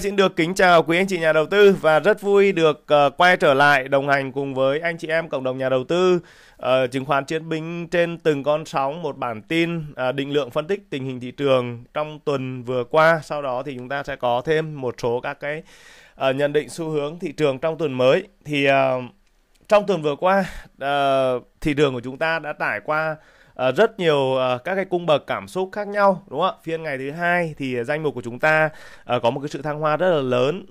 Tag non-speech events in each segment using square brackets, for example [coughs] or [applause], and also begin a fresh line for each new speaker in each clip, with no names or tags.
xin được kính chào quý anh chị nhà đầu tư và rất vui được uh, quay trở lại đồng hành cùng với anh chị em cộng đồng nhà đầu tư uh, chứng khoán chiến binh trên từng con sóng một bản tin uh, định lượng phân tích tình hình thị trường trong tuần vừa qua. Sau đó thì chúng ta sẽ có thêm một số các cái uh, nhận định xu hướng thị trường trong tuần mới. Thì uh, trong tuần vừa qua uh, thị trường của chúng ta đã trải qua Ờ, rất nhiều ờ, các cái cung bậc cảm xúc khác nhau đúng không ạ phiên ngày thứ hai thì danh mục của chúng ta ờ, có một cái sự thăng hoa rất là lớn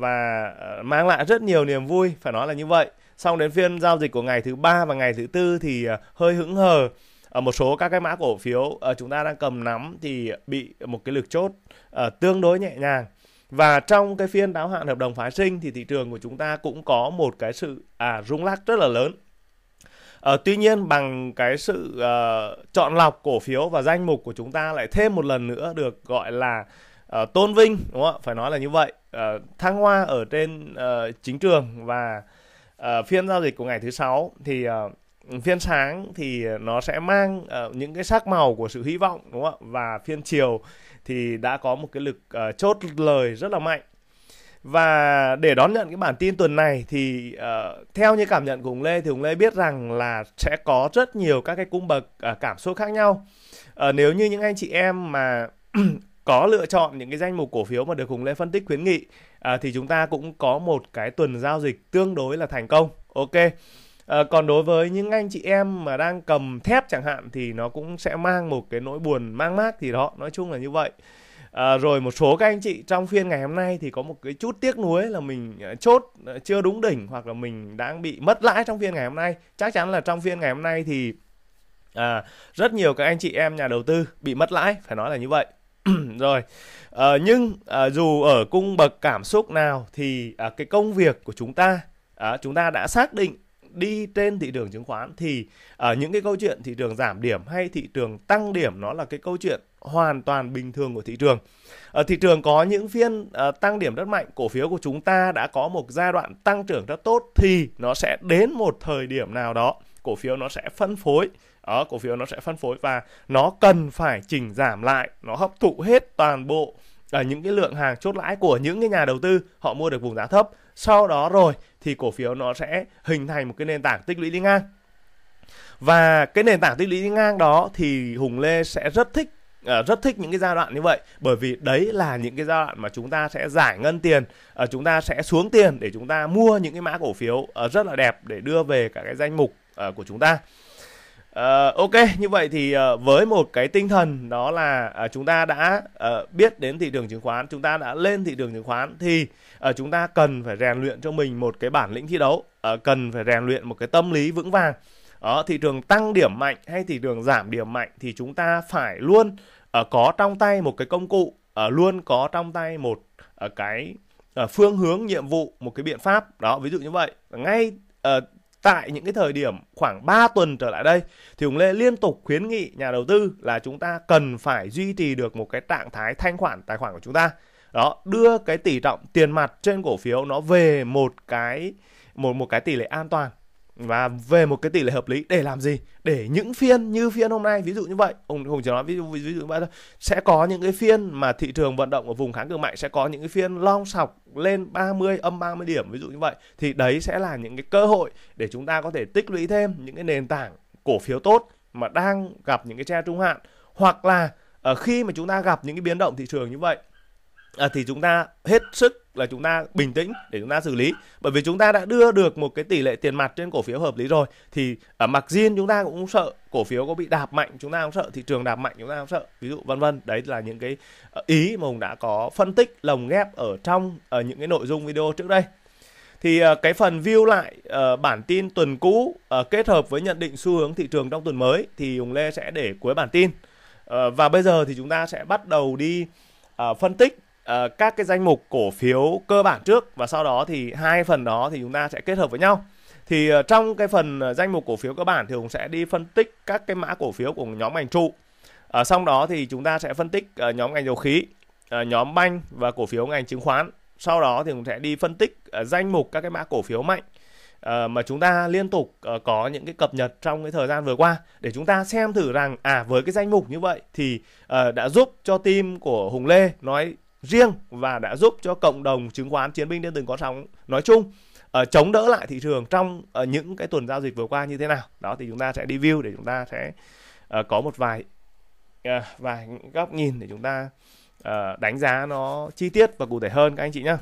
và mang lại rất nhiều niềm vui phải nói là như vậy xong đến phiên giao dịch của ngày thứ ba và ngày thứ tư thì hơi hững hờ ở một số các cái mã cổ phiếu uh, chúng ta đang cầm nắm thì bị một cái lực chốt tương đối nhẹ nhàng và trong cái phiên đáo hạn hợp đồng phái sinh thì thị trường của chúng ta cũng có một cái sự à rung lắc rất là lớn À, tuy nhiên bằng cái sự uh, chọn lọc cổ phiếu và danh mục của chúng ta lại thêm một lần nữa được gọi là uh, tôn vinh đúng không ạ? Phải nói là như vậy. Uh, thăng hoa ở trên uh, chính trường và uh, phiên giao dịch của ngày thứ sáu thì uh, phiên sáng thì nó sẽ mang uh, những cái sắc màu của sự hy vọng đúng không ạ? Và phiên chiều thì đã có một cái lực uh, chốt lời rất là mạnh và để đón nhận cái bản tin tuần này thì uh, theo như cảm nhận của Hùng Lê thì Hùng Lê biết rằng là sẽ có rất nhiều các cái cung bậc uh, cảm xúc khác nhau. Uh, nếu như những anh chị em mà [clears throat] có lựa chọn những cái danh mục cổ phiếu mà được Hùng Lê phân tích khuyến nghị uh, thì chúng ta cũng có một cái tuần giao dịch tương đối là thành công. Ok. À, còn đối với những anh chị em mà đang cầm thép chẳng hạn thì nó cũng sẽ mang một cái nỗi buồn mang mát thì đó nói chung là như vậy À, rồi một số các anh chị trong phiên ngày hôm nay thì có một cái chút tiếc nuối là mình à, chốt à, chưa đúng đỉnh hoặc là mình đang bị mất lãi trong phiên ngày hôm nay. Chắc chắn là trong phiên ngày hôm nay thì à, rất nhiều các anh chị em nhà đầu tư bị mất lãi, phải nói là như vậy. [clears throat] rồi à, nhưng à, dù ở cung bậc cảm xúc nào thì à, cái công việc của chúng ta à, chúng ta đã xác định đi trên thị trường chứng khoán thì ở à, những cái câu chuyện thị trường giảm điểm hay thị trường tăng điểm nó là cái câu chuyện hoàn toàn bình thường của thị trường. Ở thị trường có những phiên ờ, tăng điểm rất mạnh, cổ phiếu của chúng ta đã có một giai đoạn tăng trưởng rất tốt thì nó sẽ đến một thời điểm nào đó cổ phiếu nó sẽ phân phối ở cổ phiếu nó sẽ phân phối và nó cần phải chỉnh giảm lại, nó hấp thụ hết toàn bộ ở ờ, những cái lượng hàng chốt lãi của những cái nhà đầu tư họ mua được vùng giá thấp sau đó rồi thì cổ phiếu nó sẽ hình thành một cái nền tảng tích lũy đi ngang và cái nền tảng tích lũy đi ngang đó thì hùng lê sẽ rất thích uh, rất thích những cái giai đoạn như vậy bởi vì đấy là những cái giai đoạn mà chúng ta sẽ giải ngân tiền uh, chúng ta sẽ xuống tiền để chúng ta mua những cái mã cổ phiếu uh, rất là đẹp để đưa về cả cái danh mục uh, của chúng ta Uh, ok như vậy thì uh, với một cái tinh thần đó là uh, chúng ta đã uh, biết đến thị trường chứng khoán chúng ta đã lên thị trường chứng khoán thì uh, chúng ta cần phải rèn luyện cho mình một cái bản lĩnh thi đấu uh, cần phải rèn luyện một cái tâm lý vững vàng đó, thị trường tăng điểm mạnh hay thị trường giảm điểm mạnh thì chúng ta phải luôn uh, có trong tay một cái công cụ, uh, luôn có trong tay một uh, cái uh, phương hướng nhiệm vụ, một cái biện pháp. Đó, ví dụ như vậy. Ngay uh, tại những cái thời điểm khoảng 3 tuần trở lại đây thì ông Lê liên tục khuyến nghị nhà đầu tư là chúng ta cần phải duy trì được một cái trạng thái thanh khoản tài khoản của chúng ta. Đó, đưa cái tỷ trọng tiền mặt trên cổ phiếu nó về một cái một một cái tỷ lệ an toàn và về một cái tỷ lệ hợp lý để làm gì để những phiên như phiên hôm nay ví dụ như vậy ông hùng chỉ nói ví dụ ví dụ vậy thôi sẽ có những cái phiên mà thị trường vận động ở vùng kháng cự mạnh sẽ có những cái phiên long sọc lên 30 âm 30 điểm ví dụ như vậy thì đấy sẽ là những cái cơ hội để chúng ta có thể tích lũy thêm những cái nền tảng cổ phiếu tốt mà đang gặp những cái tre trung hạn hoặc là ở ờ, khi mà chúng ta gặp những cái biến động thị trường như vậy ờ, thì chúng ta hết sức là chúng ta bình tĩnh để chúng ta xử lý bởi vì chúng ta đã đưa được một cái tỷ lệ tiền mặt trên cổ phiếu hợp lý rồi thì ở à, mặc riêng chúng ta cũng sợ cổ phiếu có bị đạp mạnh chúng ta cũng sợ thị trường đạp mạnh chúng ta cũng sợ ví dụ vân vân đấy là những cái ờ, ý mà hùng đã có phân tích lồng ghép ở trong ở ờ, những cái nội dung video trước đây thì ờ, cái phần view lại uh, bản tin tuần cũ uh, kết hợp với nhận định xu hướng thị trường trong tuần mới thì Hùng Lê sẽ để cuối bản tin. Uh, và bây giờ thì chúng ta sẽ bắt đầu đi phân tích Ờ, các cái danh mục cổ phiếu cơ bản trước và sau đó thì hai phần đó thì chúng ta sẽ kết hợp với nhau thì ờ, trong cái phần ờ, danh mục cổ phiếu cơ bản thì cũng sẽ đi phân tích các cái mã cổ phiếu của nhóm ngành trụ ở xong đó thì chúng ta sẽ phân tích nhóm ngành dầu khí nhóm banh và cổ phiếu ngành chứng khoán sau đó thì cũng sẽ đi phân tích danh mục các cái mã cổ phiếu mạnh mà chúng ta liên tục có những cái cập nhật trong cái thời gian vừa qua để chúng ta xem thử rằng à với cái danh mục như vậy thì đã giúp cho team của Hùng Lê nói riêng và đã giúp cho cộng đồng chứng khoán chiến binh điện tử có sóng nói chung uh, chống đỡ lại thị trường trong uh, những cái tuần giao dịch vừa qua như thế nào đó thì chúng ta sẽ đi view để chúng ta sẽ uh, có một vài uh, vài góc nhìn để chúng ta uh, đánh giá nó chi tiết và cụ thể hơn các anh chị nhé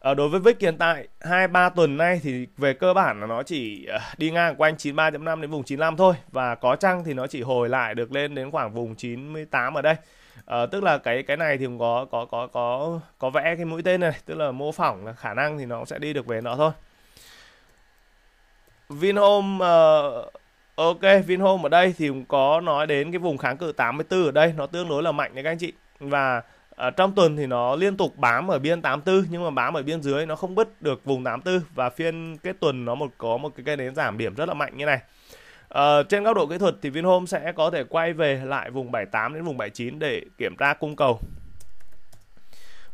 À, đối với VIX hiện tại 2 3 tuần nay thì về cơ bản là nó chỉ đi ngang quanh 93.5 đến vùng 95 thôi và có chăng thì nó chỉ hồi lại được lên đến khoảng vùng 98 ở đây à, tức là cái cái này thì cũng có có có có có vẽ cái mũi tên này tức là mô phỏng là khả năng thì nó sẽ đi được về nó thôi Vinhome uh, ok Vinhome ở đây thì cũng có nói đến cái vùng kháng cự 84 ở đây nó tương đối là mạnh đấy các anh chị và ở ờ, trong tuần thì nó liên tục bám ở biên 84 nhưng mà bám ở biên dưới nó không bứt được vùng 84 và phiên kết tuần nó một có một cái cây nến giảm điểm rất là mạnh như này Ờ, trên góc độ kỹ thuật thì Vinhome sẽ có thể quay về lại vùng 78 đến vùng 79 để kiểm tra cung cầu.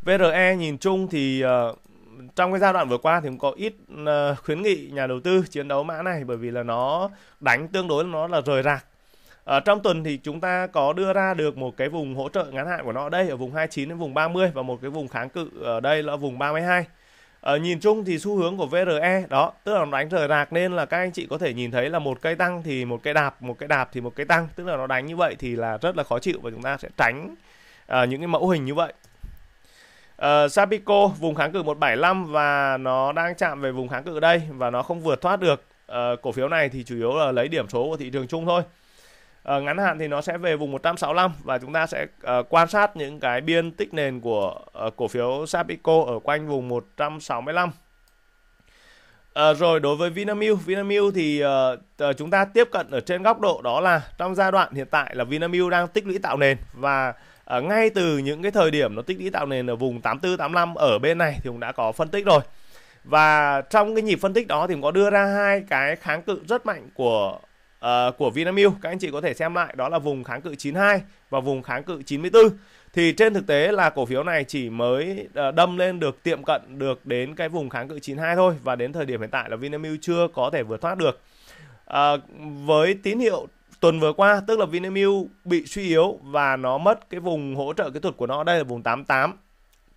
VRE nhìn chung thì uh, trong cái giai đoạn vừa qua thì cũng có ít uh, khuyến nghị nhà đầu tư chiến đấu mã này bởi vì là nó đánh tương đối nó là rời rạc. Ở trong tuần thì chúng ta có đưa ra được một cái vùng hỗ trợ ngắn hạn của nó ở đây ở vùng 29 đến vùng 30 và một cái vùng kháng cự ở đây là vùng 32 à, nhìn chung thì xu hướng của VRE đó tức là nó đánh rời rạc nên là các anh chị có thể nhìn thấy là một cây tăng thì một cây đạp một cây đạp thì một cây tăng tức là nó đánh như vậy thì là rất là khó chịu và chúng ta sẽ tránh à, những cái mẫu hình như vậy Uh, Sapico vùng kháng cự 175 và nó đang chạm về vùng kháng cự đây và nó không vượt thoát được. Uh, cổ phiếu này thì chủ yếu là lấy điểm số của thị trường chung thôi uh, ngắn hạn thì nó sẽ về vùng 165 và chúng ta sẽ uh, quan sát những cái biên tích nền của uh, cổ phiếu Sapico ở quanh vùng 165 À, rồi đối với Vinamilk, Vinamilk thì uh, chúng ta tiếp cận ở trên góc độ đó là trong giai đoạn hiện tại là Vinamilk đang tích lũy tạo nền và uh, ngay từ những cái thời điểm nó tích lũy tạo nền ở vùng 84 85 ở bên này thì cũng đã có phân tích rồi. Và trong cái nhịp phân tích đó thì cũng có đưa ra hai cái kháng cự rất mạnh của Ờ, của Vinamilk các anh chị có thể xem lại đó là vùng kháng cự 92 và vùng kháng cự 94 thì trên thực tế là cổ phiếu này chỉ mới ờ, đâm lên được tiệm cận được đến cái vùng kháng cự 92 thôi và đến thời điểm hiện tại là Vinamilk chưa có thể vượt thoát được à, với tín hiệu tuần vừa qua tức là Vinamilk bị suy yếu và nó mất cái vùng hỗ trợ kỹ thuật của nó đây là vùng 88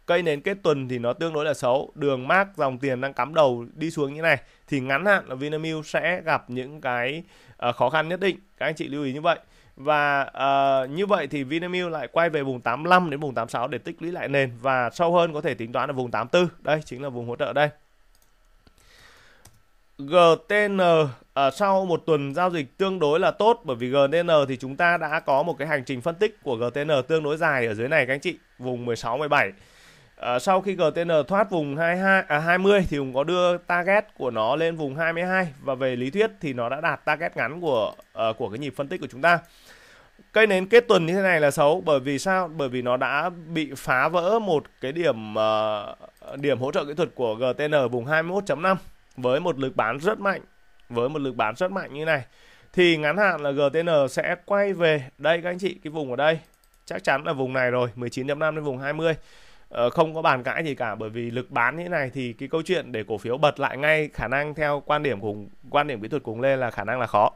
cây nến kết tuần thì nó tương đối là xấu đường mát dòng tiền đang cắm đầu đi xuống như này thì ngắn hạn là Vinamilk sẽ gặp những cái uh, khó khăn nhất định các anh chị lưu ý như vậy và uh, như vậy thì Vinamilk lại quay về vùng 85 đến vùng 86 để tích lũy lại nền và sâu hơn có thể tính toán là vùng 84 đây chính là vùng hỗ trợ đây GTN ở à, sau một tuần giao dịch tương đối là tốt bởi vì GTN thì chúng ta đã có một cái hành trình phân tích của GTN tương đối dài ở dưới này các anh chị vùng 16 17 À, sau khi GTN thoát vùng 22 à 20 thì cũng có đưa target của nó lên vùng 22 và về lý thuyết thì nó đã đạt target ngắn của uh, của cái nhịp phân tích của chúng ta. Cây nến kết tuần như thế này là xấu bởi vì sao? Bởi vì nó đã bị phá vỡ một cái điểm uh, điểm hỗ trợ kỹ thuật của GTN vùng 21.5 với một lực bán rất mạnh, với một lực bán rất mạnh như này thì ngắn hạn là GTN sẽ quay về đây các anh chị cái vùng ở đây chắc chắn là vùng này rồi 19.5 đến vùng 20 Ờ, không có bàn cãi gì cả bởi vì lực bán như thế này thì cái câu chuyện để cổ phiếu bật lại ngay khả năng theo quan điểm cùng quan điểm kỹ thuật cùng lên là khả năng là khó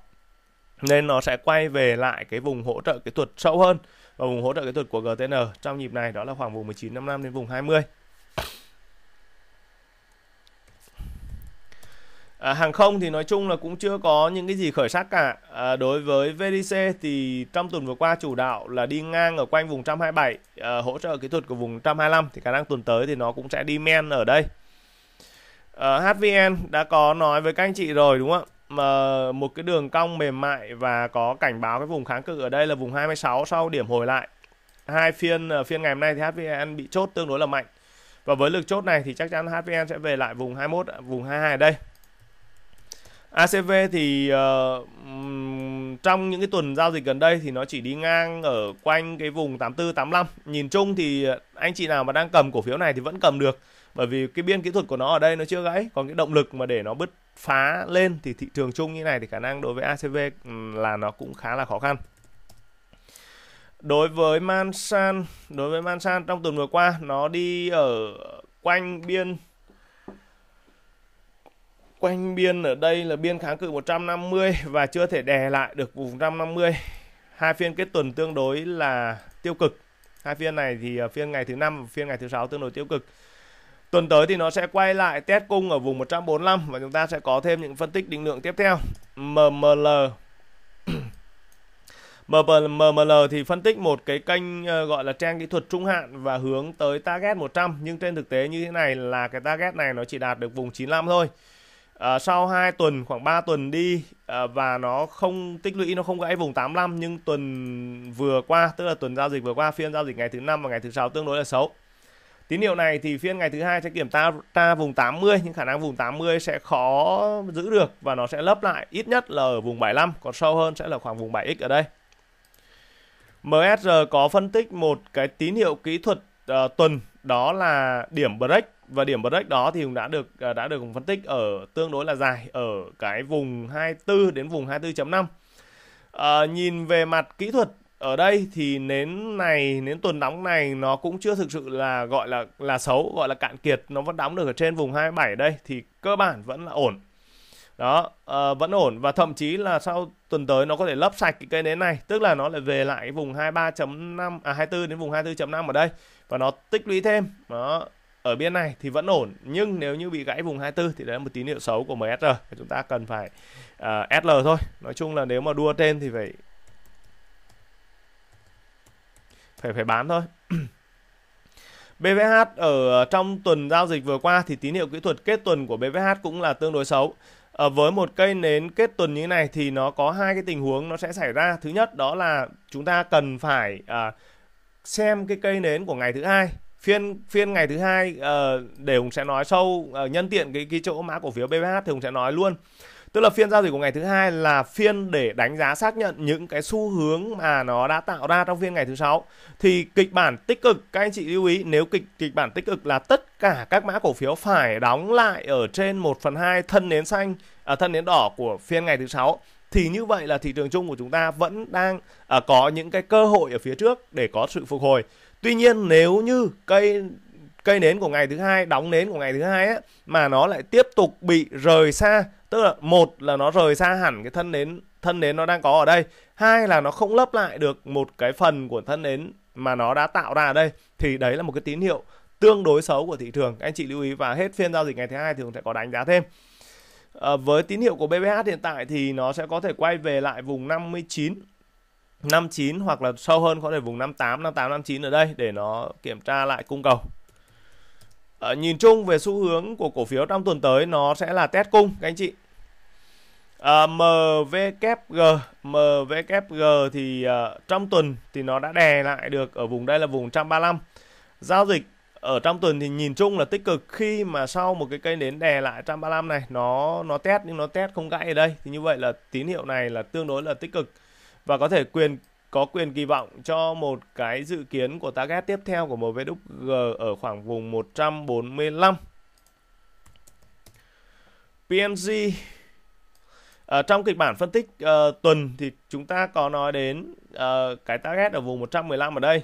nên nó sẽ quay về lại cái vùng hỗ trợ kỹ thuật sâu hơn và vùng hỗ trợ kỹ thuật của GTN trong nhịp này đó là khoảng vùng 1955 đến vùng 20. À, hàng không thì nói chung là cũng chưa có những cái gì khởi sắc cả. À, đối với VDC thì trong tuần vừa qua chủ đạo là đi ngang ở quanh vùng 127, à, hỗ trợ kỹ thuật của vùng 125 thì khả năng tuần tới thì nó cũng sẽ đi men ở đây. À, HVN đã có nói với các anh chị rồi đúng không ạ? Mà một cái đường cong mềm mại và có cảnh báo cái vùng kháng cự ở đây là vùng 26 sau điểm hồi lại. Hai phiên à, phiên ngày hôm nay thì HVN bị chốt tương đối là mạnh. Và với lực chốt này thì chắc chắn HVN sẽ về lại vùng 21, à, vùng 22 ở đây. ACV thì uh, trong những cái tuần giao dịch gần đây thì nó chỉ đi ngang ở quanh cái vùng 84 85. Nhìn chung thì anh chị nào mà đang cầm cổ phiếu này thì vẫn cầm được bởi vì cái biên kỹ thuật của nó ở đây nó chưa gãy, còn cái động lực mà để nó bứt phá lên thì thị trường chung như này thì khả năng đối với ACV là nó cũng khá là khó khăn. Đối với Mansan, đối với Mansan trong tuần vừa qua nó đi ở quanh biên quanh biên ở đây là biên kháng cự 150 và chưa thể đè lại được vùng 150 hai phiên kết tuần tương đối là tiêu cực hai phiên này thì ờ, phiên ngày thứ năm phiên ngày thứ sáu tương đối tiêu cực tuần tới thì nó sẽ quay lại test cung ở vùng 145 và chúng ta sẽ có thêm những phân tích định lượng tiếp theo MML [clears throat] MML thì phân tích một cái kênh ờ, gọi là trang kỹ thuật trung hạn và hướng tới target 100 nhưng trên thực tế như thế này là cái target này nó chỉ đạt được vùng 95 thôi À, sau 2 tuần khoảng 3 tuần đi à, và nó không tích lũy nó không gãy vùng 85 nhưng tuần vừa qua tức là tuần giao dịch vừa qua phiên giao dịch ngày thứ năm và ngày thứ sáu tương đối là xấu. Tín hiệu này thì phiên ngày thứ hai sẽ kiểm tra tra vùng 80 nhưng khả năng vùng 80 sẽ khó giữ được và nó sẽ lấp lại ít nhất là ở vùng 75 còn sâu hơn sẽ là khoảng vùng 7x ở đây. MSR có phân tích một cái tín hiệu kỹ thuật uh, tuần đó là điểm break và điểm break đó thì cũng đã được à, đã được phân tích ở tương đối là dài ở cái vùng 24 đến vùng 24.5 à, nhìn về mặt kỹ thuật ở đây thì nến này nến tuần đóng này nó cũng chưa thực sự là gọi là là xấu gọi là cạn kiệt nó vẫn đóng được ở trên vùng 27 đây thì cơ bản vẫn là ổn đó uh, vẫn ổn và thậm chí là sau tuần tới nó có thể lấp sạch cái cây nến này tức là nó lại về lại vùng 23.5 à 24 đến vùng 24.5 ở đây và nó tích lũy thêm đó ở bên này thì vẫn ổn nhưng nếu như bị gãy vùng 24 thì đấy là một tín hiệu xấu của MSR chúng ta cần phải uh, à, SL thôi nói chung là nếu mà đua trên thì phải phải phải bán thôi [clears throat] BVH ở trong tuần giao dịch vừa qua thì tín hiệu kỹ thuật kết tuần của BVH cũng là tương đối xấu ở ờ, với một cây nến kết tuần như này thì nó có hai cái tình huống nó sẽ xảy ra thứ nhất đó là chúng ta cần phải à, xem cái cây nến của ngày thứ hai phiên phiên ngày thứ hai uh, để hùng sẽ nói sâu uh, nhân tiện cái cái chỗ mã cổ phiếu BBH thì hùng sẽ nói luôn tức là phiên giao dịch của ngày thứ hai là phiên để đánh giá xác nhận những cái xu hướng mà nó đã tạo ra trong phiên ngày thứ sáu thì kịch bản tích cực các anh chị lưu ý nếu kịch kịch bản tích cực là tất cả các mã cổ phiếu phải đóng lại ở trên 1 phần hai thân nến xanh à, thân nến đỏ của phiên ngày thứ sáu thì như vậy là thị trường chung của chúng ta vẫn đang à, có những cái cơ hội ở phía trước để có sự phục hồi tuy nhiên nếu như cây cây nến của ngày thứ hai đóng nến của ngày thứ hai á mà nó lại tiếp tục bị rời xa tức là một là nó rời xa hẳn cái thân nến thân nến nó đang có ở đây hai là nó không lấp lại được một cái phần của thân nến mà nó đã tạo ra ở đây thì đấy là một cái tín hiệu tương đối xấu của thị trường anh chị lưu ý và hết phiên giao dịch ngày thứ hai thường sẽ có đánh giá thêm à, với tín hiệu của BBH hiện tại thì nó sẽ có thể quay về lại vùng 59 59 hoặc là sâu hơn có thể vùng 58, 58, 59 ở đây để nó kiểm tra lại cung cầu. À, nhìn chung về xu hướng của cổ phiếu trong tuần tới nó sẽ là test cung các anh chị. À, ờ, MVKG, MVKG thì uh, trong tuần thì nó đã đè lại được ở vùng đây là vùng 135. Giao dịch ở trong tuần thì nhìn chung là tích cực khi mà sau một cái cây nến đè lại 135 này nó nó test nhưng nó test không gãy ở đây thì như vậy là tín hiệu này là tương đối là tích cực và có thể quyền có quyền kỳ vọng cho một cái dự kiến của target tiếp theo của MVWG ở khoảng vùng 145. PMG ở trong kịch bản phân tích uh, tuần thì chúng ta có nói đến uh, cái target ở vùng 115 ở đây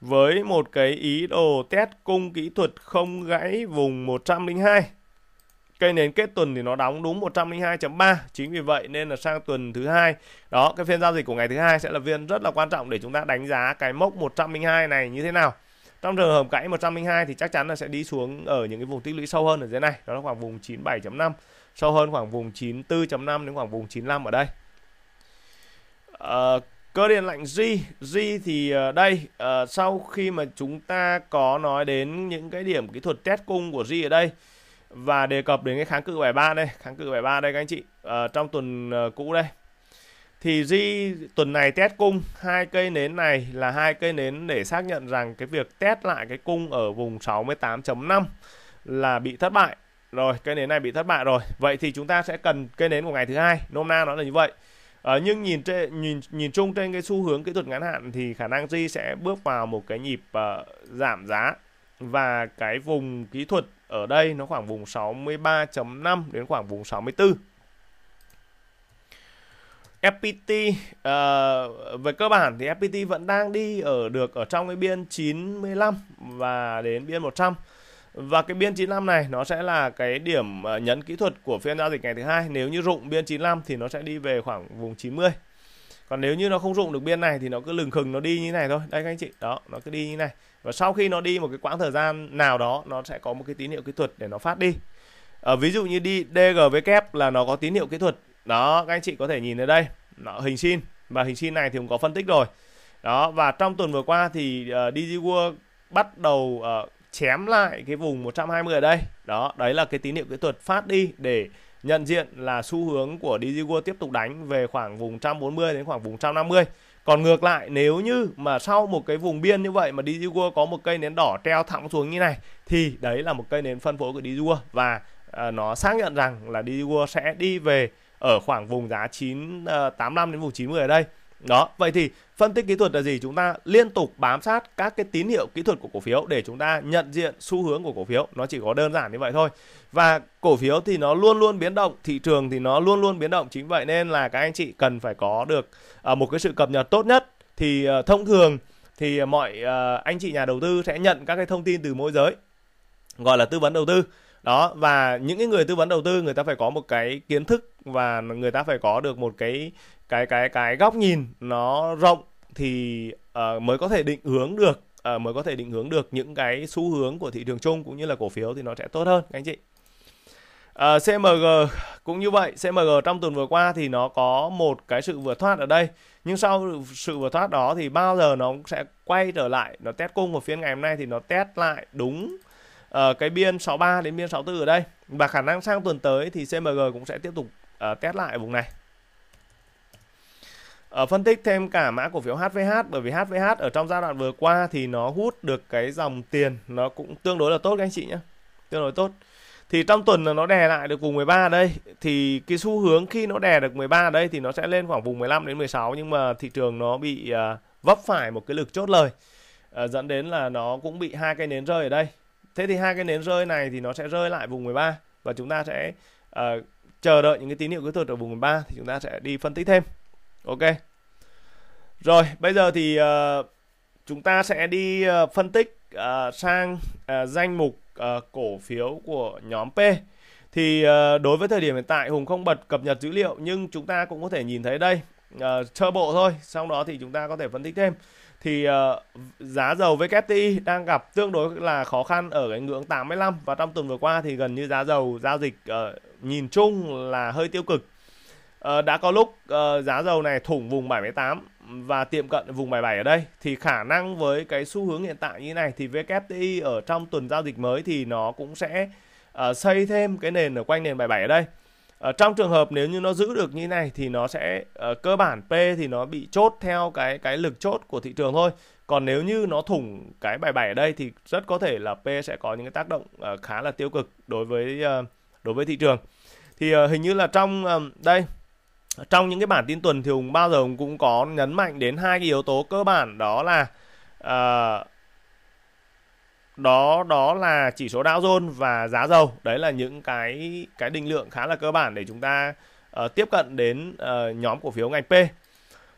với một cái ý đồ test cung kỹ thuật không gãy vùng 102 cây nến kết tuần thì nó đóng đúng 102.3 chính vì vậy nên là sang tuần thứ hai đó cái phiên giao dịch của ngày thứ hai sẽ là phiên rất là quan trọng để chúng ta đánh giá cái mốc 102 này như thế nào trong trường hợp gãy 102 thì chắc chắn là sẽ đi xuống ở những cái vùng tích lũy sâu hơn ở dưới này đó là khoảng vùng 97.5 sâu hơn khoảng vùng 94.5 đến khoảng vùng 95 ở đây à, cơ điện lạnh G G thì ờ, đây à, sau khi mà chúng ta có nói đến những cái điểm kỹ thuật test cung của G ở đây và đề cập đến cái kháng cự 73 đây kháng cự 73 đây các anh chị à, trong tuần ờ, cũ đây thì Di tuần này test cung hai cây nến này là hai cây nến để xác nhận rằng cái việc test lại cái cung ở vùng 68.5 là bị thất bại rồi cây nến này bị thất bại rồi vậy thì chúng ta sẽ cần cây nến của ngày thứ hai nôm na nó là như vậy à, nhưng nhìn trên nhìn nhìn chung trên cái xu hướng kỹ thuật ngắn hạn thì khả năng Di sẽ bước vào một cái nhịp uh, giảm giá và cái vùng kỹ thuật ở đây nó khoảng vùng 63.5 đến khoảng vùng 64. FPT uh, về cơ bản thì FPT vẫn đang đi ở được ở trong cái biên 95 và đến biên 100. Và cái biên 95 này nó sẽ là cái điểm ờ, nhấn kỹ thuật của phiên giao dịch ngày thứ hai. Nếu như rụng biên 95 thì nó sẽ đi về khoảng vùng 90 còn nếu như nó không rụng được biên này thì nó cứ lừng khừng nó đi như này thôi đây các anh chị đó nó cứ đi như này và sau khi nó đi một cái quãng thời gian nào đó nó sẽ có một cái tín hiệu kỹ thuật để nó phát đi ở ờ, ví dụ như đi DGW kép e là nó có tín hiệu kỹ thuật đó các anh chị có thể nhìn ở đây nó hình xin và hình xin này thì cũng có phân tích rồi đó và trong tuần vừa qua thì uh, ờ, DigiWorld bắt đầu uh, chém lại cái vùng 120 ở đây đó đấy là cái tín hiệu kỹ thuật phát đi để nhận diện là xu hướng của DG tiếp tục đánh về khoảng vùng 140 đến khoảng vùng 150. Còn ngược lại nếu như mà sau một cái vùng biên như vậy mà DG có một cây nến đỏ treo thẳng xuống như này thì đấy là một cây nến phân phối của DG và uh, nó xác nhận rằng là DG sẽ đi về ở khoảng vùng giá 985 uh, à, đến vùng 90 ở đây đó, vậy thì phân tích kỹ thuật là gì? Chúng ta liên tục bám sát các cái tín hiệu kỹ thuật của cổ phiếu để chúng ta nhận diện xu hướng của cổ phiếu. Nó chỉ có đơn giản như vậy thôi. Và cổ phiếu thì nó luôn luôn biến động, thị trường thì nó luôn luôn biến động. Chính vậy nên là các anh chị cần phải có được à, một cái sự cập nhật tốt nhất. Thì à, thông thường thì mọi à, anh chị nhà đầu tư sẽ nhận các cái thông tin từ môi giới gọi là tư vấn đầu tư đó và những cái người tư vấn đầu tư người ta phải có một cái kiến thức và người ta phải có được một cái cái cái cái góc nhìn nó rộng thì uh, mới có thể định hướng được uh, mới có thể định hướng được những cái xu hướng của thị trường chung cũng như là cổ phiếu thì nó sẽ tốt hơn anh chị. Uh, ờ, CMG cũng như vậy, CMG trong tuần vừa qua thì nó có một cái sự vượt thoát ở đây, nhưng sau sự vượt thoát đó thì bao giờ nó cũng sẽ quay trở lại, nó test cung một phiên ngày hôm nay thì nó test lại đúng uh, cái biên 63 đến biên 64 ở đây. Và khả năng sang tuần tới thì CMG cũng sẽ tiếp tục uh, test lại ở vùng này. Ờ, phân tích thêm cả mã cổ phiếu HVH bởi vì HVH ở trong giai đoạn vừa qua thì nó hút được cái dòng tiền nó cũng tương đối là tốt các anh chị nhé tương đối tốt thì trong tuần là nó đè lại được vùng 13 đây thì cái xu hướng khi nó đè được 13 đây thì nó sẽ lên khoảng vùng 15 đến 16 nhưng mà thị trường nó bị ờ, vấp phải một cái lực chốt lời ờ, dẫn đến là nó cũng bị hai cái nến rơi ở đây thế thì hai cái nến rơi này thì nó sẽ rơi lại vùng 13 và chúng ta sẽ uh, chờ đợi những cái tín hiệu kỹ thuật ở vùng 13 thì chúng ta sẽ đi phân tích thêm ok rồi, bây giờ thì uh, chúng ta sẽ đi uh, phân tích uh, sang uh, danh mục uh, cổ phiếu của nhóm P. Thì uh, đối với thời điểm hiện tại Hùng không bật cập nhật dữ liệu nhưng chúng ta cũng có thể nhìn thấy đây, uh, sơ bộ thôi, sau đó thì chúng ta có thể phân tích thêm. Thì uh, giá dầu WTI đang gặp tương đối là khó khăn ở cái ngưỡng 85 và trong tuần vừa qua thì gần như giá dầu giao dịch uh, nhìn chung là hơi tiêu cực. Uh, đã có lúc uh, giá dầu này thủng vùng 78 và tiệm cận vùng 77 ở đây thì khả năng với cái xu hướng hiện tại như này thì WTI ở trong tuần giao dịch mới thì nó cũng sẽ uh, xây thêm cái nền ở quanh nền 77 ở đây. ở ờ, trong trường hợp nếu như nó giữ được như này thì nó sẽ uh, cơ bản P thì nó bị chốt theo cái cái lực chốt của thị trường thôi. Còn nếu như nó thủng cái 77 ở đây thì rất có thể là P sẽ có những cái tác động uh, khá là tiêu cực đối với uh, đối với thị trường. Thì uh, hình như là trong uh, đây trong những cái bản tin tuần thì hùng bao giờ hùng cũng có nhấn mạnh đến hai cái yếu tố cơ bản đó là uh, đó đó là chỉ số Dow Jones và giá dầu đấy là những cái cái định lượng khá là cơ bản để chúng ta uh, tiếp cận đến uh, nhóm cổ phiếu ngành P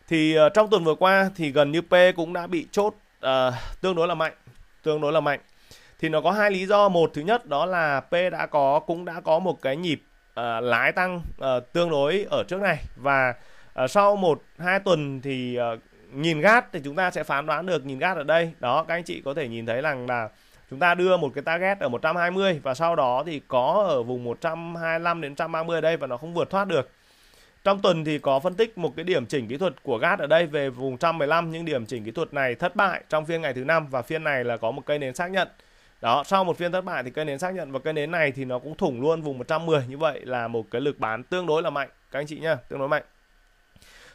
thì uh, trong tuần vừa qua thì gần như P cũng đã bị chốt uh, tương đối là mạnh tương đối là mạnh thì nó có hai lý do một thứ nhất đó là P đã có cũng đã có một cái nhịp uh, lái tăng uh, tương đối ở trước này và uh, sau một hai tuần thì uh, nhìn gát thì chúng ta sẽ phán đoán được nhìn gát ở đây đó các anh chị có thể nhìn thấy rằng là chúng ta đưa một cái target ở 120 và sau đó thì có ở vùng 125 đến 130 ở đây và nó không vượt thoát được trong tuần thì có phân tích một cái điểm chỉnh kỹ thuật của GAT ở đây về vùng 115 những điểm chỉnh kỹ thuật này thất bại trong phiên ngày thứ năm và phiên này là có một cây nến xác nhận đó sau một phiên thất bại thì cây nến xác nhận và cây nến này thì nó cũng thủng luôn vùng 110 như vậy là một cái lực bán tương đối là mạnh các anh chị nhá tương đối mạnh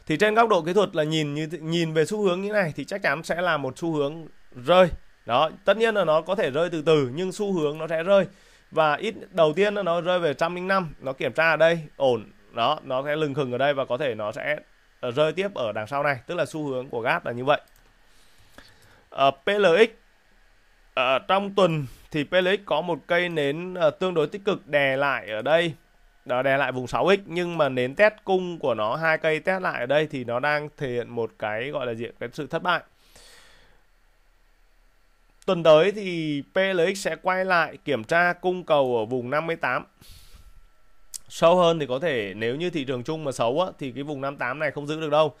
thì trên góc độ kỹ thuật là nhìn như nhìn về xu hướng như này thì chắc chắn sẽ là một xu hướng rơi đó tất nhiên là nó có thể rơi từ từ nhưng xu hướng nó sẽ rơi và ít đầu tiên nó rơi về 105 nó kiểm tra ở đây ổn đó nó sẽ lừng khừng ở đây và có thể nó sẽ ờ, rơi tiếp ở đằng sau này tức là xu hướng của gas là như vậy uh, ờ, PLX à, trong tuần thì Pelix có một cây nến à, tương đối tích cực đè lại ở đây đó đè lại vùng 6x nhưng mà nến test cung của nó hai cây test lại ở đây thì nó đang thể hiện một cái gọi là diện cái sự thất bại tuần tới thì PLX sẽ quay lại kiểm tra cung cầu ở vùng 58 sâu hơn thì có thể nếu như thị trường chung mà xấu á, thì cái vùng 58 này không giữ được đâu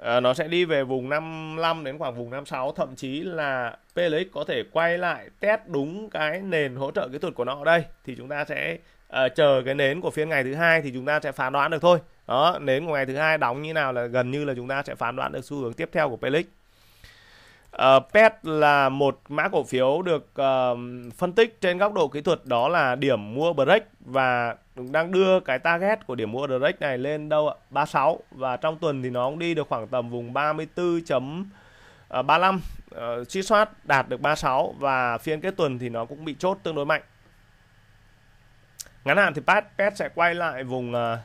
Ờ, nó sẽ đi về vùng 55 đến khoảng vùng 56 thậm chí là PLX có thể quay lại test đúng cái nền hỗ trợ kỹ thuật của nó ở đây thì chúng ta sẽ à, chờ cái nến của phiên ngày thứ hai thì chúng ta sẽ phán đoán được thôi đó nến của ngày thứ hai đóng như nào là gần như là chúng ta sẽ phán đoán được xu hướng tiếp theo của PLX Uh, PET là một mã cổ phiếu được uh, phân tích trên góc độ kỹ thuật đó là điểm mua break và đang đưa cái target của điểm mua break này lên đâu ạ? 36 và trong tuần thì nó cũng đi được khoảng tầm vùng 34.35 uh, chiết soát đạt được 36 và phiên kết tuần thì nó cũng bị chốt tương đối mạnh. Ngắn hạn thì PET, PET sẽ quay lại vùng uh,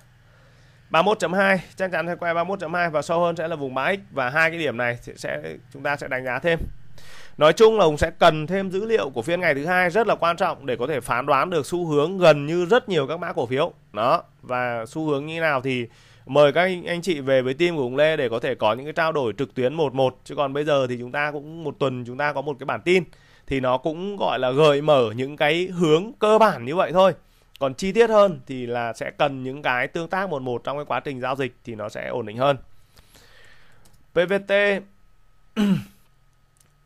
31.2 chắc chắn sẽ quay 31.2 và sâu hơn sẽ là vùng bán x và hai cái điểm này thì sẽ chúng ta sẽ đánh giá thêm Nói chung là Hùng sẽ cần thêm dữ liệu của phiên ngày thứ hai rất là quan trọng để có thể phán đoán được xu hướng gần như rất nhiều các mã cổ phiếu. Đó, và xu hướng như nào thì mời các anh, chị về với team của ông Lê để có thể có những cái trao đổi trực tuyến một một chứ còn bây giờ thì chúng ta cũng một tuần chúng ta có một cái bản tin thì nó cũng gọi là gợi mở những cái hướng cơ bản như vậy thôi còn chi tiết hơn thì là sẽ cần những cái tương tác một một trong cái quá trình giao dịch thì nó sẽ ổn định hơn PVT [clears throat]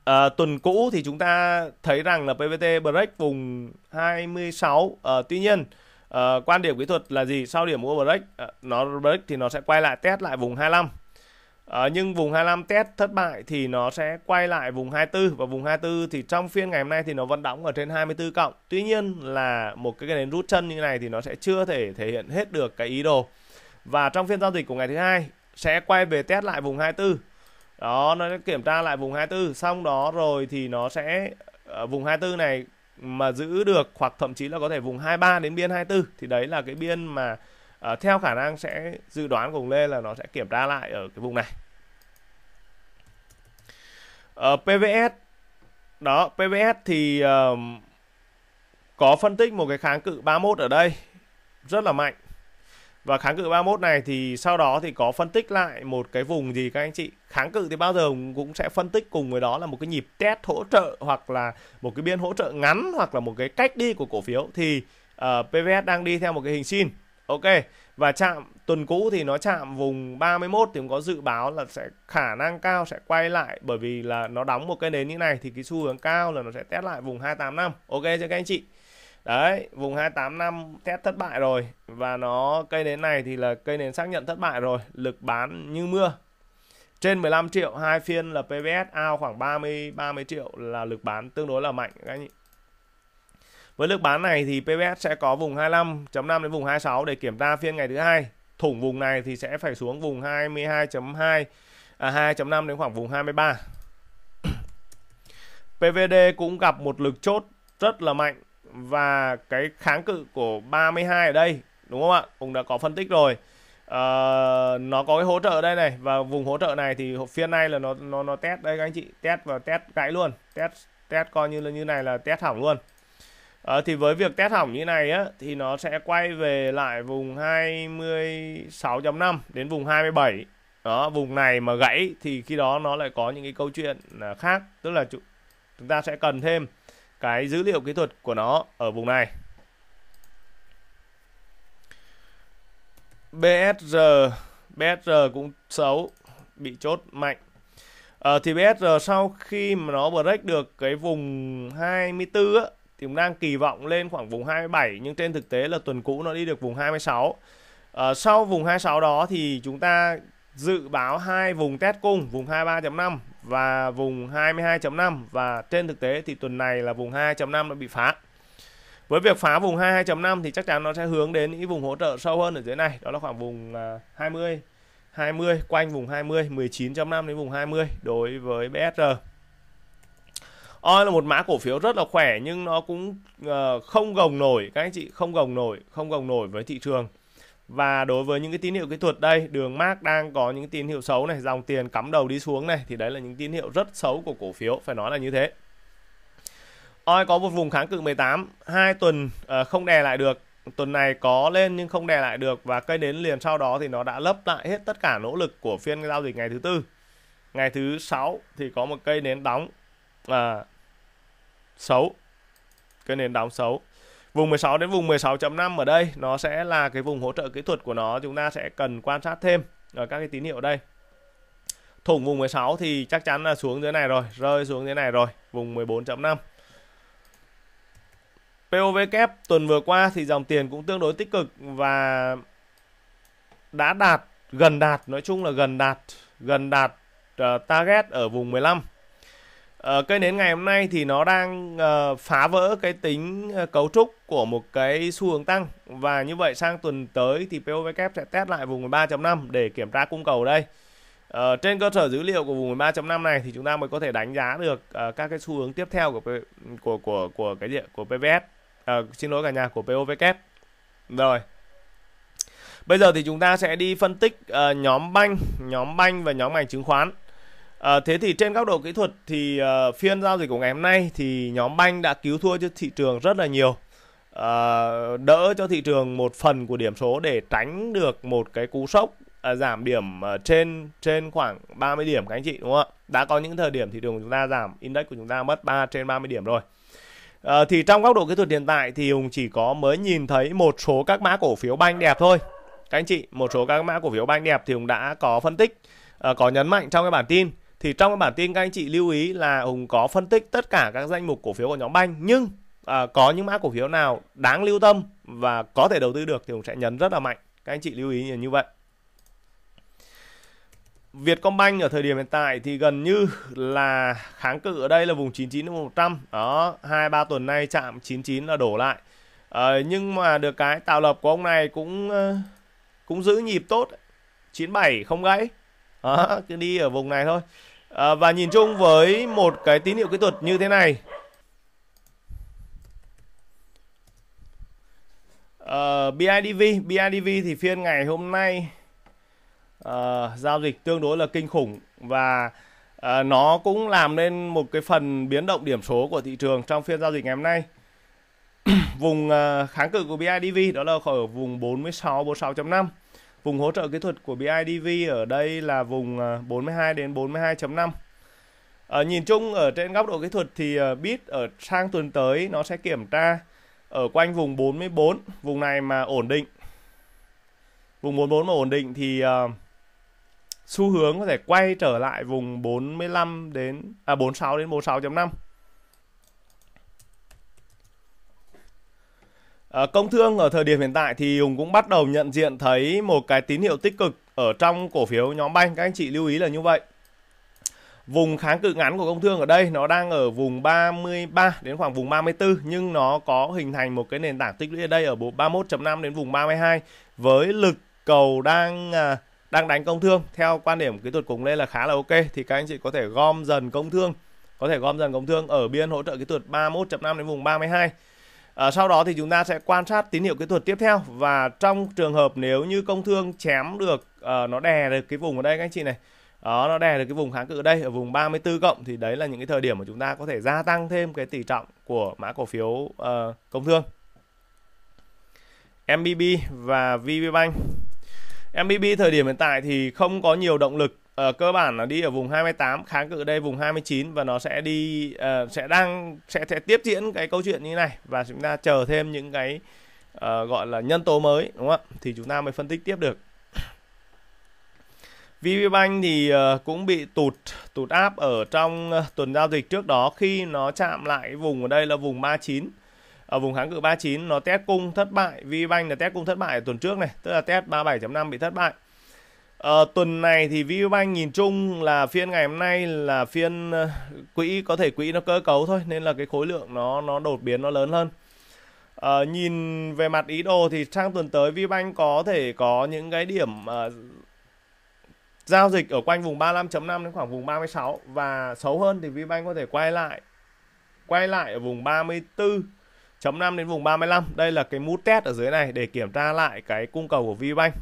à, tuần cũ thì chúng ta thấy rằng là PVT break vùng 26 à, tuy nhiên à, quan điểm kỹ thuật là gì sau điểm mua break à, nó break thì nó sẽ quay lại test lại vùng 25 À, nhưng vùng 25 test thất bại thì nó sẽ quay lại vùng 24 và vùng 24 thì trong phiên ngày hôm nay thì nó vẫn đóng ở trên 24 cộng. Tuy nhiên là một cái nến rút chân như này thì nó sẽ chưa thể thể hiện hết được cái ý đồ. Và trong phiên giao dịch của ngày thứ hai sẽ quay về test lại vùng 24. Đó nó sẽ kiểm tra lại vùng 24 xong đó rồi thì nó sẽ ở ờ, vùng 24 này mà giữ được hoặc thậm chí là có thể vùng 23 đến biên 24 thì đấy là cái biên mà à, theo khả năng sẽ dự đoán cùng Lê là nó sẽ kiểm tra lại ở cái vùng này à, ờ, PVS đó PVS thì uh, có phân tích một cái kháng cự 31 ở đây rất là mạnh và kháng cự 31 này thì sau đó thì có phân tích lại một cái vùng gì các anh chị kháng cự thì bao giờ cũng sẽ phân tích cùng với đó là một cái nhịp test hỗ trợ hoặc là một cái biên hỗ trợ ngắn hoặc là một cái cách đi của cổ phiếu thì uh, ờ, PVS đang đi theo một cái hình sin Ok, và chạm tuần cũ thì nó chạm vùng 31 thì cũng có dự báo là sẽ khả năng cao sẽ quay lại bởi vì là nó đóng một cái nến như này thì cái xu hướng cao là nó sẽ test lại vùng 285. Ok cho các anh chị? Đấy, vùng 285 test thất bại rồi và nó cây nến này thì là cây nến xác nhận thất bại rồi, lực bán như mưa. Trên 15 triệu hai phiên là PVS ao khoảng 30 30 triệu là lực bán tương đối là mạnh các anh chị. Với lực bán này thì PVS sẽ có vùng 25.5 đến vùng 26 để kiểm tra phiên ngày thứ hai. Thủng vùng này thì sẽ phải xuống vùng 22.2 à 2.5 đến khoảng vùng 23. [clears throat] PVD cũng gặp một lực chốt rất là mạnh và cái kháng cự của 32 ở đây đúng không ạ? Cũng đã có phân tích rồi. Uh, nó có cái hỗ trợ ở đây này và vùng hỗ trợ này thì phiên này là nó nó nó test đây các anh chị, test và test gãy luôn, test test coi như là như này là test hỏng luôn. À, thì với việc test hỏng như này á thì nó sẽ quay về lại vùng 26.5 đến vùng 27. Đó, vùng này mà gãy thì khi đó nó lại có những cái câu chuyện à, khác, tức là chúng ta sẽ cần thêm cái dữ liệu kỹ thuật của nó ở vùng này. BSR BSR cũng xấu, bị chốt mạnh. À, thì BSR sau khi mà nó break được cái vùng 24 á thì cũng đang kỳ vọng lên khoảng vùng 27 nhưng trên thực tế là tuần cũ nó đi được vùng 26 à, ờ, sau vùng 26 đó thì chúng ta dự báo hai vùng test cung vùng 23.5 và vùng 22.5 và trên thực tế thì tuần này là vùng 2.5 đã bị phá với việc phá vùng 22.5 thì chắc chắn nó sẽ hướng đến những vùng hỗ trợ sâu hơn ở dưới này đó là khoảng vùng 20 à, 20 quanh vùng 20 19.5 đến vùng 20 đối với BSR Oi là một mã cổ phiếu rất là khỏe nhưng nó cũng uh, không gồng nổi các anh chị không gồng nổi không gồng nổi với thị trường và đối với những cái tín hiệu kỹ thuật đây đường mark đang có những tín hiệu xấu này dòng tiền cắm đầu đi xuống này thì đấy là những tín hiệu rất xấu của cổ phiếu phải nói là như thế Oi có một vùng kháng cự 18 hai tuần uh, không đè lại được tuần này có lên nhưng không đè lại được và cây đến liền sau đó thì nó đã lấp lại hết tất cả nỗ lực của phiên giao dịch ngày thứ tư ngày thứ sáu thì có một cây nến đóng là xấu cái nền đóng xấu vùng 16 đến vùng 16.5 ở đây nó sẽ là cái vùng hỗ trợ kỹ thuật của nó chúng ta sẽ cần quan sát thêm ở các cái tín hiệu đây thủng vùng 16 thì chắc chắn là xuống dưới này rồi rơi xuống dưới này rồi vùng 14.5 POV kép tuần vừa qua thì dòng tiền cũng tương đối tích cực và đã đạt gần đạt nói chung là gần đạt gần đạt uh, target ở vùng 15 Ờ, cây nến ngày hôm nay thì nó đang uh, phá vỡ cái tính ờ, cấu trúc của một cái xu hướng tăng và như vậy sang tuần tới thì POVK sẽ test lại vùng 13.5 để kiểm tra cung cầu đây. Uh, trên cơ sở dữ liệu của vùng 13.5 này thì chúng ta mới có thể đánh giá được uh, các cái xu hướng tiếp theo của của của của cái gì của PVS. Uh, xin lỗi cả nhà của POVK. Rồi. Bây giờ thì chúng ta sẽ đi phân tích uh, nhóm banh, nhóm banh và nhóm ngành chứng khoán. À, thế thì trên góc độ kỹ thuật thì uh, phiên giao dịch của ngày hôm nay thì nhóm banh đã cứu thua cho thị trường rất là nhiều à, đỡ cho thị trường một phần của điểm số để tránh được một cái cú sốc à, giảm điểm à, trên trên khoảng 30 điểm các anh chị đúng không ạ? Đã có những thời điểm thị trường của chúng ta giảm index của chúng ta mất 3 trên 30 điểm rồi. À, thì trong góc độ kỹ thuật hiện tại thì Hùng chỉ có mới nhìn thấy một số các mã cổ phiếu banh đẹp thôi. Các anh chị, một số các mã cổ phiếu banh đẹp thì Hùng đã có phân tích à, có nhấn mạnh trong cái bản tin thì trong cái bản tin các anh chị lưu ý là hùng có phân tích tất cả các danh mục cổ phiếu của nhóm banh nhưng à, có những mã cổ phiếu nào đáng lưu tâm và có thể đầu tư được thì hùng sẽ nhấn rất là mạnh các anh chị lưu ý như vậy Vietcombank ở thời điểm hiện tại thì gần như là kháng cự ở đây là vùng 99 đến 100. Đó, hai ba tuần nay chạm 99 là đổ lại. Ờ, nhưng mà được cái tạo lập của ông này cũng ờ, cũng giữ nhịp tốt. 97 không gãy. Đó, cứ đi ở vùng này thôi à, và nhìn chung với một cái tín hiệu kỹ thuật như thế này uh, à, BIDV BIDV thì phiên ngày hôm nay uh, giao dịch tương đối là kinh khủng và uh, nó cũng làm nên một cái phần biến động điểm số của thị trường trong phiên giao dịch ngày hôm nay [clears throat] vùng uh, kháng cự của BIDV đó là ở vùng 46 46.5 Vùng hỗ trợ kỹ thuật của BIDV ở đây là vùng 42 à, đến 42.5. Ở ờ, nhìn chung ở trên góc độ kỹ thuật thì ờ, bit ở sang tuần tới nó sẽ kiểm tra ở quanh vùng 44, vùng này mà ổn định. Vùng 44 mà ổn định thì ờ, xu hướng có thể quay trở lại vùng 45 đến à 46 đến 46.5. Ờ, công thương ở thời điểm hiện tại thì Hùng cũng bắt đầu nhận diện thấy một cái tín hiệu tích cực ở trong cổ phiếu nhóm banh các anh chị lưu ý là như vậy vùng kháng cự ngắn của công thương ở đây nó đang ở vùng 33 đến khoảng vùng 34 nhưng nó có hình thành một cái nền tảng tích lũy ở đây ở bộ 31.5 đến vùng 32 với lực cầu đang à, đang đánh công thương theo quan điểm kỹ thuật cùng lên là khá là ok thì các anh chị có thể gom dần công thương có thể gom dần công thương ở biên hỗ trợ kỹ thuật 31.5 đến vùng 32 À, sau đó thì chúng ta sẽ quan sát tín hiệu kỹ thuật tiếp theo và trong trường hợp nếu như công thương chém được uh, nó đè được cái vùng ở đây các anh chị này đó nó đè được cái vùng kháng cự ở đây ở vùng 34 cộng thì đấy là những cái thời điểm mà chúng ta có thể gia tăng thêm cái tỷ trọng của mã cổ phiếu uh, công thương MBB và VPBank MBB thời điểm hiện tại thì không có nhiều động lực uh, cơ bản nó đi ở vùng 28 kháng cự đây vùng 29 và nó sẽ đi uh, sẽ đang sẽ, sẽ tiếp diễn cái câu chuyện như này và chúng ta chờ thêm những cái uh, gọi là nhân tố mới đúng không ạ thì chúng ta mới phân tích tiếp được VPBank thì uh, cũng bị tụt tụt áp ở trong tuần giao dịch trước đó khi nó chạm lại vùng ở đây là vùng 39 ở vùng kháng cự 39 nó test cung thất bại VPBank là test cung thất bại ở tuần trước này tức là test 37.5 bị thất bại À, tuần này thì VPBank nhìn chung là phiên ngày hôm nay là phiên ờ, quỹ có thể quỹ nó cơ cấu thôi nên là cái khối lượng nó nó đột biến nó lớn hơn. À, nhìn về mặt ý đồ thì sang tuần tới VPBank có thể có những cái điểm uh, giao dịch ở quanh vùng 35.5 đến khoảng vùng 36 và xấu hơn thì VPBank có thể quay lại quay lại ở vùng 34.5 đến vùng 35. Đây là cái mút test ở dưới này để kiểm tra lại cái cung cầu của VPBank.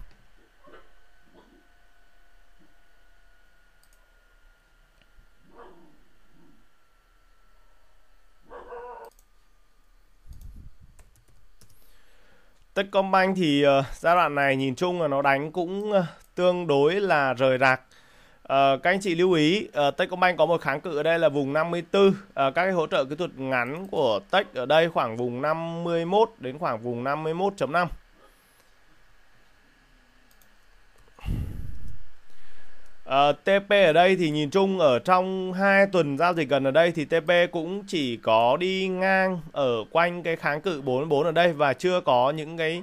Techcombank thì ờ, giai đoạn này nhìn chung là nó đánh cũng ờ, tương đối là rời rạc. Ờ, các anh chị lưu ý Techcombank có một kháng cự ở đây là vùng 54. Uh, các cái hỗ trợ kỹ thuật ngắn của Tech ở đây khoảng vùng 51 đến khoảng vùng 51.5. À, ờ, TP ở đây thì nhìn chung ở trong hai tuần giao dịch gần ở đây thì TP cũng chỉ có đi ngang ở quanh cái kháng cự 44 ở đây và chưa có những cái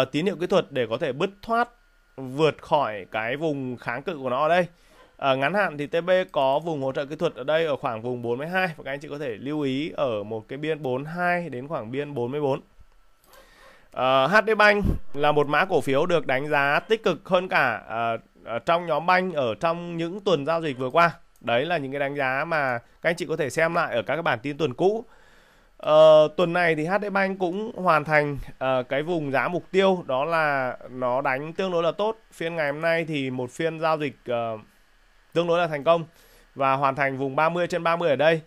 uh, tín hiệu kỹ thuật để có thể bứt thoát vượt khỏi cái vùng kháng cự của nó ở đây. À, ngắn hạn thì TP có vùng hỗ trợ kỹ thuật ở đây ở khoảng vùng 42 và các anh chị có thể lưu ý ở một cái biên 42 đến khoảng biên 44. À, HD Bank là một mã cổ phiếu được đánh giá tích cực hơn cả à, trong nhóm banh ở trong những tuần giao dịch vừa qua đấy là những cái đánh giá mà các anh chị có thể xem lại ở các cái bản tin tuần cũ Ờ, tuần này thì HD Bank cũng hoàn thành uh, cái vùng giá mục tiêu đó là nó đánh tương đối là tốt phiên ngày hôm nay thì một phiên giao dịch uh, tương đối là thành công và hoàn thành vùng 30 trên 30 ở đây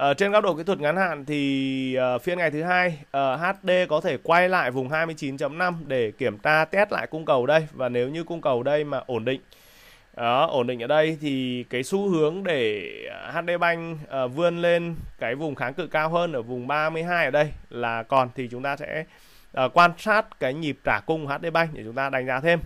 À, trên góc độ kỹ thuật ngắn hạn thì à, phiên ngày thứ hai à, ờ, HD có thể quay lại vùng 29.5 để kiểm tra test lại cung cầu đây và nếu như cung cầu đây mà ổn định đó, ổn định ở đây thì cái xu hướng để HD Bank à, vươn lên cái vùng kháng cự cao hơn ở vùng 32 ở đây là còn thì chúng ta sẽ à, quan sát cái nhịp trả cung HD Bank để chúng ta đánh giá thêm.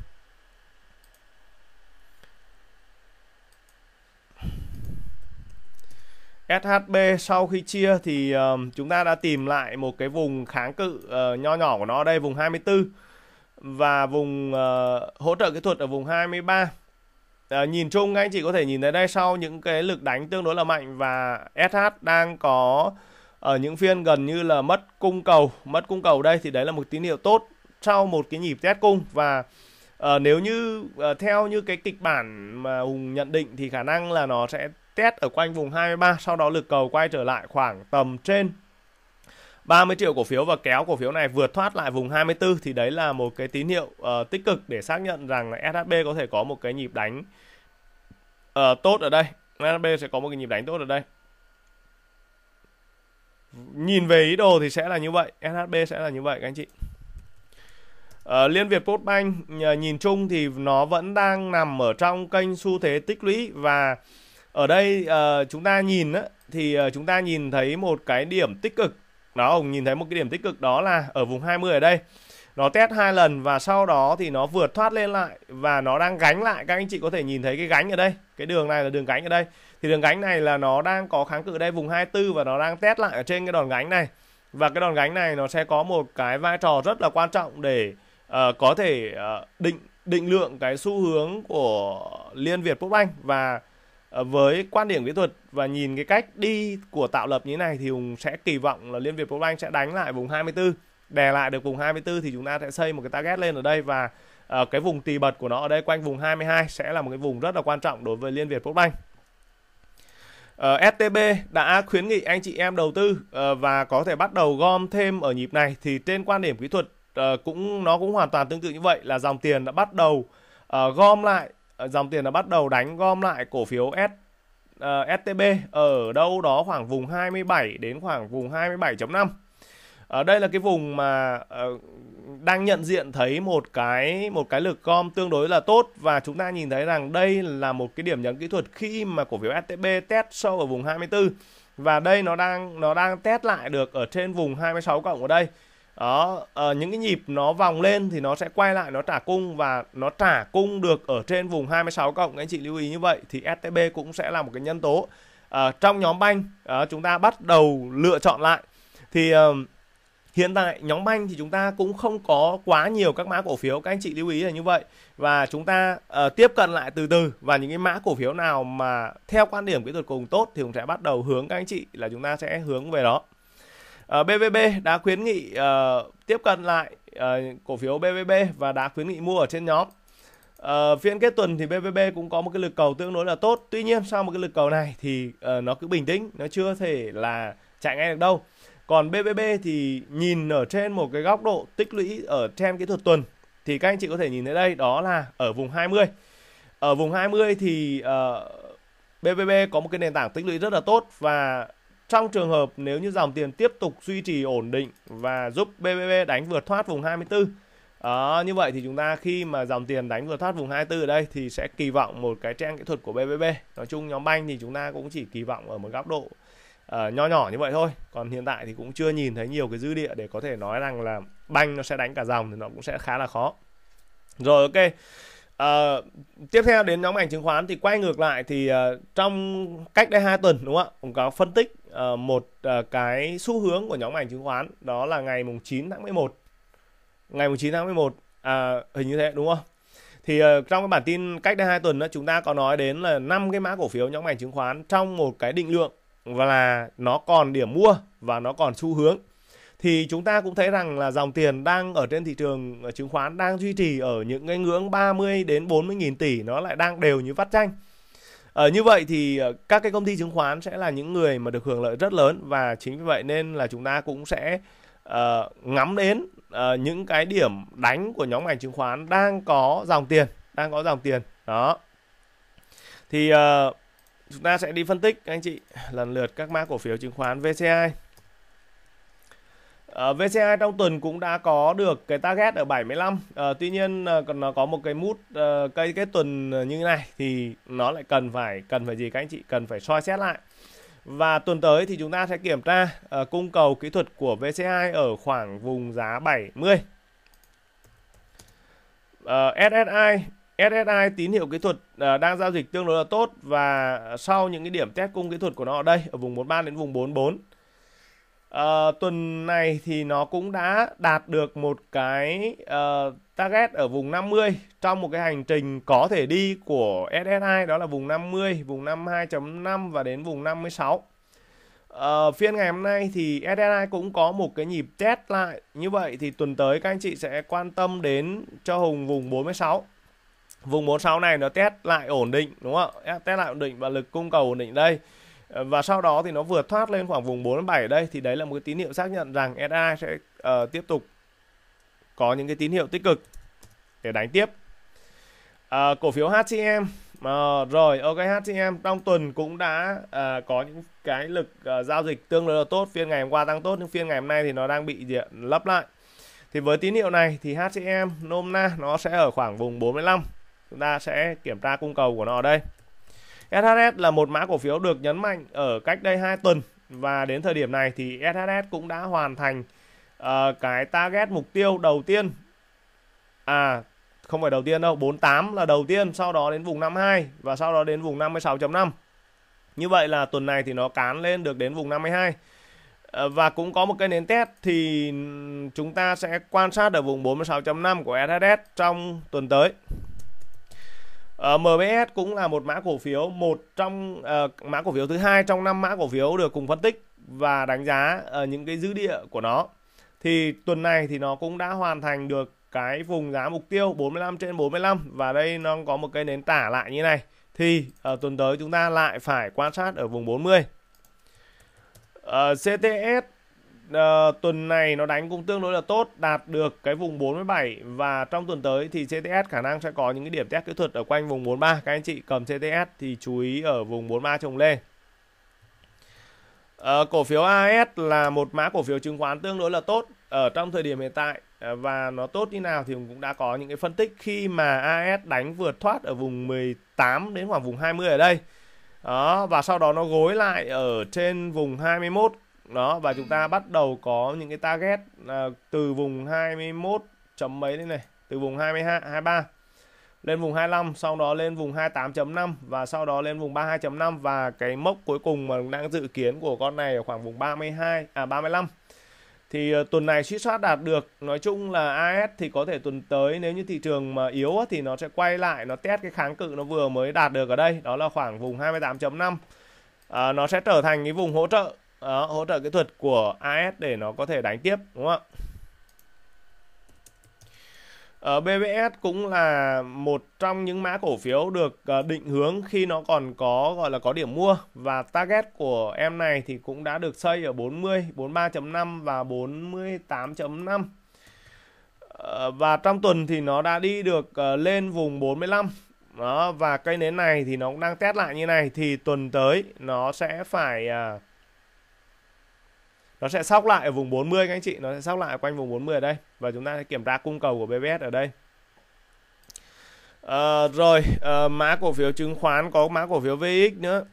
SHB sau khi chia thì uh, chúng ta đã tìm lại một cái vùng kháng cự uh, nho nhỏ của nó đây vùng 24 và vùng uh, hỗ trợ kỹ thuật ở vùng 23. À, ờ, nhìn chung anh chị có thể nhìn thấy đây sau những cái lực đánh tương đối là mạnh và SH đang có ở những phiên gần như là mất cung cầu, mất cung cầu đây thì đấy là một tín hiệu tốt sau một cái nhịp test cung và uh, nếu như uh, theo như cái kịch bản mà Hùng nhận định thì khả năng là nó sẽ test ở quanh vùng 23 sau đó lực cầu quay trở lại khoảng tầm trên 30 triệu cổ phiếu và kéo cổ phiếu này vượt thoát lại vùng 24 thì đấy là một cái tín hiệu uh, tích cực để xác nhận rằng là SHB có thể có một cái nhịp đánh uh, tốt ở đây. SHB sẽ có một cái nhịp đánh tốt ở đây. Nhìn về ý đồ thì sẽ là như vậy, SHB sẽ là như vậy các anh chị. Uh, Liên Việt Postbank uh, nhìn chung thì nó vẫn đang nằm ở trong kênh xu thế tích lũy và ở đây uh, chúng ta nhìn á, thì uh, chúng ta nhìn thấy một cái điểm tích cực đó ông nhìn thấy một cái điểm tích cực đó là ở vùng 20 ở đây nó test hai lần và sau đó thì nó vượt thoát lên lại và nó đang gánh lại các anh chị có thể nhìn thấy cái gánh ở đây cái đường này là đường gánh ở đây thì đường gánh này là nó đang có kháng cự đây vùng 24 và nó đang test lại ở trên cái đòn gánh này và cái đòn gánh này nó sẽ có một cái vai trò rất là quan trọng để uh, có thể uh, định định lượng cái xu hướng của liên việt Postbank và Ờ, với quan điểm kỹ thuật và nhìn cái cách đi của tạo lập như thế này thì Hùng sẽ kỳ vọng là Liên Việt Postbank sẽ đánh lại vùng 24 đè lại được vùng 24 thì chúng ta sẽ xây một cái target lên ở đây và uh, cái vùng tì bật của nó ở đây quanh vùng 22 sẽ là một cái vùng rất là quan trọng đối với Liên Việt Postbank. Uh, ờ, STB đã khuyến nghị anh chị em đầu tư uh, và có thể bắt đầu gom thêm ở nhịp này thì trên quan điểm kỹ thuật uh, cũng nó cũng hoàn toàn tương tự như vậy là dòng tiền đã bắt đầu uh, gom lại Ờ, dòng tiền đã bắt đầu đánh gom lại cổ phiếu S uh, ờ, STB ở đâu đó khoảng vùng 27 đến khoảng vùng 27.5 ở ờ, đây là cái vùng mà uh, đang nhận diện thấy một cái một cái lực gom tương đối là tốt và chúng ta nhìn thấy rằng đây là một cái điểm nhấn kỹ thuật khi mà cổ phiếu STB test sâu ở vùng 24 và đây nó đang nó đang test lại được ở trên vùng 26 cộng ở đây đó uh, những cái nhịp nó vòng lên thì nó sẽ quay lại nó trả cung và nó trả cung được ở trên vùng 26 cộng các anh chị lưu ý như vậy thì STB cũng sẽ là một cái nhân tố uh, trong nhóm banh uh, chúng ta bắt đầu lựa chọn lại thì uh, hiện tại nhóm banh thì chúng ta cũng không có quá nhiều các mã cổ phiếu các anh chị lưu ý là như vậy và chúng ta uh, tiếp cận lại từ từ và những cái mã cổ phiếu nào mà theo quan điểm kỹ thuật cùng tốt thì cũng sẽ bắt đầu hướng các anh chị là chúng ta sẽ hướng về đó BVB ờ, đã khuyến nghị uh, tiếp cận lại uh, cổ phiếu BVB và đã khuyến nghị mua ở trên nhóm. Uh, phiên kết tuần thì BVB cũng có một cái lực cầu tương đối là tốt. Tuy nhiên sau một cái lực cầu này thì uh, nó cứ bình tĩnh, nó chưa thể là chạy ngay được đâu. Còn BVB thì nhìn ở trên một cái góc độ tích lũy ở trên kỹ thuật tuần thì các anh chị có thể nhìn thấy đây đó là ở vùng 20. Ở vùng 20 thì uh, BBB có một cái nền tảng tích lũy rất là tốt và trong trường hợp nếu như dòng tiền tiếp tục duy trì ổn định và giúp BBB đánh vượt thoát vùng 24 đó, ờ, như vậy thì chúng ta khi mà dòng tiền đánh vượt thoát vùng 24 ở đây thì sẽ kỳ vọng một cái trang kỹ thuật của BBB. Nói chung nhóm banh thì chúng ta cũng chỉ kỳ vọng ở một góc độ uh, nho nhỏ như vậy thôi. Còn hiện tại thì cũng chưa nhìn thấy nhiều cái dư địa để có thể nói rằng là banh nó sẽ đánh cả dòng thì nó cũng sẽ khá là khó. Rồi ok. Uh, tiếp theo đến nhóm ngành chứng khoán thì quay ngược lại thì uh, trong cách đây 2 tuần đúng không ạ? Cũng có phân tích Ờ, một ờ, cái xu hướng của nhóm ảnh chứng khoán đó là ngày mùng 9 tháng 11 ngày mùng 9 tháng 11 à, hình như thế đúng không thì ờ, trong cái bản tin cách đây hai tuần đó, chúng ta có nói đến là năm cái mã cổ phiếu nhóm ngành chứng khoán trong một cái định lượng và là nó còn điểm mua và nó còn xu hướng thì chúng ta cũng thấy rằng là dòng tiền đang ở trên thị trường chứng khoán đang duy trì ở những cái ngưỡng 30 đến 40 nghìn tỷ nó lại đang đều như vắt chanh Ờ, như vậy thì ờ, các cái công ty chứng khoán sẽ là những người mà được hưởng lợi rất lớn và chính vì vậy nên là chúng ta cũng sẽ uh, ngắm đến uh, những cái điểm đánh của nhóm ngành chứng khoán đang có dòng tiền, đang có dòng tiền đó. Thì uh, chúng ta sẽ đi phân tích anh chị lần lượt các mã cổ phiếu chứng khoán VCI. Ờ, VCI trong tuần cũng đã có được cái target ở 75 uh, ờ, Tuy nhiên uh, còn nó có một cái mút uh, cái cái tuần như thế này thì nó lại cần phải cần phải gì các anh chị cần phải soi xét lại và tuần tới thì chúng ta sẽ kiểm tra uh, cung cầu kỹ thuật của VCI ở khoảng vùng giá 70 uh, SSI SSI tín hiệu kỹ thuật uh, đang giao dịch tương đối là tốt và sau những cái điểm test cung kỹ thuật của nó ở đây ở vùng 43 đến vùng 44 uh, tuần này thì nó cũng đã đạt được một cái uh, target ở vùng 50 trong một cái hành trình có thể đi của SSI đó là vùng 50, vùng 52.5 và đến vùng 56. Uh, ờ, phiên ngày hôm nay thì SSI cũng có một cái nhịp test lại như vậy thì tuần tới các anh chị sẽ quan tâm đến cho Hùng vùng 46 vùng 46 này nó test lại ổn định đúng không ạ test lại ổn định và lực cung cầu ổn định đây Ờ, và sau đó thì nó vượt thoát lên khoảng vùng 4 7 ở đây thì đấy là một cái tín hiệu xác nhận rằng SI sẽ uh, tiếp tục có những cái tín hiệu tích cực để đánh tiếp uh, cổ phiếu HCM uh, rồi ok HCM trong tuần cũng đã uh, có những cái lực uh, giao dịch tương đối là tốt phiên ngày hôm qua tăng tốt nhưng phiên ngày hôm nay thì nó đang bị gì? lấp lại thì với tín hiệu này thì HCM nôm na nó sẽ ở khoảng vùng 45 chúng ta sẽ kiểm tra cung cầu của nó ở đây SHS là một mã cổ phiếu được nhấn mạnh ở cách đây 2 tuần và đến thời điểm này thì SHS cũng đã hoàn thành uh, cái target mục tiêu đầu tiên. À không phải đầu tiên đâu, 48 là đầu tiên, sau đó đến vùng 52 và sau đó đến vùng 56.5. Như vậy là tuần này thì nó cán lên được đến vùng 52 ờ, và cũng có một cái nến test thì chúng ta sẽ quan sát ở vùng 46.5 của SSS trong tuần tới. Uh, ờ, MBS cũng là một mã cổ phiếu một trong uh, mã cổ phiếu thứ hai trong năm mã cổ phiếu được cùng phân tích và đánh giá uh, những cái dữ địa của nó. Thì tuần này thì nó cũng đã hoàn thành được cái vùng giá mục tiêu 45 trên 45 và đây nó có một cái nến tả lại như này. Thì uh, tuần tới chúng ta lại phải quan sát ở vùng 40. Uh, CTS uh, tuần này nó đánh cũng tương đối là tốt, đạt được cái vùng 47 và trong tuần tới thì CTS khả năng sẽ có những cái điểm test kỹ thuật ở quanh vùng 43. Các anh chị cầm CTS thì chú ý ở vùng 43 trồng lên. Uh, cổ phiếu AS là một mã cổ phiếu chứng khoán tương đối là tốt ở trong thời điểm hiện tại ờ, và nó tốt như nào thì cũng đã có những cái phân tích khi mà AS đánh vượt thoát ở vùng 18 đến khoảng vùng 20 ở đây. Đó và sau đó nó gối lại ở trên vùng 21 đó và chúng ta bắt đầu có những cái target à, từ vùng 21 chấm mấy đây này từ vùng 22 23 lên vùng 25 sau đó lên vùng 28.5 và sau đó lên vùng 32.5 và cái mốc cuối cùng mà đang dự kiến của con này ở khoảng vùng 32 à 35 thì uh, tuần này suýt soát đạt được nói chung là AS thì có thể tuần tới nếu như thị trường mà yếu thì nó sẽ quay lại nó test cái kháng cự nó vừa mới đạt được ở đây đó là khoảng vùng 28.5 à, nó sẽ trở thành cái vùng hỗ trợ đó, ờ, hỗ trợ kỹ thuật của AS để nó có thể đánh tiếp đúng không ạ ở ờ, BBS cũng là một trong những mã cổ phiếu được ờ, định hướng khi nó còn có gọi là có điểm mua và target của em này thì cũng đã được xây ở 40, 43.5 và 48.5 và trong tuần thì nó đã đi được lên vùng 45 đó và cây nến này thì nó cũng đang test lại như này thì tuần tới nó sẽ phải à, nó sẽ sóc lại ở vùng 40 các anh chị nó sẽ sóc lại quanh vùng 40 ở đây và chúng ta sẽ kiểm tra cung cầu của BBS ở đây à, rồi à, mã cổ phiếu chứng khoán có mã cổ phiếu VX nữa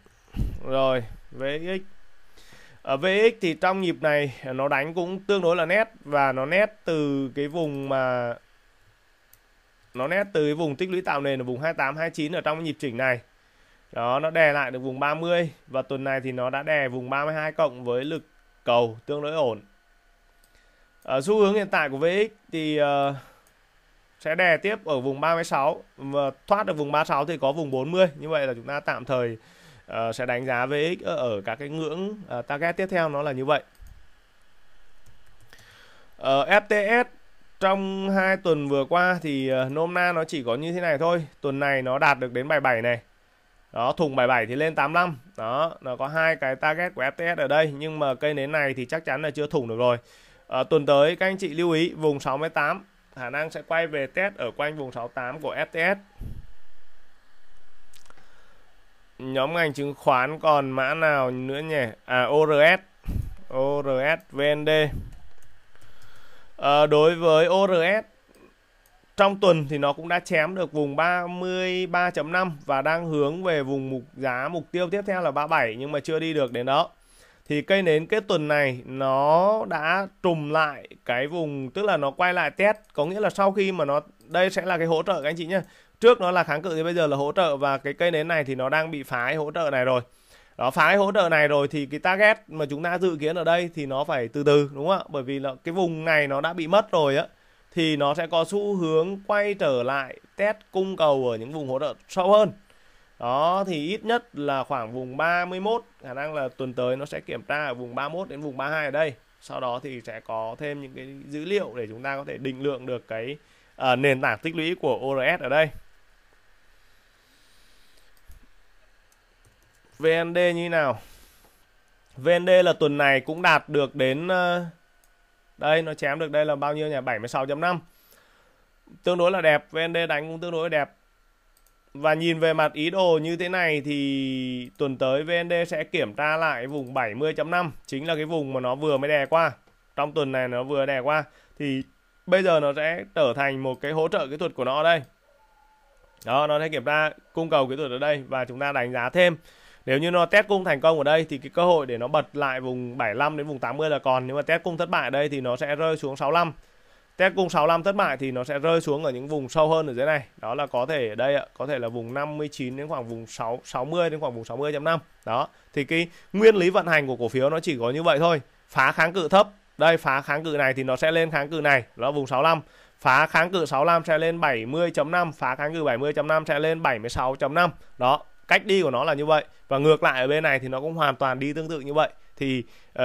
rồi VX ở ờ, VX thì trong nhịp này nó đánh cũng tương đối là nét và nó nét từ cái vùng mà nó nét từ cái vùng tích lũy tạo nền ở vùng 28 29 ở trong nhịp chỉnh này. Đó nó đè lại được vùng 30 và tuần này thì nó đã đè vùng 32 cộng với lực cầu tương đối ổn ở à, xu hướng hiện tại của VX thì uh, sẽ đè tiếp ở vùng 36 và thoát được vùng 36 thì có vùng 40 như vậy là chúng ta tạm thời uh, sẽ đánh giá VX ở, ở các cái ngưỡng uh, target tiếp theo nó là như vậy uh, ờ, FTS trong hai tuần vừa qua thì uh, nôm na nó chỉ có như thế này thôi tuần này nó đạt được đến 77 này đó thùng 77 thì lên 85 đó nó có hai cái target của FTS ở đây nhưng mà cây nến này thì chắc chắn là chưa thủng được rồi à, tuần tới các anh chị lưu ý vùng 68 khả năng sẽ quay về test ở quanh vùng 68 của FTS nhóm ngành chứng khoán còn mã nào nữa nhỉ à ORS ORS VND à, ờ, đối với ORS trong tuần thì nó cũng đã chém được vùng 33.5 và đang hướng về vùng mục giá mục tiêu tiếp theo là 37 nhưng mà chưa đi được đến đó. Thì cây nến kết tuần này nó đã trùm lại cái vùng tức là nó quay lại test có nghĩa là sau khi mà nó đây sẽ là cái hỗ trợ các anh chị nhé Trước nó là kháng cự thì bây giờ là hỗ trợ và cái cây nến này thì nó đang bị phá hỗ trợ này rồi. Đó phá hỗ trợ này rồi thì cái target mà chúng ta dự kiến ở đây thì nó phải từ từ đúng không ạ? Bởi vì là cái vùng này nó đã bị mất rồi á thì nó sẽ có xu hướng quay trở lại test cung cầu ở những vùng hỗ trợ sâu hơn đó thì ít nhất là khoảng vùng 31 khả năng là tuần tới nó sẽ kiểm tra ở vùng 31 đến vùng 32 ở đây sau đó thì sẽ có thêm những cái dữ liệu để chúng ta có thể định lượng được cái uh, nền tảng tích lũy của ORS ở đây VND như nào VND là tuần này cũng đạt được đến uh, đây nó chém được đây là bao nhiêu nhỉ 76.5 tương đối là đẹp VND đánh cũng tương đối đẹp và nhìn về mặt ý đồ như thế này thì tuần tới VND sẽ kiểm tra lại vùng 70.5 chính là cái vùng mà nó vừa mới đè qua trong tuần này nó vừa đè qua thì bây giờ nó sẽ trở thành một cái hỗ trợ kỹ thuật của nó đây đó nó sẽ kiểm tra cung cầu kỹ thuật ở đây và chúng ta đánh giá thêm nếu như nó test cung thành công ở đây thì cái cơ hội để nó bật lại vùng 75 đến vùng 80 là còn nhưng mà test cung thất bại ở đây thì nó sẽ rơi xuống 65 test cung 65 thất bại thì nó sẽ rơi xuống ở những vùng sâu hơn ở dưới này đó là có thể ở đây ạ có thể là vùng 59 đến khoảng vùng 6 60 đến khoảng vùng 60.5 đó thì cái nguyên lý vận hành của cổ phiếu nó chỉ có như vậy thôi phá kháng cự thấp đây phá kháng cự này thì nó sẽ lên kháng cự này đó là vùng 65 phá kháng cự 65 sẽ lên 70.5 phá kháng cự 70.5 sẽ lên 76.5 đó cách đi của nó là như vậy và ngược lại ở bên này thì nó cũng hoàn toàn đi tương tự như vậy thì uh,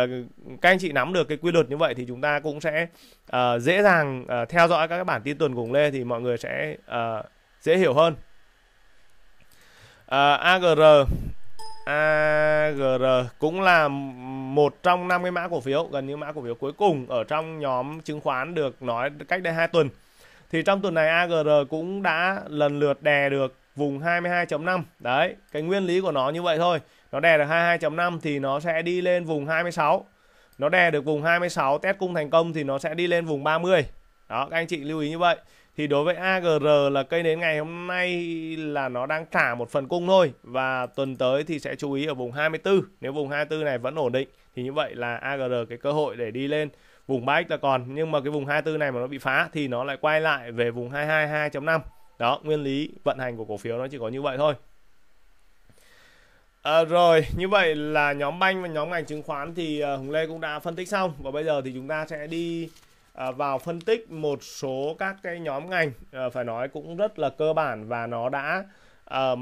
các anh chị nắm được cái quy luật như vậy thì chúng ta cũng sẽ uh, dễ dàng uh, theo dõi các cái bản tin tuần cùng lê thì mọi người sẽ uh, dễ hiểu hơn uh, agr agr cũng là một trong năm cái mã cổ phiếu gần như mã cổ phiếu cuối cùng ở trong nhóm chứng khoán được nói cách đây hai tuần thì trong tuần này agr cũng đã lần lượt đè được vùng 22.5 đấy cái nguyên lý của nó như vậy thôi nó đè được 22.5 thì nó sẽ đi lên vùng 26 nó đè được vùng 26 test cung thành công thì nó sẽ đi lên vùng 30 đó các anh chị lưu ý như vậy thì đối với AGR là cây đến ngày hôm nay là nó đang trả một phần cung thôi và tuần tới thì sẽ chú ý ở vùng 24 nếu vùng 24 này vẫn ổn định thì như vậy là AGR cái cơ hội để đi lên vùng 3x là còn nhưng mà cái vùng 24 này mà nó bị phá thì nó lại quay lại về vùng 22 2.5 đó nguyên lý vận hành của cổ phiếu nó chỉ có như vậy thôi À, rồi như vậy là nhóm banh và nhóm ngành chứng khoán thì uh, Hùng Lê cũng đã phân tích xong và bây giờ thì chúng ta sẽ đi uh, vào phân tích một số các cái nhóm ngành uh, phải nói cũng rất là cơ bản và nó đã uh,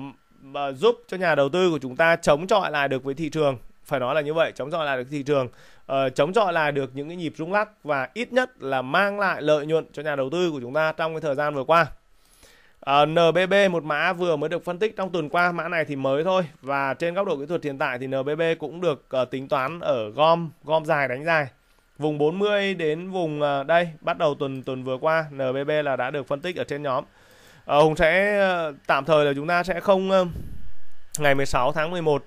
uh, giúp cho nhà đầu tư của chúng ta chống chọi lại được với thị trường phải nói là như vậy chống chọi lại được thị trường uh, chống chọi lại được những cái nhịp rung lắc và ít nhất là mang lại lợi nhuận cho nhà đầu tư của chúng ta trong cái thời gian vừa qua Uh, à, NBB một mã vừa mới được phân tích trong tuần qua mã này thì mới thôi và trên góc độ kỹ thuật hiện tại thì NBB cũng được uh, tính toán ở gom gom dài đánh dài vùng 40 đến vùng uh, đây bắt đầu tuần tuần vừa qua NBB là đã được phân tích ở trên nhóm uh, Hùng sẽ uh, tạm thời là chúng ta sẽ không uh, ngày 16 tháng 11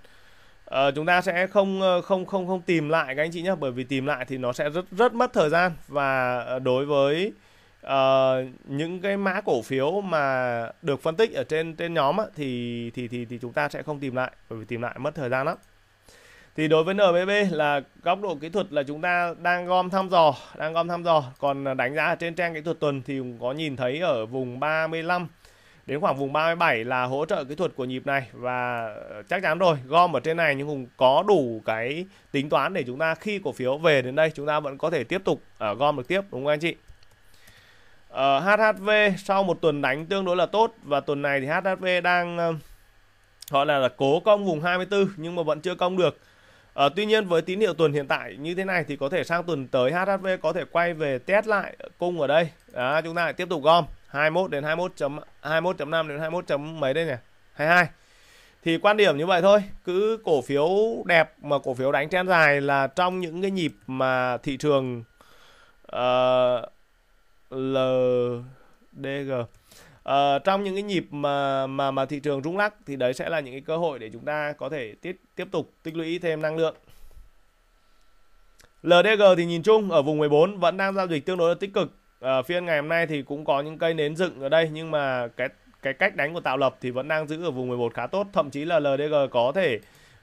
Uh, chúng ta sẽ không không không không tìm lại các anh chị nhé bởi vì tìm lại thì nó sẽ rất rất mất thời gian và đối với uh, những cái mã cổ phiếu mà được phân tích ở trên trên nhóm á, thì thì thì thì chúng ta sẽ không tìm lại bởi vì tìm lại mất thời gian lắm thì đối với NBB là góc độ kỹ thuật là chúng ta đang gom thăm dò đang gom thăm dò còn đánh giá trên trang kỹ thuật tuần thì cũng có nhìn thấy ở vùng 35 đến khoảng vùng 37 là hỗ trợ kỹ thuật của nhịp này và ờ, chắc chắn rồi gom ở trên này nhưng cũng có đủ cái tính toán để chúng ta khi cổ phiếu về đến đây chúng ta vẫn có thể tiếp tục ở ờ, gom được tiếp đúng không anh chị uh, ờ, HHV sau một tuần đánh tương đối là tốt và tuần này thì HHV đang uh, gọi là, là cố công vùng 24 nhưng mà vẫn chưa công được uh, tuy nhiên với tín hiệu tuần hiện tại như thế này thì có thể sang tuần tới HHV có thể quay về test lại cung ở đây Đó, chúng ta lại tiếp tục gom 21 đến 21 chấm 21 5 đến 21 chấm mấy đây nhỉ 22 thì quan điểm như vậy thôi cứ cổ phiếu đẹp mà cổ phiếu đánh trên dài là trong những cái nhịp mà thị trường uh, L LDG à, ờ, trong những cái nhịp mà mà mà thị trường rung lắc thì đấy sẽ là những cái cơ hội để chúng ta có thể tiếp tiếp tục tích lũy thêm năng lượng LDG thì nhìn chung ở vùng 14 vẫn đang giao dịch tương đối là tích cực à, phiên ngày hôm nay thì cũng có những cây nến dựng ở đây nhưng mà cái cái cách đánh của tạo lập thì vẫn đang giữ ở vùng 11 khá tốt thậm chí là LDG có thể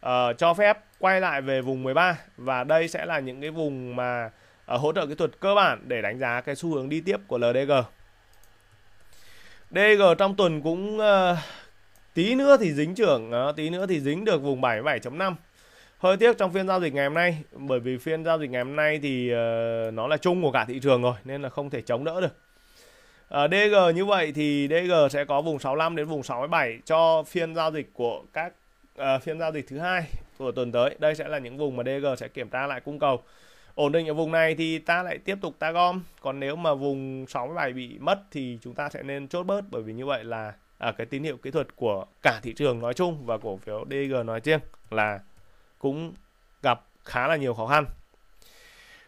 uh, cho phép quay lại về vùng 13 và đây sẽ là những cái vùng mà uh, hỗ trợ kỹ thuật cơ bản để đánh giá cái xu hướng đi tiếp của LDG. DG trong tuần cũng uh, tí nữa thì dính trưởng, uh, tí nữa thì dính được vùng 77.5. Hơi tiếc trong phiên giao dịch ngày hôm nay bởi vì phiên giao dịch ngày hôm nay thì uh, nó là chung của cả thị trường rồi nên là không thể chống đỡ được. Uh, DG như vậy thì DG sẽ có vùng 65 đến vùng 67 cho phiên giao dịch của các uh, phiên giao dịch thứ hai của tuần tới. Đây sẽ là những vùng mà DG sẽ kiểm tra lại cung cầu ổn định ở vùng này thì ta lại tiếp tục ta gom còn nếu mà vùng 67 bị mất thì chúng ta sẽ nên chốt bớt bởi vì như vậy là à, cái tín hiệu kỹ thuật của cả thị trường nói chung và cổ phiếu DG nói riêng là cũng gặp khá là nhiều khó khăn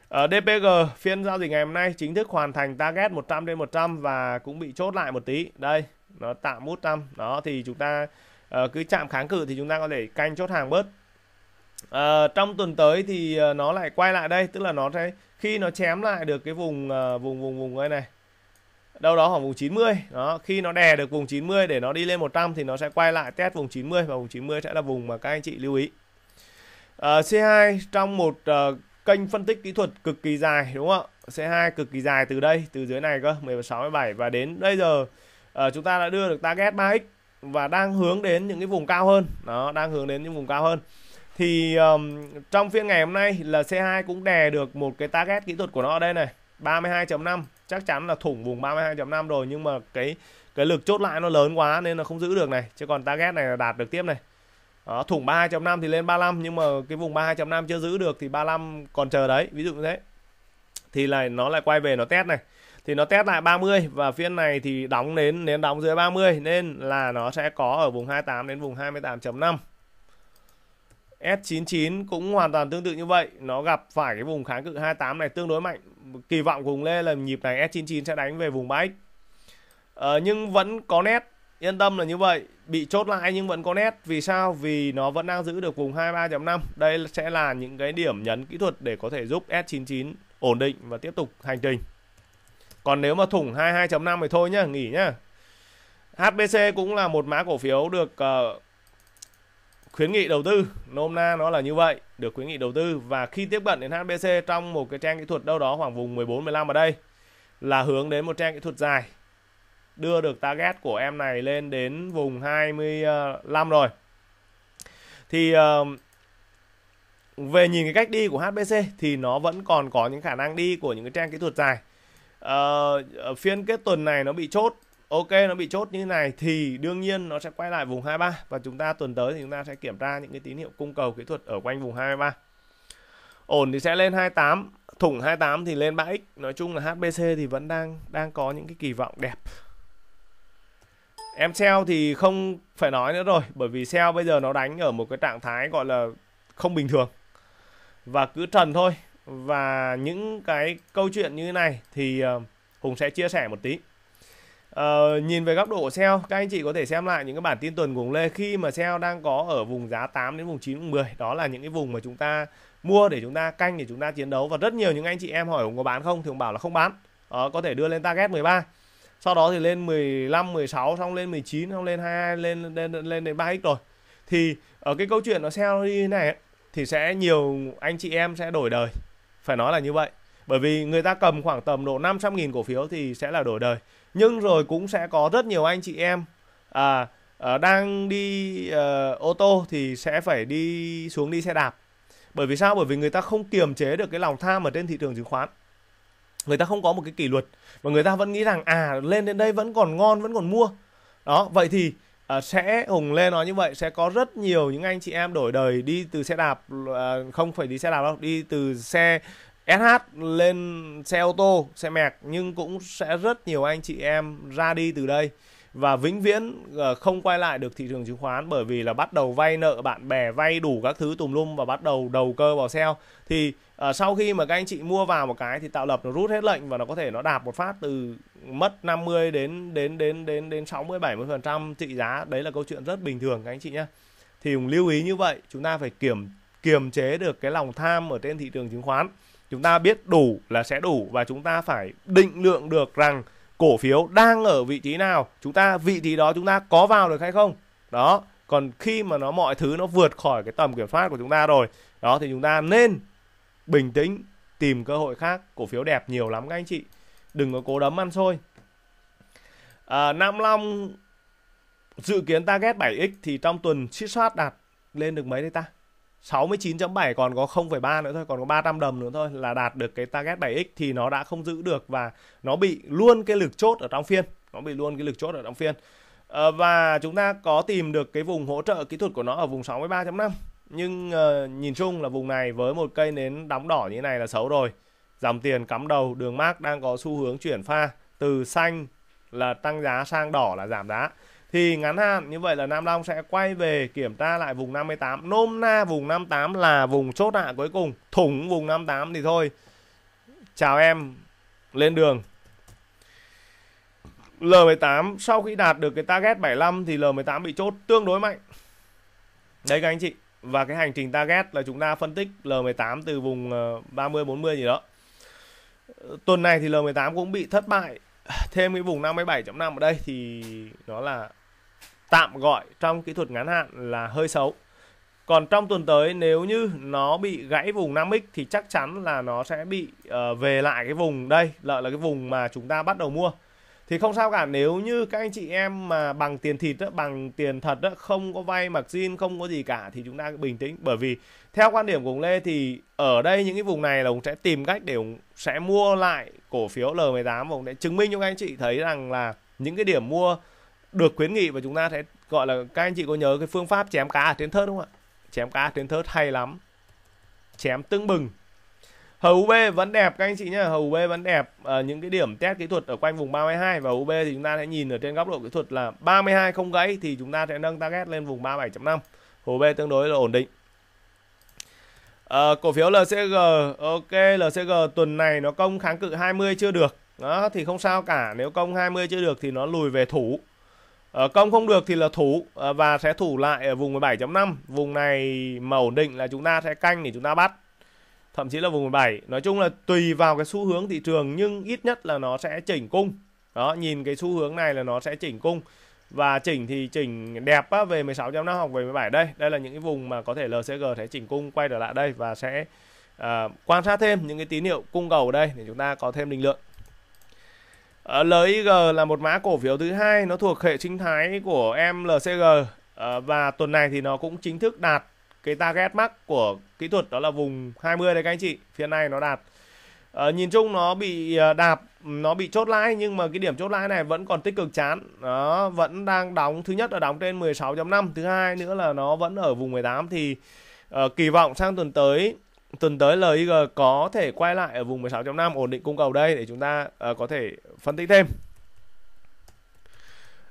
ở ờ, DPG phiên giao dịch ngày hôm nay chính thức hoàn thành target 100 trên 100 và cũng bị chốt lại một tí đây nó tạm 100 đó thì chúng ta uh, cứ chạm kháng cự thì chúng ta có thể canh chốt hàng bớt à, trong tuần tới thì ờ, nó lại quay lại đây tức là nó sẽ khi nó chém lại được cái vùng ờ, vùng vùng vùng đây này đâu đó khoảng vùng 90 đó khi nó đè được vùng 90 để nó đi lên 100 thì nó sẽ quay lại test vùng 90 và vùng 90 sẽ là vùng mà các anh chị lưu ý à, C2 trong một uh, kênh phân tích kỹ thuật cực kỳ dài đúng không ạ C2 cực kỳ dài từ đây từ dưới này cơ 16 17 và đến bây giờ uh, chúng ta đã đưa được target 3x và đang hướng đến những cái vùng cao hơn nó đang hướng đến những vùng cao hơn thì um, trong phiên ngày hôm nay là C2 cũng đè được một cái target kỹ thuật của nó ở đây này 32.5 chắc chắn là thủng vùng 32.5 rồi nhưng mà cái cái lực chốt lại nó lớn quá nên là không giữ được này chứ còn target này là đạt được tiếp này đó, thủng 32.5 thì lên 35 nhưng mà cái vùng 32.5 chưa giữ được thì 35 còn chờ đấy ví dụ như thế thì lại nó lại quay về nó test này thì nó test lại 30 và phiên này thì đóng đến nến đóng dưới 30 nên là nó sẽ có ở vùng 28 đến vùng 28.5 S99 cũng hoàn toàn tương tự như vậy nó gặp phải cái vùng kháng cự 28 này tương đối mạnh kỳ vọng cùng lên là nhịp này S99 sẽ đánh về vùng 3X ờ, nhưng vẫn có nét yên tâm là như vậy bị chốt lại nhưng vẫn có nét vì sao vì nó vẫn đang giữ được vùng 23.5 đây sẽ là những cái điểm nhấn kỹ thuật để có thể giúp S99 ổn định và tiếp tục hành trình còn nếu mà thủng 22.5 thì thôi nhá nghỉ nhá HBC cũng là một mã cổ phiếu được uh, khuyến nghị đầu tư nôm na nó là như vậy được khuyến nghị đầu tư và khi tiếp cận đến HBC trong một cái trang kỹ thuật đâu đó khoảng vùng 14 15 ở đây là hướng đến một trang kỹ thuật dài đưa được target của em này lên đến vùng 25 rồi thì về nhìn cái cách đi của HBC thì nó vẫn còn có những khả năng đi của những cái trang kỹ thuật dài uh, phiên kết tuần này nó bị chốt ok nó bị chốt như thế này thì đương nhiên nó sẽ quay lại vùng 23 và chúng ta tuần tới thì chúng ta sẽ kiểm tra những cái tín hiệu cung cầu kỹ thuật ở quanh vùng 23 ổn thì sẽ lên 28 thủng 28 thì lên 3x nói chung là HBC thì vẫn đang đang có những cái kỳ vọng đẹp em sell thì không phải nói nữa rồi bởi vì sell bây giờ nó đánh ở một cái trạng thái gọi là không bình thường và cứ trần thôi và những cái câu chuyện như thế này thì ờ, Hùng sẽ chia sẻ một tí Uh, nhìn về góc độ của SEO, các anh chị có thể xem lại những cái bản tin tuần cùng Lê khi mà SEO đang có ở vùng giá 8 đến vùng 9, vùng 10. Đó là những cái vùng mà chúng ta mua để chúng ta canh để chúng ta chiến đấu và rất nhiều những anh chị em hỏi ông có bán không thì ông bảo là không bán. Đó, có thể đưa lên target 13. Sau đó thì lên 15, 16 xong lên 19, xong lên 22 lên lên lên đến 3x rồi. Thì ở cái câu chuyện nó SEO đi này thì sẽ nhiều anh chị em sẽ đổi đời. Phải nói là như vậy. Bởi vì người ta cầm khoảng tầm độ 500.000 cổ phiếu thì sẽ là đổi đời nhưng rồi cũng sẽ có rất nhiều anh chị em à, à, đang đi à, ô tô thì sẽ phải đi xuống đi xe đạp bởi vì sao bởi vì người ta không kiềm chế được cái lòng tham ở trên thị trường chứng khoán người ta không có một cái kỷ luật và người ta vẫn nghĩ rằng à lên đến đây vẫn còn ngon vẫn còn mua đó vậy thì à, sẽ hùng lên nói như vậy sẽ có rất nhiều những anh chị em đổi đời đi từ xe đạp à, không phải đi xe đạp đâu đi từ xe SH lên xe ô tô, xe mẹc nhưng cũng sẽ rất nhiều anh chị em ra đi từ đây và vĩnh viễn ờ, không quay lại được thị trường chứng khoán bởi vì là bắt đầu vay nợ bạn bè vay đủ các thứ tùm lum và bắt đầu đầu cơ vào xe thì uh, sau khi mà các anh chị mua vào một cái thì tạo lập nó rút hết lệnh và nó có thể nó đạp một phát từ mất 50 đến đến đến đến đến 60 70 phần trăm trị giá đấy là câu chuyện rất bình thường các anh chị nhé thì lưu ý như vậy chúng ta phải kiểm kiềm chế được cái lòng tham ở trên thị trường chứng khoán chúng ta biết đủ là sẽ đủ và chúng ta phải định lượng được rằng cổ phiếu đang ở vị trí nào chúng ta vị trí đó chúng ta có vào được hay không đó còn khi mà nó mọi thứ nó vượt khỏi cái tầm kiểm soát của chúng ta rồi đó thì chúng ta nên bình tĩnh tìm cơ hội khác cổ phiếu đẹp nhiều lắm các anh chị đừng có cố đấm ăn xôi à, Nam Long dự kiến target 7x thì trong tuần chiết soát đạt lên được mấy đây ta 69.7 còn có 0,3 nữa thôi, còn có 300 đồng nữa thôi là đạt được cái target 7x thì nó đã không giữ được và nó bị luôn cái lực chốt ở trong phiên, nó bị luôn cái lực chốt ở trong phiên. À, và chúng ta có tìm được cái vùng hỗ trợ kỹ thuật của nó ở vùng 63.5 nhưng uh, nhìn chung là vùng này với một cây nến đóng đỏ như thế này là xấu rồi. Dòng tiền cắm đầu, đường mác đang có xu hướng chuyển pha từ xanh là tăng giá sang đỏ là giảm giá thì ngắn hạn như vậy là Nam Long sẽ quay về kiểm tra lại vùng 58 nôm na vùng 58 là vùng chốt hạ cuối cùng thủng vùng 58 thì thôi chào em lên đường L18 sau khi đạt được cái target 75 thì L18 bị chốt tương đối mạnh đấy các anh chị và cái hành trình target là chúng ta phân tích L18 từ vùng 30 ờ, 40 gì đó tuần này thì L18 cũng bị thất bại [sighs] thêm cái vùng 57.5 ở đây thì nó là tạm gọi trong kỹ thuật ngắn hạn là hơi xấu. Còn trong tuần tới nếu như nó bị gãy vùng 5x thì chắc chắn là nó sẽ bị uh, về lại cái vùng đây là là cái vùng mà chúng ta bắt đầu mua. Thì không sao cả nếu như các anh chị em mà bằng tiền thịt đó, bằng tiền thật đó, không có vay mặc zin, không có gì cả thì chúng ta bình tĩnh bởi vì theo quan điểm của ông Lê thì ở đây những cái vùng này là ông sẽ tìm cách để ông sẽ mua lại cổ phiếu L18 và cũng để chứng minh cho các anh chị thấy rằng là những cái điểm mua được khuyến nghị và chúng ta sẽ gọi là các anh chị có nhớ cái phương pháp chém cá ở trên thớt không ạ? Chém cá trên thớt hay lắm. Chém tương bừng. Hầu UB vẫn đẹp các anh chị nhá, hầu UB vẫn đẹp à, những cái điểm test kỹ thuật ở quanh vùng 32 và UB thì chúng ta sẽ nhìn ở trên góc độ kỹ thuật là 32 không gãy thì chúng ta sẽ nâng target lên vùng 37.5. Hầu UB tương đối là ổn định à, cổ phiếu LCG ok LCG tuần này nó công kháng cự 20 chưa được đó thì không sao cả nếu công 20 chưa được thì nó lùi về thủ à, công không được thì là thủ à, và sẽ thủ lại ở vùng 17.5 vùng này mà ổn định là chúng ta sẽ canh để chúng ta bắt thậm chí là vùng 17 nói chung là tùy vào cái xu hướng thị trường nhưng ít nhất là nó sẽ chỉnh cung đó nhìn cái xu hướng này là nó sẽ chỉnh cung và chỉnh thì chỉnh đẹp á, về 16 năm hoặc về 17 đây đây là những cái vùng mà có thể LCG sẽ chỉnh cung quay trở lại đây và sẽ uh, quan sát thêm những cái tín hiệu cung cầu ở đây để chúng ta có thêm định lượng uh, ờ, LIG là một mã cổ phiếu thứ hai nó thuộc hệ sinh thái của MLCG uh, ờ, và tuần này thì nó cũng chính thức đạt cái target max của kỹ thuật đó là vùng 20 đấy các anh chị phía này nó đạt uh, nhìn chung nó bị uh, đạp nó bị chốt lãi nhưng mà cái điểm chốt lãi này vẫn còn tích cực chán nó vẫn đang đóng thứ nhất là đóng trên 16.5 thứ hai nữa là nó vẫn ở vùng 18 thì uh, kỳ vọng sang tuần tới tuần tới LIG có thể quay lại ở vùng 16.5 ổn định cung cầu đây để chúng ta uh, có thể phân tích thêm uh,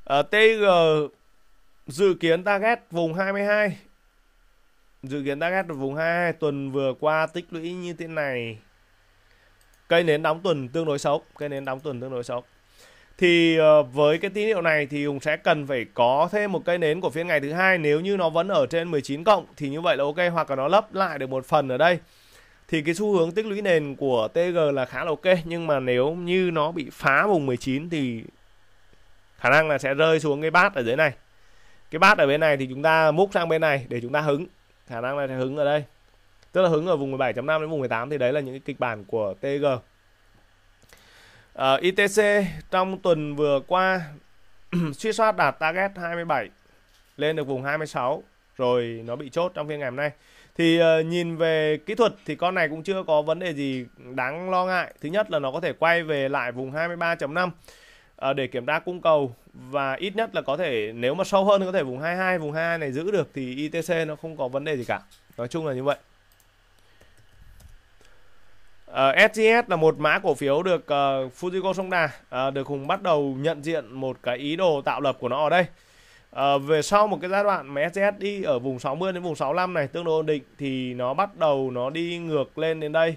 ờ, TG dự kiến target vùng 22 dự kiến target vùng 22 tuần vừa qua tích lũy như thế này cây nến đóng tuần tương đối xấu cây nến đóng tuần tương đối xấu thì ờ, với cái tín hiệu này thì Hùng sẽ cần phải có thêm một cây nến của phiên ngày thứ hai nếu như nó vẫn ở trên 19 cộng thì như vậy là ok hoặc là nó lấp lại được một phần ở đây thì cái xu hướng tích lũy nền của TG là khá là ok nhưng mà nếu như nó bị phá vùng 19 thì khả năng là sẽ rơi xuống cái bát ở dưới này cái bát ở bên này thì chúng ta múc sang bên này để chúng ta hứng khả năng là sẽ hứng ở đây tức là hướng ở vùng 17.5 đến vùng 18 thì đấy là những cái kịch bản của TG uh, ờ, ITC trong tuần vừa qua [clears throat] suy soát đạt target 27 lên được vùng 26 rồi nó bị chốt trong phiên ngày hôm nay thì uh, nhìn về kỹ thuật thì con này cũng chưa có vấn đề gì đáng lo ngại thứ nhất là nó có thể quay về lại vùng 23.5 uh, ờ, để kiểm tra cung cầu và ít nhất là có thể nếu mà sâu hơn thì có thể vùng 22 vùng 22 này giữ được thì ITC nó không có vấn đề gì cả nói chung là như vậy Uh, ờ, SGS là một mã cổ phiếu được uh, Fujiko Sonda uh, ờ, được Hùng bắt đầu nhận diện một cái ý đồ tạo lập của nó ở đây. Uh, về sau một cái giai đoạn mà SGS đi ở vùng 60 đến vùng 65 này tương đối ổn định thì nó bắt đầu nó đi ngược lên đến đây.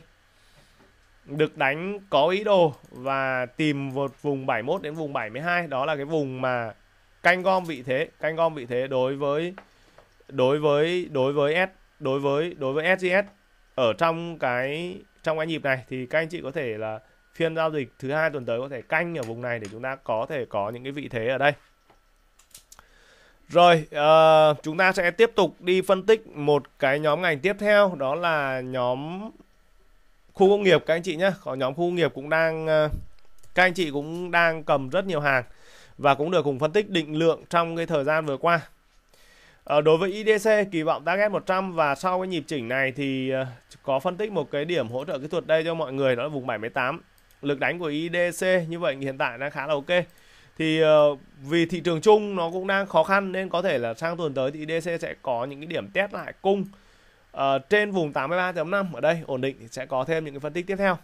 Được đánh có ý đồ và tìm một vùng 71 đến vùng 72 đó là cái vùng mà canh gom vị thế, canh gom vị thế đối với đối với đối với S đối với đối với SGS ở trong cái trong cái nhịp này thì các anh chị có thể là phiên giao dịch thứ hai tuần tới có thể canh ở vùng này để chúng ta có thể có những cái vị thế ở đây rồi uh, chúng ta sẽ tiếp tục đi phân tích một cái nhóm ngành tiếp theo đó là nhóm khu công nghiệp các anh chị nhé có nhóm khu công nghiệp cũng đang uh, các anh chị cũng đang cầm rất nhiều hàng và cũng được cùng phân tích định lượng trong cái thời gian vừa qua À, đối với IDC kỳ vọng target 100 và sau cái nhịp chỉnh này thì ờ, có phân tích một cái điểm hỗ trợ kỹ thuật đây cho mọi người đó là vùng 78. Lực đánh của IDC như vậy hiện tại đang khá là ok. Thì uh, vì thị trường chung nó cũng đang khó khăn nên có thể là sang tuần tới thì IDC sẽ có những cái điểm test lại cung uh, trên vùng 83.5 ở đây ổn định thì sẽ có thêm những cái phân tích tiếp theo.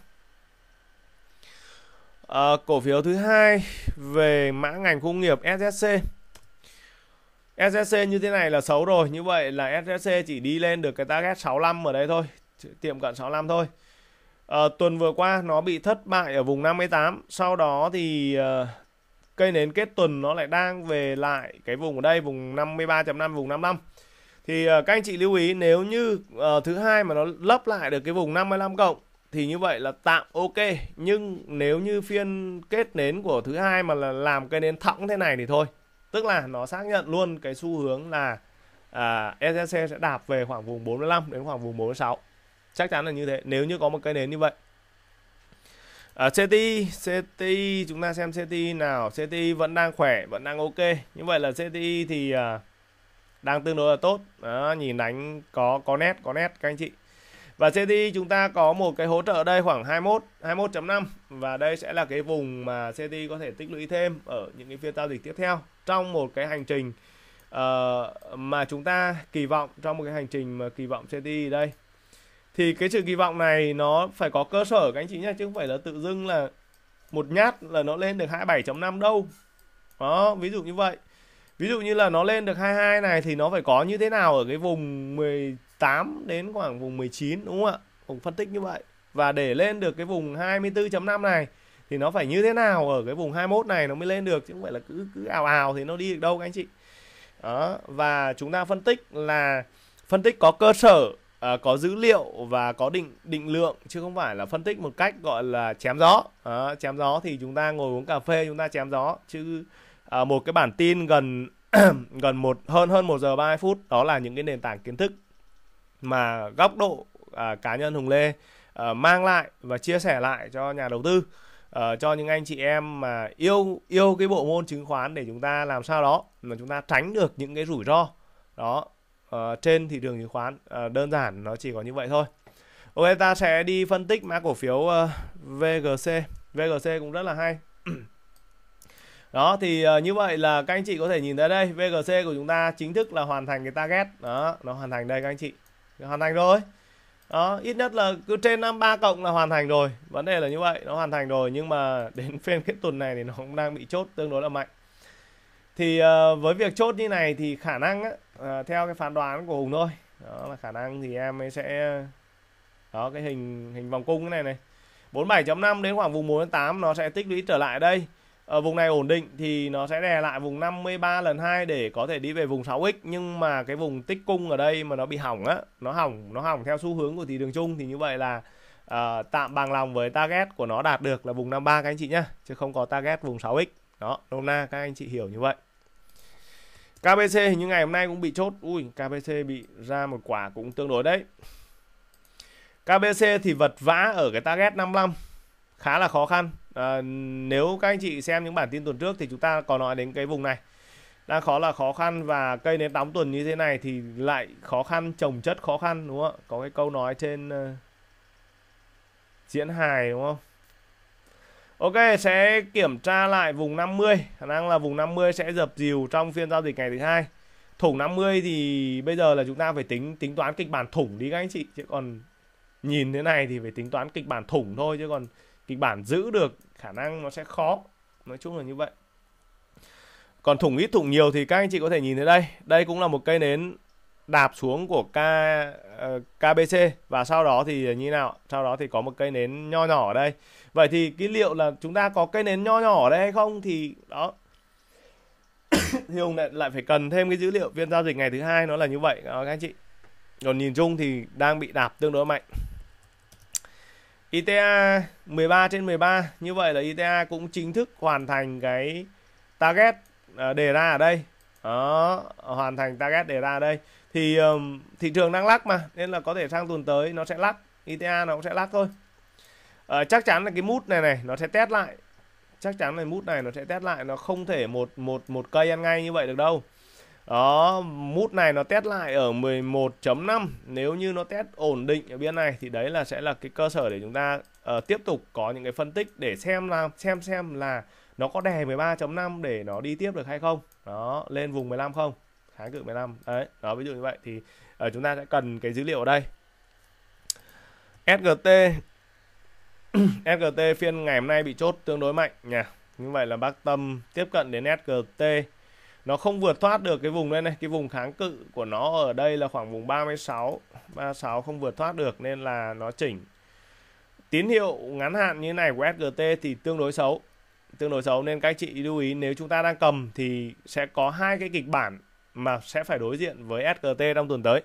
Uh, cổ phiếu thứ hai về mã ngành công nghiệp SSC SSC như thế này là xấu rồi như vậy là SSC chỉ đi lên được cái target 65 ở đây thôi tiệm cận 65 thôi à, tuần vừa qua nó bị thất bại ở vùng 58 sau đó thì uh, cây nến kết tuần nó lại đang về lại cái vùng ở đây vùng 53.5 vùng 55 thì uh, các anh chị lưu ý nếu như uh, thứ hai mà nó lấp lại được cái vùng 55 cộng thì như vậy là tạm ok nhưng nếu như phiên kết nến của thứ hai mà là làm cây nến thẳng thế này thì thôi tức là nó xác nhận luôn cái xu hướng là à, SSC sẽ đạp về khoảng vùng 45 đến khoảng vùng 46 chắc chắn là như thế nếu như có một cây nến như vậy à, CTI CTI chúng ta xem CTI nào CTI vẫn đang khỏe vẫn đang ok như vậy là CTI thì à, đang tương đối là tốt Đó, nhìn đánh có có nét có nét các anh chị và CTI chúng ta có một cái hỗ trợ đây khoảng 21 21.5 và đây sẽ là cái vùng mà CTI có thể tích lũy thêm ở những cái phiên giao dịch tiếp theo trong một cái hành trình uh, mà chúng ta kỳ vọng trong một cái hành trình mà kỳ vọng CTI đây. Thì cái sự kỳ vọng này nó phải có cơ sở các anh chị nhá chứ không phải là tự dưng là một nhát là nó lên được 27.5 đâu. Đó, ví dụ như vậy. Ví dụ như là nó lên được 22 này thì nó phải có như thế nào ở cái vùng 10 18 đến khoảng vùng 19 đúng không ạ? Hùng phân tích như vậy. Và để lên được cái vùng 24.5 này thì nó phải như thế nào ở cái vùng 21 này nó mới lên được chứ không phải là cứ cứ ào ào thì nó đi được đâu các anh chị. Đó, và chúng ta phân tích là phân tích có cơ sở À, có dữ liệu và có định định lượng chứ không phải là phân tích một cách gọi là chém gió à, chém gió thì chúng ta ngồi uống cà phê chúng ta chém gió chứ à, một cái bản tin gần [clears throat] gần một hơn hơn một giờ 30 phút đó là những cái nền tảng kiến thức mà góc độ à, cá nhân Hùng Lê à, mang lại và chia sẻ lại cho nhà đầu tư à, cho những anh chị em mà yêu yêu cái bộ môn chứng khoán để chúng ta làm sao đó mà chúng ta tránh được những cái rủi ro đó à, trên thị trường chứng khoán à, đơn giản nó chỉ có như vậy thôi ok ta sẽ đi phân tích mã cổ phiếu uh, VGC VGC cũng rất là hay [clears throat] đó thì uh, như vậy là các anh chị có thể nhìn thấy đây VGC của chúng ta chính thức là hoàn thành cái target đó nó hoàn thành đây các anh chị hoàn thành rồi đó ít nhất là cứ trên năm ba cộng là hoàn thành rồi vấn đề là như vậy nó hoàn thành rồi nhưng mà [laughs] đến phiên kết tuần này thì nó cũng đang bị chốt tương đối là mạnh thì uh, với việc chốt như này thì khả năng á, uh, theo cái phán đoán của hùng thôi đó là khả năng thì em ấy sẽ đó cái hình hình vòng cung cái này này 47.5 đến khoảng vùng 4 8 nó sẽ tích lũy trở lại đây ở ờ, vùng này ổn định thì nó sẽ đè lại vùng 53 lần 2 để có thể đi về vùng 6x nhưng mà cái vùng tích cung ở đây mà nó bị hỏng á nó hỏng nó hỏng theo xu hướng của thị trường chung thì như vậy là à, tạm bằng lòng với target của nó đạt được là vùng 53 các anh chị nhá chứ không có target vùng 6x đó nôm na các anh chị hiểu như vậy KBC hình như ngày hôm nay cũng bị chốt ui KBC bị ra một quả cũng tương đối đấy KBC thì vật vã ở cái target 55 khá là khó khăn à, nếu các anh chị xem những bản tin tuần trước thì chúng ta có nói đến cái vùng này đang khó là khó khăn và cây nến tắm tuần như thế này thì lại khó khăn trồng chất khó khăn đúng không có cái câu nói trên uh, diễn hài đúng không Ok sẽ kiểm tra lại vùng 50 khả năng là vùng 50 sẽ dập dìu trong phiên giao dịch ngày thứ hai thủng 50 thì bây giờ là chúng ta phải tính tính toán kịch bản thủng đi các anh chị chứ còn nhìn thế này thì phải tính toán kịch bản thủng thôi chứ còn kịch bản giữ được khả năng nó sẽ khó nói chung là như vậy còn thủng ít thủng nhiều thì các anh chị có thể nhìn thấy đây đây cũng là một cây nến đạp xuống của K, ờ, KBC và sau đó thì như nào sau đó thì có một cây nến nho nhỏ ở đây vậy thì cái liệu là chúng ta có cây nến nho nhỏ ở đây hay không thì đó [coughs] thì ông lại, lại phải cần thêm cái dữ liệu phiên giao dịch ngày thứ hai nó là như vậy đó các anh chị còn nhìn chung thì đang bị đạp tương đối mạnh ITA 13 trên 13 như vậy là ITA cũng chính thức hoàn thành cái target à, đề ra ở đây đó hoàn thành target đề ra ở đây thì um, thị trường đang lắc mà nên là có thể sang tuần tới nó sẽ lắc ITA nó cũng sẽ lắc thôi à, chắc chắn là cái mút này này nó sẽ test lại chắc chắn là mút này nó sẽ test lại nó không thể một một một cây ăn ngay như vậy được đâu đó mút này nó test lại ở 11.5 nếu như nó test ổn định ở bên này thì đấy là sẽ là cái cơ sở để chúng ta uh, tiếp tục có những cái phân tích để xem là xem xem là nó có đè 13.5 để nó đi tiếp được hay không đó lên vùng 15 không kháng cự 15 đấy đó ví dụ như vậy thì uh, chúng ta sẽ cần cái dữ liệu ở đây SGT [clears throat] SGT phiên ngày hôm nay bị chốt tương đối mạnh nha như vậy là bác Tâm tiếp cận đến SGT nó không vượt thoát được cái vùng đây này cái vùng kháng cự của nó ở đây là khoảng vùng 36 36 không vượt thoát được nên là nó chỉnh tín hiệu ngắn hạn như này của SGT thì tương đối xấu tương đối xấu nên các chị lưu ý nếu chúng ta đang cầm thì sẽ có hai cái kịch bản mà sẽ phải đối diện với SGT trong tuần tới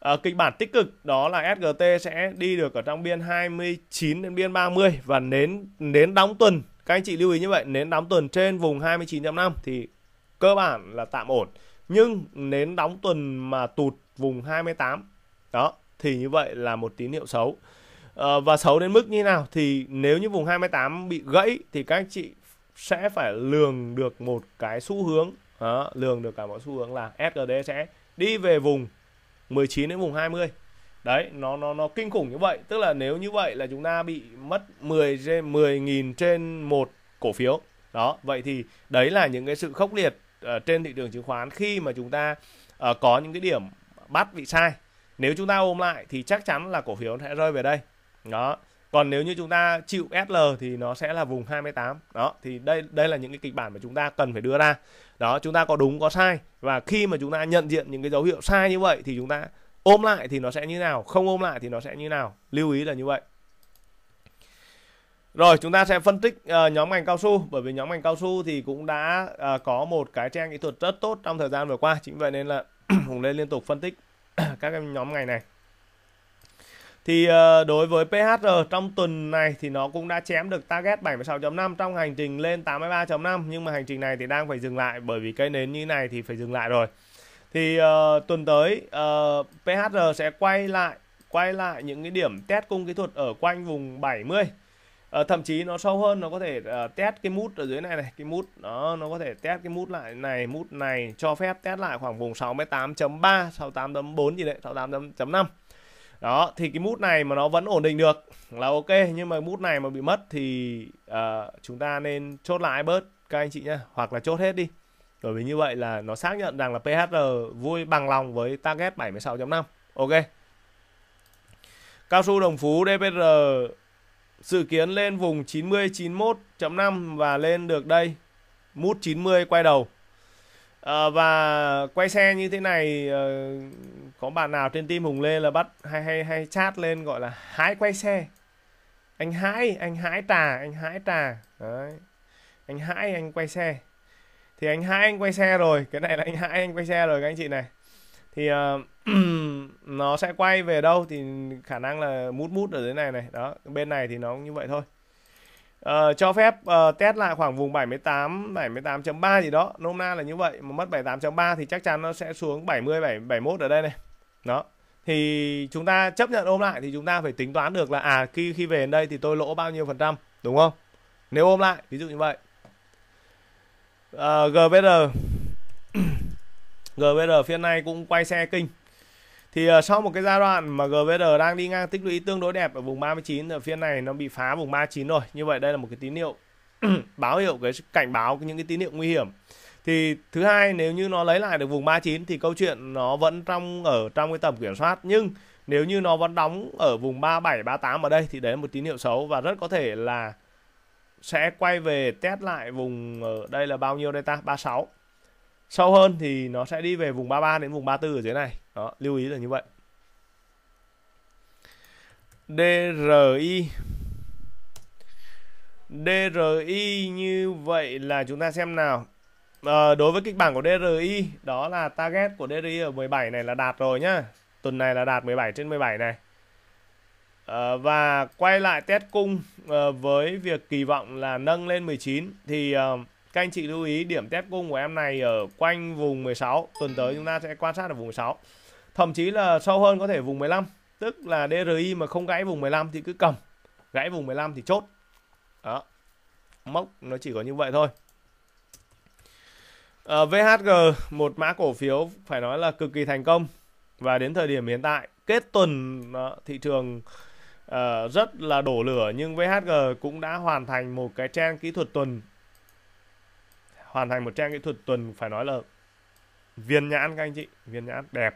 à, kịch bản tích cực đó là SGT sẽ đi được ở trong biên 29 đến biên 30 và nến nến đóng tuần các anh chị lưu ý như vậy nến đóng tuần trên vùng 29.5 thì cơ bản là tạm ổn nhưng nến đóng tuần mà tụt vùng 28 đó thì như vậy là một tín hiệu xấu à, và xấu đến mức như nào thì nếu như vùng 28 bị gãy thì các anh chị sẽ phải lường được một cái xu hướng đó, lường được cả một xu hướng là SGD sẽ đi về vùng 19 đến vùng 20 đấy nó nó nó kinh khủng như vậy tức là nếu như vậy là chúng ta bị mất 10 10.000 trên một cổ phiếu đó vậy thì đấy là những cái sự khốc liệt uh, trên thị trường chứng khoán khi mà chúng ta uh, có những cái điểm bắt bị sai nếu chúng ta ôm lại thì chắc chắn là cổ phiếu sẽ rơi về đây đó còn nếu như chúng ta chịu SL thì nó sẽ là vùng 28 đó thì đây đây là những cái kịch bản mà chúng ta cần phải đưa ra đó chúng ta có đúng có sai và khi mà chúng ta nhận diện những cái dấu hiệu sai như vậy thì chúng ta ôm lại thì nó sẽ như nào không ôm lại thì nó sẽ như nào lưu ý là như vậy rồi chúng ta sẽ phân tích uh, nhóm ngành cao su bởi vì nhóm ngành cao su thì cũng đã uh, có một cái trang kỹ thuật rất tốt trong thời gian vừa qua chính vậy nên là [clears throat] Hùng Lê liên tục phân tích [clears throat] các nhóm ngành này. Thì uh, đối với PHR trong tuần này thì nó cũng đã chém được target 76.5 trong hành trình lên 83.5 nhưng mà hành trình này thì đang phải dừng lại bởi vì cây nến như này thì phải dừng lại rồi. Thì uh, tuần tới uh, PHR sẽ quay lại quay lại những cái điểm test cung kỹ thuật ở quanh vùng 70 à, thậm chí nó sâu hơn nó có thể uh, test cái mút ở dưới này này cái mút nó nó có thể test cái mút lại này mút này cho phép test lại khoảng vùng 68.3 68.4 gì đấy 68.5 đó thì cái mút này mà nó vẫn ổn định được là ok nhưng mà mút này mà bị mất thì uh, chúng ta nên chốt lại bớt các anh chị nhé hoặc là chốt hết đi bởi vì như vậy là nó xác nhận rằng là PHR vui bằng lòng với target 76.5 ok cao su đồng phú DPR Dự kiến lên vùng 90-91.5 và lên được đây. Mút 90 quay đầu. À, và quay xe như thế này à, có bạn nào trên team Hùng Lê là bắt hay hay hay chat lên gọi là hái quay xe. Anh hái, anh hái trà, anh hái trà. Đấy. Anh hái anh quay xe. Thì anh hái anh quay xe rồi, cái này là anh hái anh quay xe rồi các anh chị này thì uh, [clears throat] nó sẽ quay về đâu thì khả năng là mút mút ở dưới này này đó bên này thì nó cũng như vậy thôi uh, cho phép uh, test lại khoảng vùng 78 78.3 gì đó nôm na là như vậy mà mất 78.3 thì chắc chắn nó sẽ xuống 70 71 ở đây này đó thì chúng ta chấp nhận ôm lại thì chúng ta phải tính toán được là à khi khi về đến đây thì tôi lỗ bao nhiêu phần trăm đúng không nếu ôm lại ví dụ như vậy uh, GVR GVR phiên này cũng quay xe kinh thì ờ, sau một cái giai đoạn mà GVR đang đi ngang tích lũy tương đối đẹp ở vùng 39 ở phiên này nó bị phá vùng 39 rồi như vậy đây là một cái tín hiệu [clears throat] báo hiệu cái cảnh báo những cái tín hiệu nguy hiểm thì thứ hai nếu như nó lấy lại được vùng 39 thì câu chuyện nó vẫn trong ở trong cái tầm kiểm soát nhưng nếu như nó vẫn đóng ở vùng 37 38 ở đây thì đấy là một tín hiệu xấu và rất có thể là sẽ quay về test lại vùng ở ờ, đây là bao nhiêu đây ta 36 sâu hơn thì nó sẽ đi về vùng 33 đến vùng 34 ở dưới này đó lưu ý là như vậy DRI DRI như vậy là chúng ta xem nào à, đối với kịch bản của DRI đó là target của DRI ở 17 này là đạt rồi nhá tuần này là đạt 17 trên 17 này à, và quay lại test cung à, với việc kỳ vọng là nâng lên 19 thì à, các anh chị lưu ý điểm test cung của em này ở quanh vùng 16 Tuần tới chúng ta sẽ quan sát ở vùng 16 Thậm chí là sâu hơn có thể vùng 15 Tức là DRI mà không gãy vùng 15 thì cứ cầm Gãy vùng 15 thì chốt Đó Mốc nó chỉ có như vậy thôi à, ờ, VHG một mã cổ phiếu phải nói là cực kỳ thành công Và đến thời điểm hiện tại kết tuần đó, ờ, thị trường uh, rất là đổ lửa nhưng VHG cũng đã hoàn thành một cái trend kỹ thuật tuần hoàn thành một trang kỹ thuật tuần phải nói là viên nhãn các anh chị viên nhãn đẹp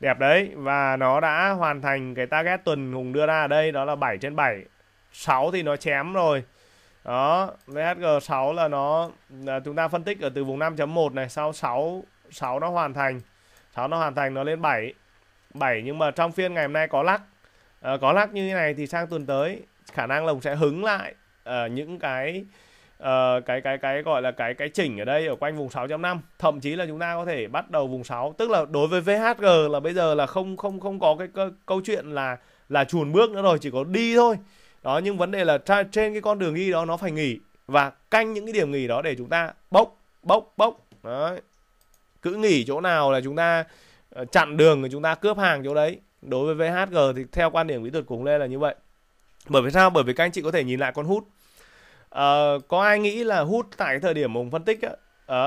đẹp đấy và nó đã hoàn thành cái target tuần hùng đưa ra ở đây đó là 7 trên 7 6 thì nó chém rồi đó VHG 6 là nó là chúng ta phân tích ở từ vùng 5.1 này sau 6 6 nó hoàn thành 6 nó hoàn thành nó lên 7 7 nhưng mà trong phiên ngày hôm nay có lắc à, có lắc như thế này thì sang tuần tới khả năng lồng sẽ hứng lại ở ờ, những cái uh, cái cái cái gọi là cái cái chỉnh ở đây ở quanh vùng 6.5 thậm chí là chúng ta có thể bắt đầu vùng 6 tức là đối với VHG là bây giờ là không không không có cái câu, câu chuyện là là chuồn bước nữa rồi chỉ có đi thôi đó nhưng vấn đề là trên cái con đường đi đó nó phải nghỉ và canh những cái điểm nghỉ đó để chúng ta bốc bốc bốc đấy cứ nghỉ chỗ nào là chúng ta ờ, chặn đường chúng ta cướp hàng chỗ đấy đối với VHG thì theo quan điểm kỹ thuật cũng lên là như vậy bởi vì sao bởi vì các anh chị có thể nhìn lại con hút Uh, có ai nghĩ là hút tại cái thời điểm Hùng phân tích á,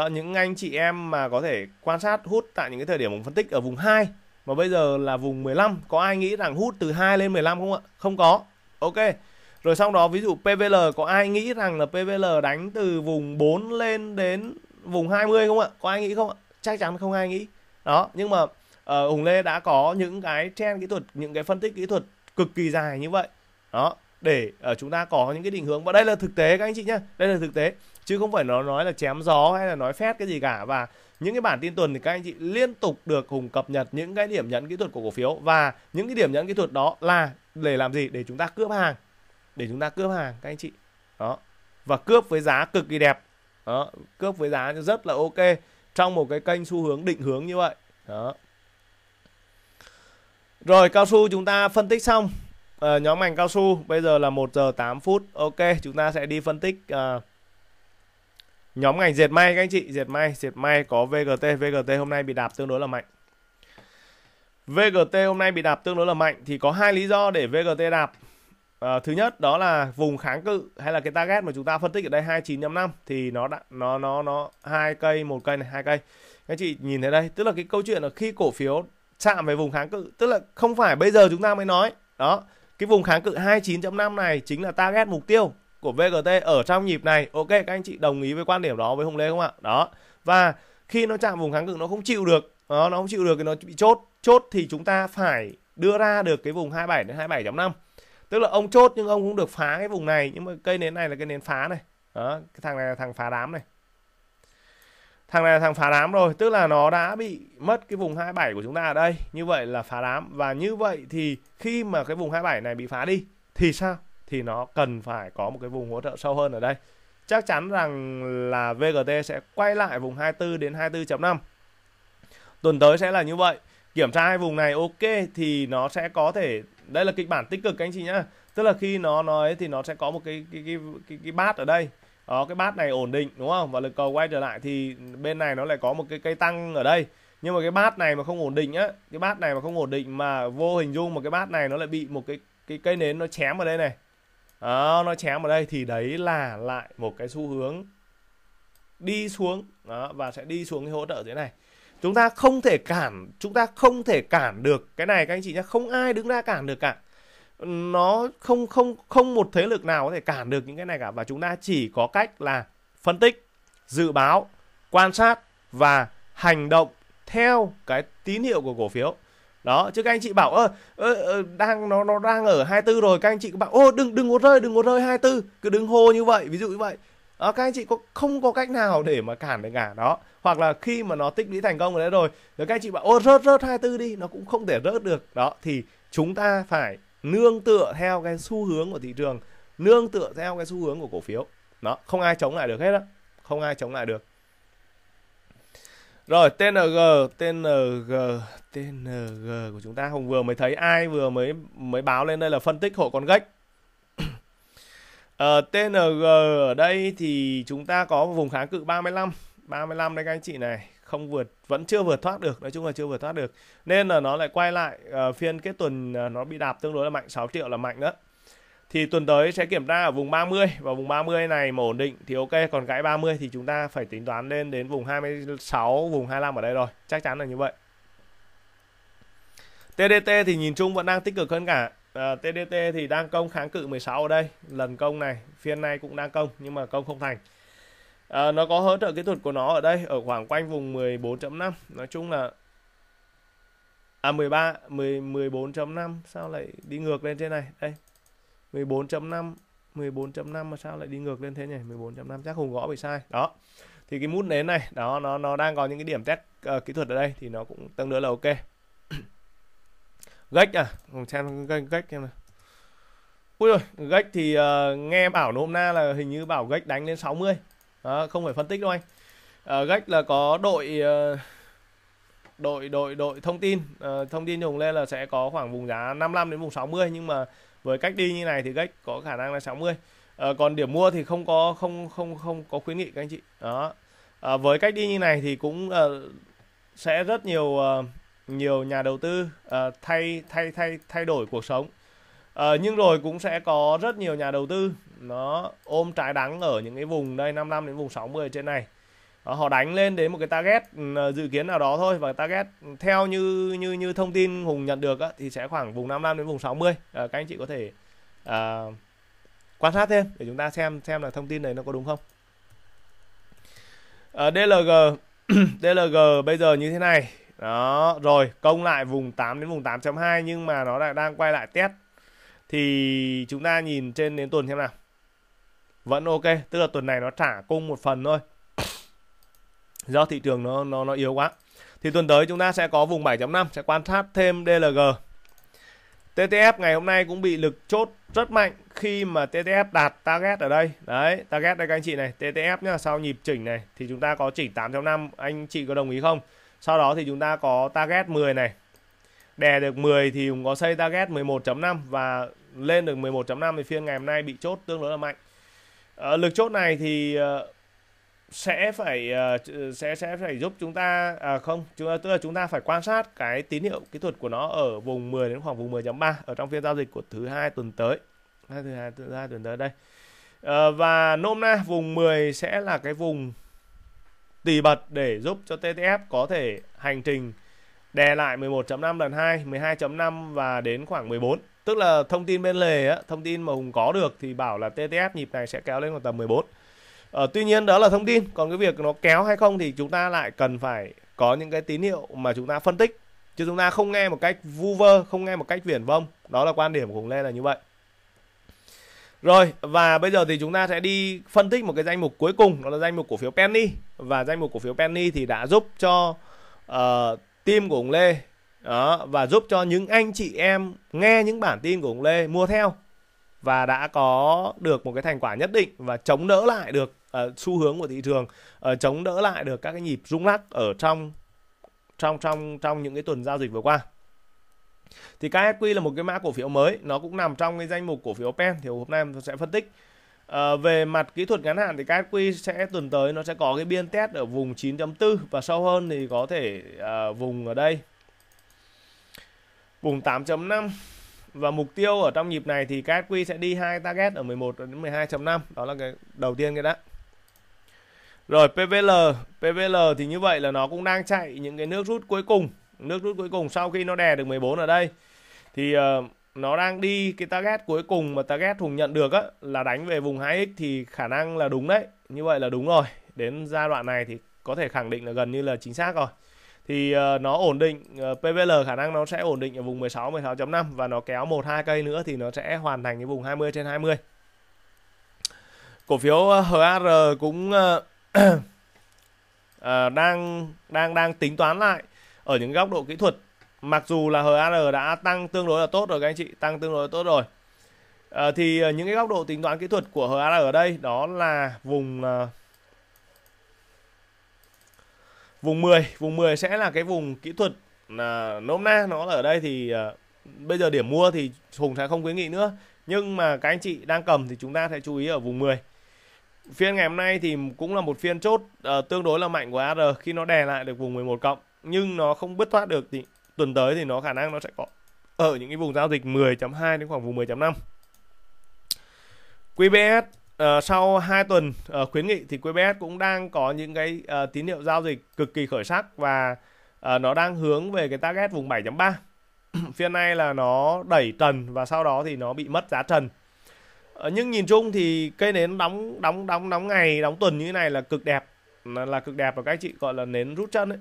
uh, những anh chị em mà có thể quan sát hút tại những cái thời điểm Hùng phân tích ở vùng 2 mà bây giờ là vùng 15, có ai nghĩ rằng hút từ 2 lên 15 không ạ? Không có. Ok. Rồi sau đó ví dụ PVL có ai nghĩ rằng là PVL đánh từ vùng 4 lên đến vùng 20 không ạ? Có ai nghĩ không ạ? Chắc chắn không ai nghĩ. Đó, nhưng mà uh, Hùng Lê đã có những cái trend kỹ thuật, những cái phân tích kỹ thuật cực kỳ dài như vậy. Đó, để uh, chúng ta có những cái định hướng và đây là thực tế các anh chị nhá đây là thực tế chứ không phải nó nói là chém gió hay là nói phét cái gì cả và những cái bản tin tuần thì các anh chị liên tục được hùng cập nhật những cái điểm nhấn kỹ thuật của cổ phiếu và những cái điểm nhấn kỹ thuật đó là để làm gì để chúng ta cướp hàng để chúng ta cướp hàng các anh chị đó và cướp với giá cực kỳ đẹp đó cướp với giá rất là ok trong một cái kênh xu hướng định hướng như vậy đó rồi cao su chúng ta phân tích xong à, nhóm ngành cao su bây giờ là 1 giờ 8 phút ok chúng ta sẽ đi phân tích à, nhóm ngành diệt may các anh chị diệt may diệt may có VGT VGT hôm nay bị đạp tương đối là mạnh VGT hôm nay bị đạp tương đối là mạnh thì có hai lý do để VGT đạp à, thứ nhất đó là vùng kháng cự hay là cái target mà chúng ta phân tích ở đây 29.5 thì nó đã nó nó nó hai cây một cây này hai cây các anh chị nhìn thấy đây tức là cái câu chuyện là khi cổ phiếu chạm về vùng kháng cự tức là không phải bây giờ chúng ta mới nói đó cái vùng kháng cự 29.5 này chính là target mục tiêu của VGT ở trong nhịp này. Ok, các anh chị đồng ý với quan điểm đó với Hùng Lê không ạ? Đó. Và khi nó chạm vùng kháng cự nó không chịu được, đó, nó không chịu được thì nó bị chốt. Chốt thì chúng ta phải đưa ra được cái vùng 27 đến 27.5. Tức là ông chốt nhưng ông cũng được phá cái vùng này, nhưng mà cây nến này là cây nến phá này. Đó, cái thằng này là thằng phá đám này thằng này là thằng phá đám rồi tức là nó đã bị mất cái vùng 27 của chúng ta ở đây như vậy là phá đám và như vậy thì khi mà cái vùng 27 này bị phá đi thì sao thì nó cần phải có một cái vùng hỗ trợ sâu hơn ở đây chắc chắn rằng là VGT sẽ quay lại vùng 24 đến 24.5 tuần tới sẽ là như vậy kiểm tra hai vùng này ok thì nó sẽ có thể đây là kịch bản tích cực các anh chị nhá tức là khi nó nói thì nó sẽ có một cái cái cái cái, cái bát ở đây đó cái bát này ổn định đúng không và lực cầu quay trở lại thì bên này nó lại có một cái cây tăng ở đây nhưng mà cái bát này mà không ổn định á cái bát này mà không ổn định mà vô hình dung mà cái bát này nó lại bị một cái cái cây nến nó chém ở đây này đó, nó chém ở đây thì đấy là lại một cái xu hướng đi xuống đó, và sẽ đi xuống cái hỗ trợ thế này chúng ta không thể cản chúng ta không thể cản được cái này các anh chị nhé không ai đứng ra cản được cả nó không không không một thế lực nào có thể cản được những cái này cả và chúng ta chỉ có cách là phân tích, dự báo, quan sát và hành động theo cái tín hiệu của cổ phiếu. Đó, chứ các anh chị bảo ơ đang nó nó đang ở 24 rồi, các anh chị bảo ô đừng đừng có rơi, đừng có rơi 24, cứ đứng hô như vậy, ví dụ như vậy. Đó, các anh chị có không có cách nào để mà cản được cả đó hoặc là khi mà nó tích lũy thành công rồi đấy rồi rồi các anh chị bảo ô rớt rớt 24 đi nó cũng không thể rớt được đó thì chúng ta phải nương tựa theo cái xu hướng của thị trường nương tựa theo cái xu hướng của cổ phiếu đó không ai chống lại được hết á không ai chống lại được rồi TNG TNG TNG của chúng ta Hùng vừa mới thấy ai vừa mới mới báo lên đây là phân tích hộ con gách [clears throat] Ờ, TNG ở đây thì chúng ta có vùng kháng cự 35 35 đây các anh chị này không vượt vẫn chưa vượt thoát được nói chung là chưa vượt thoát được nên là nó lại quay lại uh, phiên cái tuần uh, nó bị đạp tương đối là mạnh 6 triệu là mạnh đó thì tuần tới sẽ kiểm tra ở vùng 30 và vùng 30 này mà ổn định thì ok còn gãy 30 thì chúng ta phải tính toán lên đến vùng 26 vùng 25 ở đây rồi chắc chắn là như vậy TDT thì nhìn chung vẫn đang tích cực hơn cả à, ờ, TDT thì đang công kháng cự 16 ở đây lần công này phiên này cũng đang công nhưng mà công không thành À, nó có hỗ trợ kỹ thuật của nó ở đây ở khoảng quanh vùng 14.5 nói chung là à 13 10 14.5 sao lại đi ngược lên trên này đây 14.5 14.5 mà sao lại đi ngược lên thế nhỉ 14.5 chắc hùng gõ bị sai đó thì cái mút nến này đó nó nó đang có những cái điểm test uh, kỹ thuật ở đây thì nó cũng tương đối là ok gách à cùng xem gách gách xem nào Ui rồi gách thì uh, nghe bảo nôm na là hình như bảo gách đánh lên 60 đó, không phải phân tích đâu anh à, Gách là có đội ờ, đội đội đội thông tin à, thông tin dùng lên là sẽ có khoảng vùng giá 55 đến vùng 60 nhưng mà với cách đi như này thì gách có khả năng là 60 à, còn điểm mua thì không có không không không có khuyến nghị các anh chị đó à, với cách đi như này thì cũng à, sẽ rất nhiều à, nhiều nhà đầu tư à, thay thay thay thay đổi cuộc sống Ờ, nhưng rồi cũng sẽ có rất nhiều nhà đầu tư nó ôm trái đắng ở những cái vùng đây 55 đến vùng 60 trên này đó, ờ, họ đánh lên đến một cái target ừ, dự kiến nào đó thôi và target theo như như như thông tin Hùng nhận được á, thì sẽ khoảng vùng 55 đến vùng 60 à, ờ, các anh chị có thể à, quan sát thêm để chúng ta xem xem là thông tin này nó có đúng không à, DLG DLG bây giờ như thế này đó rồi công lại vùng 8 đến vùng 8.2 nhưng mà nó lại đang quay lại test thì chúng ta nhìn trên đến tuần xem nào vẫn ok tức là tuần này nó trả cung một phần thôi do thị trường nó nó nó yếu quá thì tuần tới chúng ta sẽ có vùng 7.5 sẽ quan sát thêm DLG TTF ngày hôm nay cũng bị lực chốt rất mạnh khi mà TTF đạt target ở đây đấy target đây các anh chị này TTF nhá sau nhịp chỉnh này thì chúng ta có chỉnh 8.5 anh chị có đồng ý không sau đó thì chúng ta có target 10 này đè được 10 thì cũng có xây target 11.5 và lên được 11.5 thì phiên ngày hôm nay bị chốt tương đối là mạnh à, lực chốt này thì ờ, sẽ phải ờ, sẽ sẽ phải giúp chúng ta à không chúng ta tức là chúng ta phải quan sát cái tín hiệu kỹ thuật của nó ở vùng 10 đến khoảng vùng 10.3 ở trong phiên giao dịch của thứ hai tuần tới hai thứ hai thứ hai tuần tới đây à, và nôm na vùng 10 sẽ là cái vùng tỉ bật để giúp cho TTF có thể hành trình đè lại 11.5 lần 2 12.5 và đến khoảng 14 tức là thông tin bên lề á, thông tin mà hùng có được thì bảo là TTF nhịp này sẽ kéo lên khoảng tầm 14 ờ, tuy nhiên đó là thông tin còn cái việc nó kéo hay không thì chúng ta lại cần phải có những cái tín hiệu mà chúng ta phân tích chứ chúng ta không nghe một cách vu vơ không nghe một cách viển vông đó là quan điểm của hùng lê là như vậy rồi và bây giờ thì chúng ta sẽ đi phân tích một cái danh mục cuối cùng đó là danh mục cổ phiếu penny và danh mục cổ phiếu penny thì đã giúp cho uh, team của hùng lê đó và giúp cho những anh chị em nghe những bản tin của ông Lê mua theo và đã có được một cái thành quả nhất định và chống đỡ lại được uh, xu hướng của thị trường uh, chống đỡ lại được các cái nhịp rung lắc ở trong trong trong trong những cái tuần giao dịch vừa qua thì KSQ là một cái mã cổ phiếu mới nó cũng nằm trong cái danh mục cổ phiếu pen thì hôm nay tôi sẽ phân tích À, về mặt kỹ thuật ngắn hạn thì KSQ sẽ tuần tới nó sẽ có cái biên test ở vùng 9.4 và sâu hơn thì có thể à, vùng ở đây vùng 8.5 và mục tiêu ở trong nhịp này thì KSQ sẽ đi hai target ở 11 đến 12.5 đó là cái đầu tiên cái đó rồi PVL PVL thì như vậy là nó cũng đang chạy những cái nước rút cuối cùng nước rút cuối cùng sau khi nó đè được 14 ở đây thì uh, nó đang đi cái target cuối cùng mà target Hùng nhận được á là đánh về vùng 2x thì khả năng là đúng đấy như vậy là đúng rồi đến giai đoạn này thì có thể khẳng định là gần như là chính xác rồi thì uh, nó ổn định uh, ờ, PVL khả năng nó sẽ ổn định ở vùng 16 16.5 và nó kéo một hai cây nữa thì nó sẽ hoàn thành cái vùng 20 trên 20. Cổ phiếu ờ, HR cũng uh, [clears throat] uh, đang đang đang tính toán lại ở những góc độ kỹ thuật. Mặc dù là HR đã tăng tương đối là tốt rồi các anh chị, tăng tương đối là tốt rồi. Uh, thì uh, những cái góc độ tính toán kỹ thuật của HR ở đây đó là vùng uh, vùng 10 vùng 10 sẽ là cái vùng kỹ thuật là nôm na nó là ở đây thì uh, bây giờ điểm mua thì Hùng sẽ không khuyến nghị nữa nhưng mà các anh chị đang cầm thì chúng ta sẽ chú ý ở vùng 10 phiên ngày hôm nay thì cũng là một phiên chốt uh, tương đối là mạnh của AR khi nó đè lại được vùng 11 cộng nhưng nó không bứt thoát được thì tuần tới thì nó khả năng nó sẽ có ở những cái vùng giao dịch 10.2 đến khoảng vùng 10.5 QBS Uh, sau 2 tuần uh, khuyến nghị thì QBS cũng đang có những cái uh, tín hiệu giao dịch cực kỳ khởi sắc và uh, nó đang hướng về cái target vùng 7.3. Phiên này là nó đẩy trần và sau đó thì nó bị mất giá trần. Uh, nhưng nhìn chung thì cây nến đóng đóng đóng đóng ngày, đóng tuần như thế này là cực đẹp là, cực đẹp và các anh chị gọi là nến rút chân ấy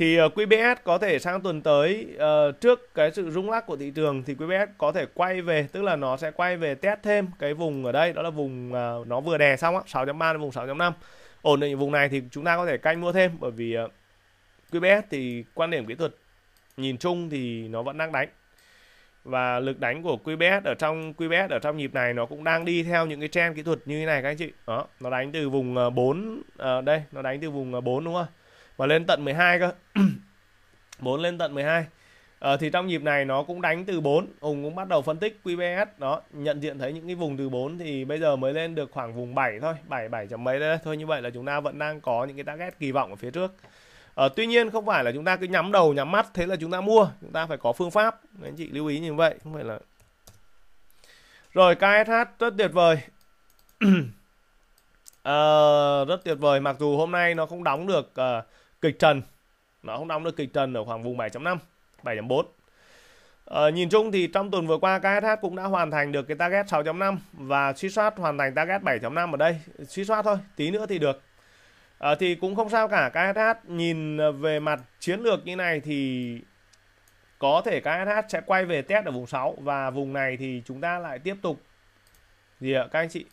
thì ờ, quỹ BS có thể sang tuần tới uh, trước cái sự rung lắc của thị trường thì quỹ BS có thể quay về tức là nó sẽ quay về test thêm cái vùng ở đây đó là vùng uh, nó vừa đè xong á 6.3 đến vùng 6.5 ổn định vùng này thì chúng ta có thể canh mua thêm bởi vì uh, quỹ BS thì quan điểm kỹ thuật nhìn chung thì nó vẫn đang đánh và lực đánh của QBS ở trong QBS ở trong nhịp này nó cũng đang đi theo những cái trend kỹ thuật như thế này các anh chị. Đó, nó đánh từ vùng 4 à, đây, nó đánh từ vùng 4 đúng không? và lên tận 12 cơ 4 [clears throat] lên tận 12 à, ờ, thì trong nhịp này nó cũng đánh từ 4 Hùng cũng bắt đầu phân tích QBS đó nhận diện thấy những cái vùng từ 4 thì bây giờ mới lên được khoảng vùng 7 thôi 7 7 chấm mấy đấy thôi như vậy là chúng ta vẫn đang có những cái target kỳ vọng ở phía trước à, tuy nhiên không phải là chúng ta cứ nhắm đầu nhắm mắt thế là chúng ta mua chúng ta phải có phương pháp anh chị lưu ý như vậy không phải là rồi KSH rất tuyệt vời à, [clears throat] rất tuyệt vời mặc dù hôm nay nó không đóng được uh, kịch trần nó không đóng được kịch trần ở khoảng vùng 7.5 7.4 Ờ, nhìn chung thì trong tuần vừa qua KSH cũng đã hoàn thành được cái target 6.5 và suy soát hoàn thành target 7.5 ở đây suy soát thôi tí nữa thì được ờ, thì cũng không sao cả KSH nhìn về mặt chiến lược như này thì có thể KSH sẽ quay về test ở vùng 6 và vùng này thì chúng ta lại tiếp tục gì ạ các anh chị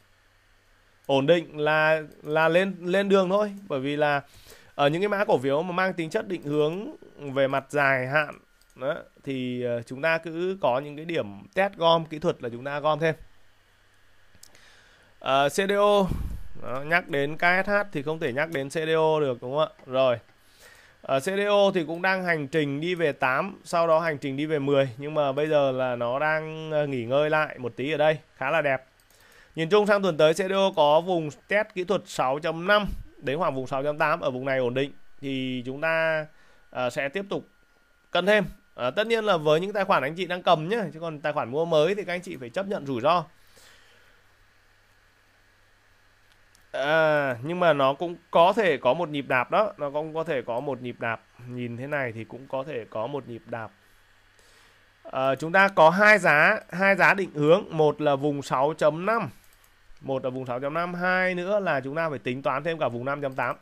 ổn định là là lên lên đường thôi bởi vì là ở ờ, những cái mã cổ phiếu mà mang tính chất định hướng về mặt dài hạn đó, thì ờ, chúng ta cứ có những cái điểm test gom kỹ thuật là chúng ta gom thêm à, ờ, CDO đó, nhắc đến KSH thì không thể nhắc đến CDO được đúng không ạ rồi à, CDO thì cũng đang hành trình đi về 8 sau đó hành trình đi về 10 nhưng mà bây giờ là nó đang nghỉ ngơi lại một tí ở đây khá là đẹp nhìn chung sang tuần tới CDO có vùng test kỹ thuật 6.5 đến khoảng vùng 680 ở vùng này ổn định thì chúng ta uh, sẽ tiếp tục cân thêm à, tất nhiên là với những tài khoản anh chị đang cầm nhé chứ còn tài khoản mua mới thì các anh chị phải chấp nhận rủi ro à, nhưng mà nó cũng có thể có một nhịp đạp đó nó cũng có thể có một nhịp đạp nhìn thế này thì cũng có thể có một nhịp đạp à, chúng ta có hai giá hai giá định hướng một là vùng 6.5 một là vùng 6.5 hai nữa là chúng ta phải tính toán thêm cả vùng 5.8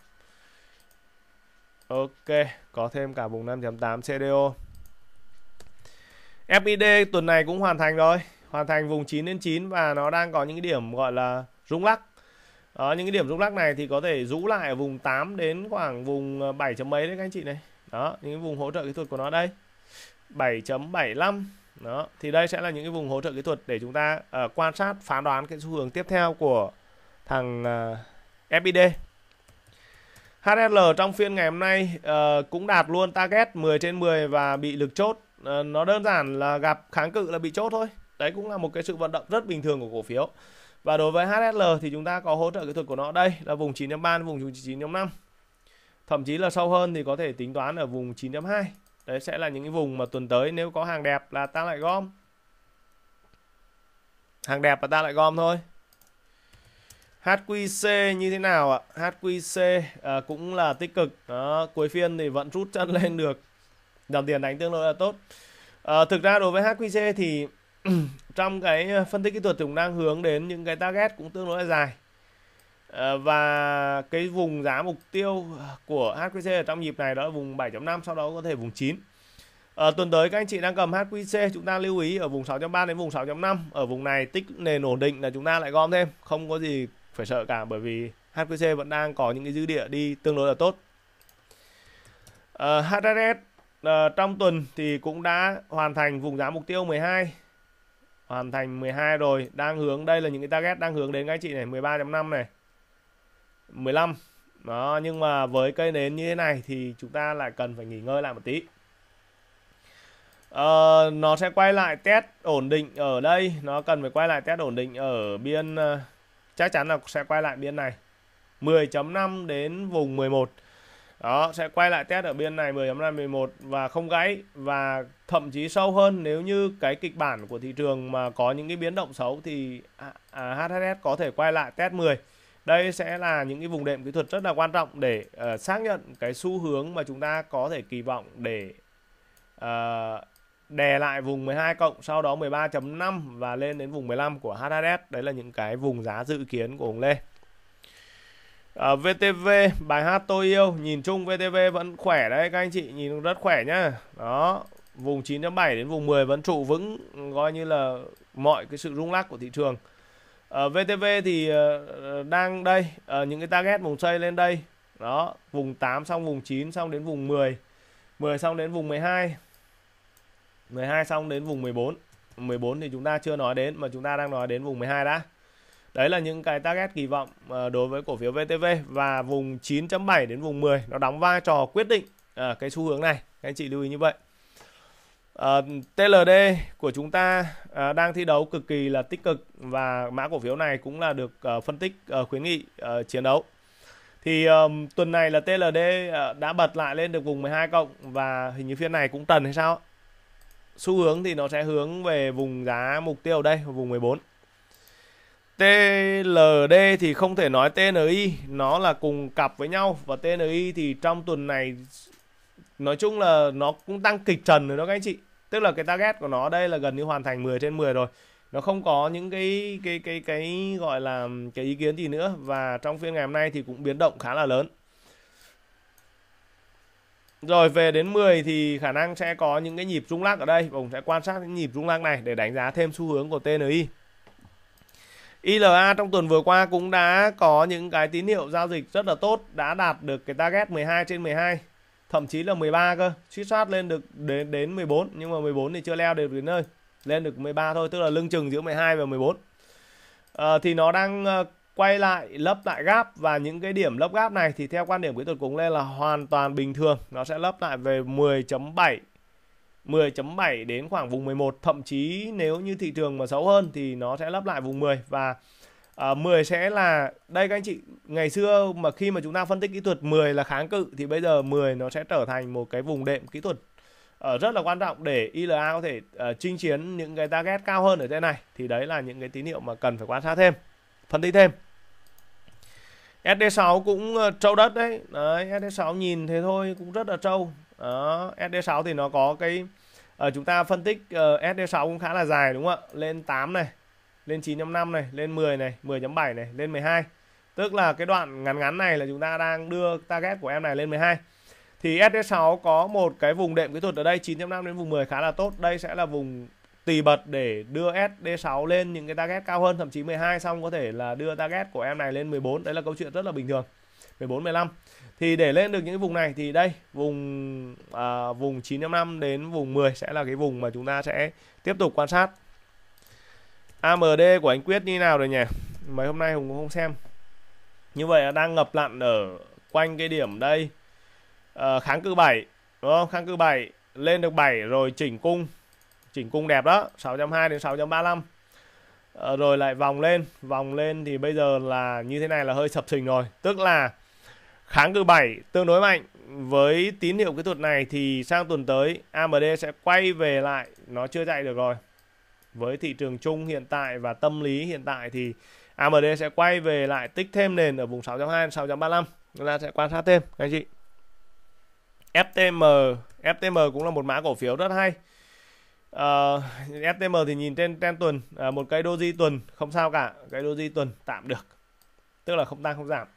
Ok có thêm cả vùng 5.8 CDO FID tuần này cũng hoàn thành rồi hoàn thành vùng 9 đến 9 và nó đang có những cái điểm gọi là rung lắc đó, những cái điểm rung lắc này thì có thể rũ lại ở vùng 8 đến khoảng vùng 7 ờ, chấm mấy đấy các anh chị này đó những vùng hỗ trợ kỹ thuật của nó đây 7.75 đó thì đây sẽ là những cái vùng hỗ trợ kỹ thuật để chúng ta uh, quan sát phán đoán cái xu hướng tiếp theo của thằng uh, ờ, FID HSL trong phiên ngày hôm nay uh, cũng đạt luôn target 10 trên 10 và bị lực chốt uh, nó đơn giản là gặp kháng cự là bị chốt thôi đấy cũng là một cái sự vận động rất bình thường của cổ phiếu và đối với HSL thì chúng ta có hỗ trợ kỹ thuật của nó đây là vùng 9.3 vùng 9.5 thậm chí là sâu hơn thì có thể tính toán ở vùng 9.2 đấy sẽ là những cái vùng mà tuần tới nếu có hàng đẹp là ta lại gom hàng đẹp là ta lại gom thôi HQC như thế nào ạ? HQC à, cũng là tích cực. Đó, cuối phiên thì vẫn rút chân lên được. Dòng tiền đánh tương đối là tốt. À, thực ra đối với HQC thì [clears throat] trong cái phân tích kỹ thuật chúng đang hướng đến những cái target cũng tương đối là dài. Ờ, và cái vùng giá mục tiêu của HQC ở trong nhịp này đó là vùng 7.5 sau đó có thể vùng 9 à, ờ, tuần tới các anh chị đang cầm HQC chúng ta lưu ý ở vùng 6.3 đến vùng 6.5 ở vùng này tích nền ổn định là chúng ta lại gom thêm không có gì phải sợ cả bởi vì HQC vẫn đang có những cái dư địa đi tương đối là tốt à, ờ, HRS à, trong tuần thì cũng đã hoàn thành vùng giá mục tiêu 12 hoàn thành 12 rồi đang hướng đây là những cái target đang hướng đến các anh chị này 13.5 này 15 đó nhưng mà với cây nến như thế này thì chúng ta lại cần phải nghỉ ngơi lại một tí Uh, nó sẽ quay lại test ổn định ở đây nó cần phải quay lại test ổn định ở biên ờ, chắc chắn là sẽ quay lại biên này 10.5 đến vùng 11 đó sẽ quay lại test ở biên này 10.5 11 và không gãy và thậm chí sâu hơn nếu như cái kịch bản của thị trường mà có những cái biến động xấu thì HHS có thể quay lại test 10 đây sẽ là những cái vùng đệm kỹ thuật rất là quan trọng để uh, xác nhận cái xu hướng mà chúng ta có thể kỳ vọng để uh, đè lại vùng 12 cộng sau đó 13.5 và lên đến vùng 15 của HHS đấy là những cái vùng giá dự kiến của ông Lê ở ờ, VTV bài hát tôi yêu nhìn chung VTV vẫn khỏe đấy các anh chị nhìn rất khỏe nhá đó vùng 9.7 đến vùng 10 vẫn trụ vững coi như là mọi cái sự rung lắc của thị trường VTV ờ, thì ờ, ờ, đang đây uh, những cái target vùng xây lên đây đó vùng 8 xong vùng 9 xong đến vùng 10 10 xong đến vùng 12 12 xong đến vùng 14 14 thì chúng ta chưa nói đến mà chúng ta đang nói đến vùng 12 đã đấy là những cái target kỳ vọng đối với cổ phiếu VTV và vùng 9.7 đến vùng 10 nó đóng vai trò quyết định cái xu hướng này anh chị lưu ý như vậy À, ờ, TLD của chúng ta à, đang thi đấu cực kỳ là tích cực và mã cổ phiếu này cũng là được à, phân tích à, khuyến nghị à, chiến đấu. Thì à, tuần này là TLD à, đã bật lại lên được vùng 12 cộng và hình như phiên này cũng tần hay sao? Xu hướng thì nó sẽ hướng về vùng giá mục tiêu đây, vùng 14. TLD thì không thể nói TNI nó là cùng cặp với nhau và TNI thì trong tuần này nói chung là nó cũng tăng kịch trần rồi đó các anh chị tức là cái target của nó đây là gần như hoàn thành 10 trên 10 rồi nó không có những cái cái cái cái gọi là cái ý kiến gì nữa và trong phiên ngày hôm nay thì cũng biến động khá là lớn rồi về đến 10 thì khả năng sẽ có những cái nhịp rung lắc ở đây Ông sẽ quan sát những nhịp rung lắc này để đánh giá thêm xu hướng của TNI ILA trong tuần vừa qua cũng đã có những cái tín hiệu giao dịch rất là tốt Đã đạt được cái target 12 trên 12 thậm chí là 13 cơ suýt soát lên được đến đến 14 nhưng mà 14 thì chưa leo được đến nơi lên được 13 thôi tức là lưng chừng giữa 12 và 14 à, ờ, thì nó đang ờ, quay lại lấp lại gáp và những cái điểm lấp gáp này thì theo quan điểm kỹ thuật cũng lên là hoàn toàn bình thường nó sẽ lấp lại về 10.7 10.7 đến khoảng vùng 11 thậm chí nếu như thị trường mà xấu hơn thì nó sẽ lấp lại vùng 10 và À, ờ, 10 sẽ là đây các anh chị ngày xưa mà khi mà chúng ta phân tích kỹ thuật 10 là kháng cự thì bây giờ 10 nó sẽ trở thành một cái vùng đệm kỹ thuật uh, rất là quan trọng để ILA có thể uh, chinh chiến những cái target cao hơn ở trên này thì đấy là những cái tín hiệu mà cần phải quan sát thêm phân tích thêm SD6 cũng uh, trâu đất đấy. đấy SD6 nhìn thế thôi cũng rất là trâu đó SD6 thì nó có cái uh, chúng ta phân tích uh, SD6 cũng khá là dài đúng không ạ lên 8 này lên 9.5 này lên 10 này 10.7 này lên 12 tức là cái đoạn ngắn ngắn này là chúng ta đang đưa target của em này lên 12 thì SD6 có một cái vùng đệm kỹ thuật ở đây 9.5 đến vùng 10 khá là tốt đây sẽ là vùng tùy bật để đưa SD6 lên những cái target cao hơn thậm chí 12 xong có thể là đưa target của em này lên 14 đấy là câu chuyện rất là bình thường 14 15 thì để lên được những cái vùng này thì đây vùng à, vùng 9.5 đến vùng 10 sẽ là cái vùng mà chúng ta sẽ tiếp tục quan sát AMD của anh Quyết như nào rồi nhỉ mấy hôm nay Hùng cũng không xem như vậy là đang ngập lặn ở quanh cái điểm đây à, kháng cự 7 đúng không kháng cự 7 lên được 7 rồi chỉnh cung chỉnh cung đẹp đó 620 đến 635 à, ờ, rồi lại vòng lên vòng lên thì bây giờ là như thế này là hơi sập sình rồi tức là kháng cự 7 tương đối mạnh với tín hiệu kỹ thuật này thì sang tuần tới AMD sẽ quay về lại nó chưa chạy được rồi với thị trường chung hiện tại và tâm lý hiện tại thì AMD sẽ quay về lại tích thêm nền ở vùng 6.2 6.35 chúng ta sẽ quan sát thêm anh chị FTM FTM cũng là một mã cổ phiếu rất hay uh, ờ, FTM thì nhìn trên trend tuần uh, một cây doji tuần không sao cả cây doji tuần tạm được tức là không tăng không giảm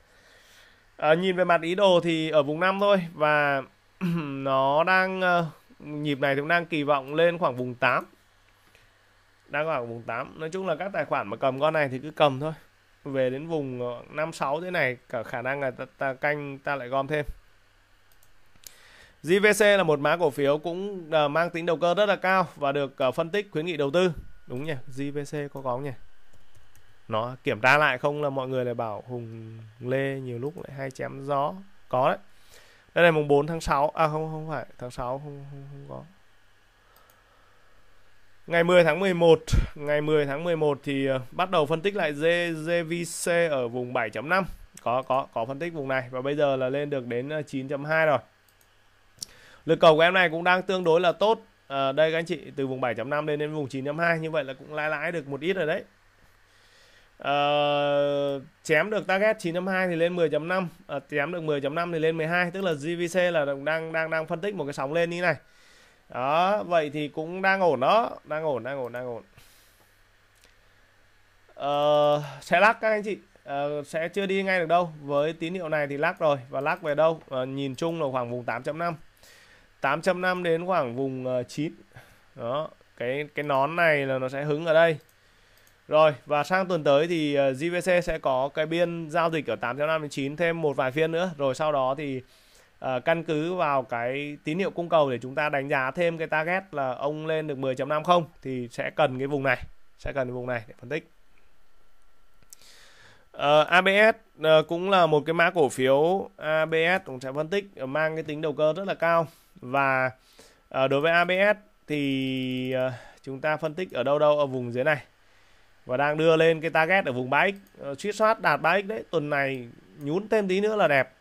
uh, nhìn về mặt ý đồ thì ở vùng 5 thôi và [clears throat] nó đang uh, nhịp này thì cũng đang kỳ vọng lên khoảng vùng 8 đang ở vùng 8 nói chung là các tài khoản mà cầm con này thì cứ cầm thôi về đến vùng 56 ờ, thế này cả khả năng là ta, ta canh ta lại gom thêm JVC là một mã cổ phiếu cũng uh, mang tính đầu cơ rất là cao và được uh, phân tích khuyến nghị đầu tư đúng nhỉ JVC có có nhỉ nó kiểm tra lại không là mọi người lại bảo Hùng Lê nhiều lúc lại hay chém gió có đấy đây là mùng 4 tháng 6 à không không phải tháng 6 không không, không có Ngày 10 tháng 11, ngày 10 tháng 11 thì ờ, bắt đầu phân tích lại JVC ở vùng 7.5. Có có có phân tích vùng này và bây giờ là lên được đến 9.2 ờ, rồi. Lực cầu của em này cũng đang tương đối là tốt. À, đây các anh chị từ vùng 7.5 lên đến vùng 9.2 như vậy là cũng lãi lãi được một ít rồi đấy. À, chém được target 9.2 thì lên 10.5, à, chém được 10.5 thì lên 12, tức là JVC là đang đang đang phân tích một cái sóng lên như này đó vậy thì cũng đang ổn đó đang ổn đang ổn đang ổn uh, sẽ lắc các anh chị uh, sẽ chưa đi ngay được đâu với tín hiệu này thì lắc rồi và lắc về đâu uh, nhìn chung là khoảng vùng 8.5 8.5 đến khoảng vùng uh, 9 đó cái cái nón này là nó sẽ hứng ở đây rồi và sang tuần tới thì uh, JVC sẽ có cái biên giao dịch ở 8.5 đến 9 thêm một vài phiên nữa rồi sau đó thì uh, căn cứ vào cái tín hiệu cung cầu để chúng ta đánh giá thêm cái target là ông lên được 10.5 không thì sẽ cần cái vùng này sẽ cần cái vùng này để phân tích Uh, ờ, ABS uh, ờ, cũng là một cái mã cổ phiếu ABS cũng sẽ phân tích uh, mang cái tính đầu cơ rất là cao và uh, đối với ABS thì uh, chúng ta phân tích ở đâu đâu ở vùng dưới này và đang đưa lên cái target ở vùng 3x uh, suýt soát đạt 3x đấy tuần này nhún thêm tí nữa là đẹp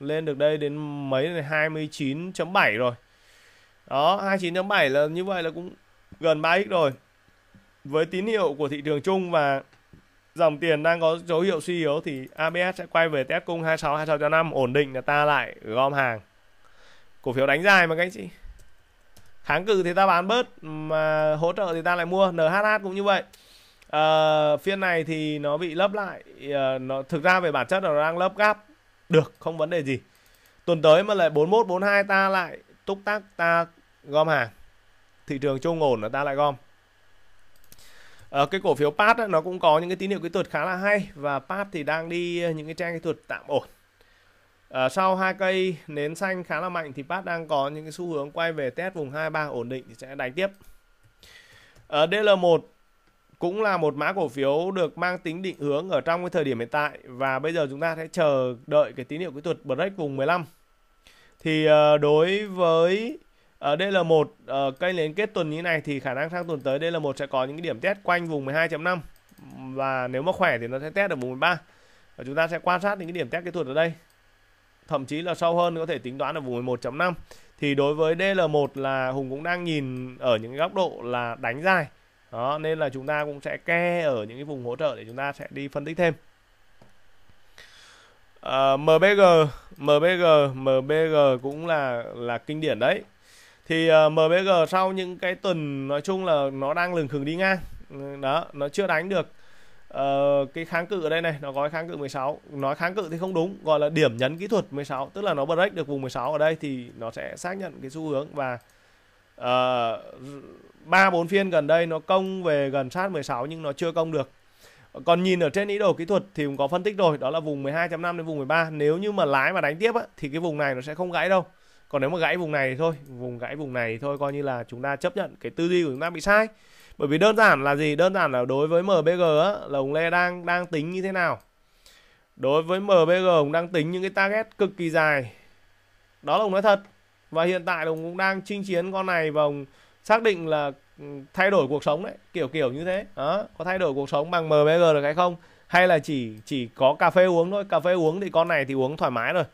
lên được đây đến mấy này 29.7 rồi đó 29.7 là như vậy là cũng gần 3x rồi với tín hiệu của thị trường chung và dòng tiền đang có dấu hiệu suy yếu thì ABS sẽ quay về test cung 26 26 cho năm ổn định là ta lại gom hàng cổ phiếu đánh dài mà các anh chị kháng cự thì ta bán bớt mà hỗ trợ thì ta lại mua NHH cũng như vậy à, phiên này thì nó bị lấp lại à, nó thực ra về bản chất là nó đang lấp gap được, không vấn đề gì. Tuần tới mà lại 41 42 ta lại túc tác ta gom hàng. Thị trường chung ổn là ta lại gom. ở ờ, cái cổ phiếu PAT nó cũng có những cái tín hiệu kỹ thuật khá là hay và PAT thì đang đi những cái trang kỹ thuật tạm ổn. À, sau hai cây nến xanh khá là mạnh thì PAT đang có những cái xu hướng quay về test vùng 23 ổn định thì sẽ đánh tiếp. ở ờ, DL1 cũng là một mã cổ phiếu được mang tính định hướng ở trong cái thời điểm hiện tại và bây giờ chúng ta sẽ chờ đợi cái tín hiệu kỹ thuật break vùng 15 thì ờ, đối với ở ờ, dl một cây ờ, liên kết tuần như này thì khả năng sang tuần tới dl một sẽ có những cái điểm test quanh vùng 12.5 và nếu mà khỏe thì nó sẽ test được vùng 13 và chúng ta sẽ quan sát những cái điểm test kỹ thuật ở đây thậm chí là sâu hơn có thể tính toán ở vùng 11.5 thì đối với DL1 là Hùng cũng đang nhìn ở những góc độ là đánh dài đó nên là chúng ta cũng sẽ ke ở những cái vùng hỗ trợ để chúng ta sẽ đi phân tích thêm uh, à, MBG MBG MBG cũng là là kinh điển đấy thì uh, à, MBG sau những cái tuần nói chung là nó đang lừng khừng đi ngang đó nó chưa đánh được uh, cái kháng cự ở đây này nó có cái kháng cự 16 nói kháng cự thì không đúng gọi là điểm nhấn kỹ thuật 16 tức là nó break được vùng 16 ở đây thì nó sẽ xác nhận cái xu hướng và uh, ba bốn phiên gần đây nó công về gần sát 16 nhưng nó chưa công được còn nhìn ở trên ý đồ kỹ thuật thì cũng có phân tích rồi đó là vùng 12.5 đến vùng 13 nếu như mà lái mà đánh tiếp á, thì cái vùng này nó sẽ không gãy đâu còn nếu mà gãy vùng này thì thôi vùng gãy vùng này thì thôi coi như là chúng ta chấp nhận cái tư duy của chúng ta bị sai bởi vì đơn giản là gì đơn giản là đối với MBG á, là ông Lê đang đang tính như thế nào đối với MBG ông đang tính những cái target cực kỳ dài đó là ông nói thật và hiện tại ông cũng đang chinh chiến con này và ông xác định là ừ, thay đổi cuộc sống đấy kiểu kiểu như thế đó có thay đổi cuộc sống bằng MBG được hay không hay là chỉ chỉ có cà phê uống thôi cà phê uống thì con này thì uống thoải mái rồi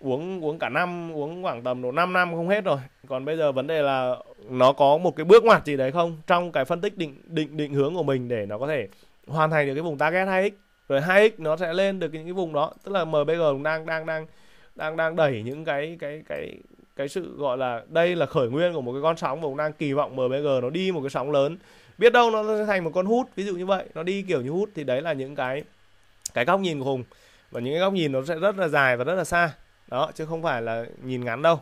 uống uống cả năm uống khoảng tầm độ 5 năm không hết rồi còn bây giờ vấn đề là nó có một cái bước ngoặt gì đấy không trong cái phân tích định định định hướng của mình để nó có thể hoàn thành được cái vùng target 2x rồi 2x nó sẽ lên được những cái vùng đó tức là MBG đang đang đang đang đang đẩy những cái cái cái cái sự gọi là đây là khởi nguyên của một cái con sóng và cũng đang kỳ vọng MBG nó đi một cái sóng lớn biết đâu nó thành một con hút ví dụ như vậy nó đi kiểu như hút thì đấy là những cái cái góc nhìn của hùng và những cái góc nhìn nó sẽ rất là dài và rất là xa đó chứ không phải là nhìn ngắn đâu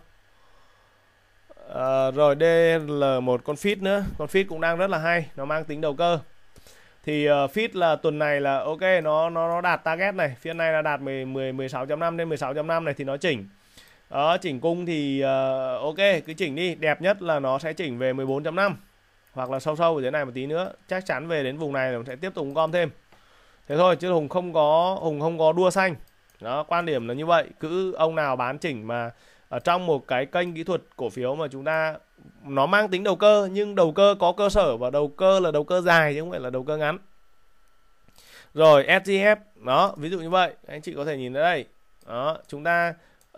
à, rồi DL một con fit nữa con fit cũng đang rất là hay nó mang tính đầu cơ thì uh, ờ, fit là tuần này là ok nó nó nó đạt target này phiên này là đạt 10 10 16.5 đến 16.5 này thì nó chỉnh đó, chỉnh cung thì uh, ok cứ chỉnh đi đẹp nhất là nó sẽ chỉnh về 14.5 hoặc là sâu sâu ở dưới này một tí nữa chắc chắn về đến vùng này là sẽ tiếp tục gom thêm thế thôi chứ hùng không có hùng không có đua xanh đó quan điểm là như vậy cứ ông nào bán chỉnh mà ở trong một cái kênh kỹ thuật cổ phiếu mà chúng ta nó mang tính đầu cơ nhưng đầu cơ có cơ sở và đầu cơ là đầu cơ dài chứ không phải là đầu cơ ngắn rồi SGF đó ví dụ như vậy anh chị có thể nhìn ở đây đó chúng ta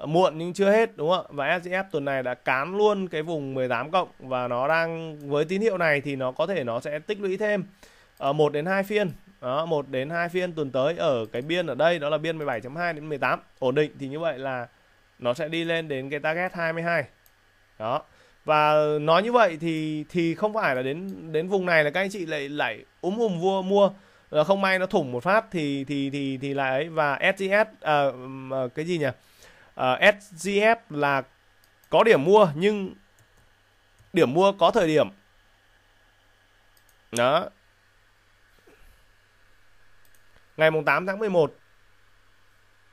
muộn nhưng chưa hết đúng không ạ và SGF tuần này đã cán luôn cái vùng 18 cộng và nó đang với tín hiệu này thì nó có thể nó sẽ tích lũy thêm ở ờ, 1 đến 2 phiên đó, 1 đến 2 phiên tuần tới ở cái biên ở đây đó là biên 17.2 đến 18 ổn định thì như vậy là nó sẽ đi lên đến cái target 22 đó và nói như vậy thì thì không phải là đến đến vùng này là các anh chị lại lại úm ùm vua mua ờ, không may nó thủng một phát thì thì thì thì lại ấy và SGS à, ờ, cái gì nhỉ uh, ờ, SGF là có điểm mua nhưng điểm mua có thời điểm đó ngày mùng 8 tháng 11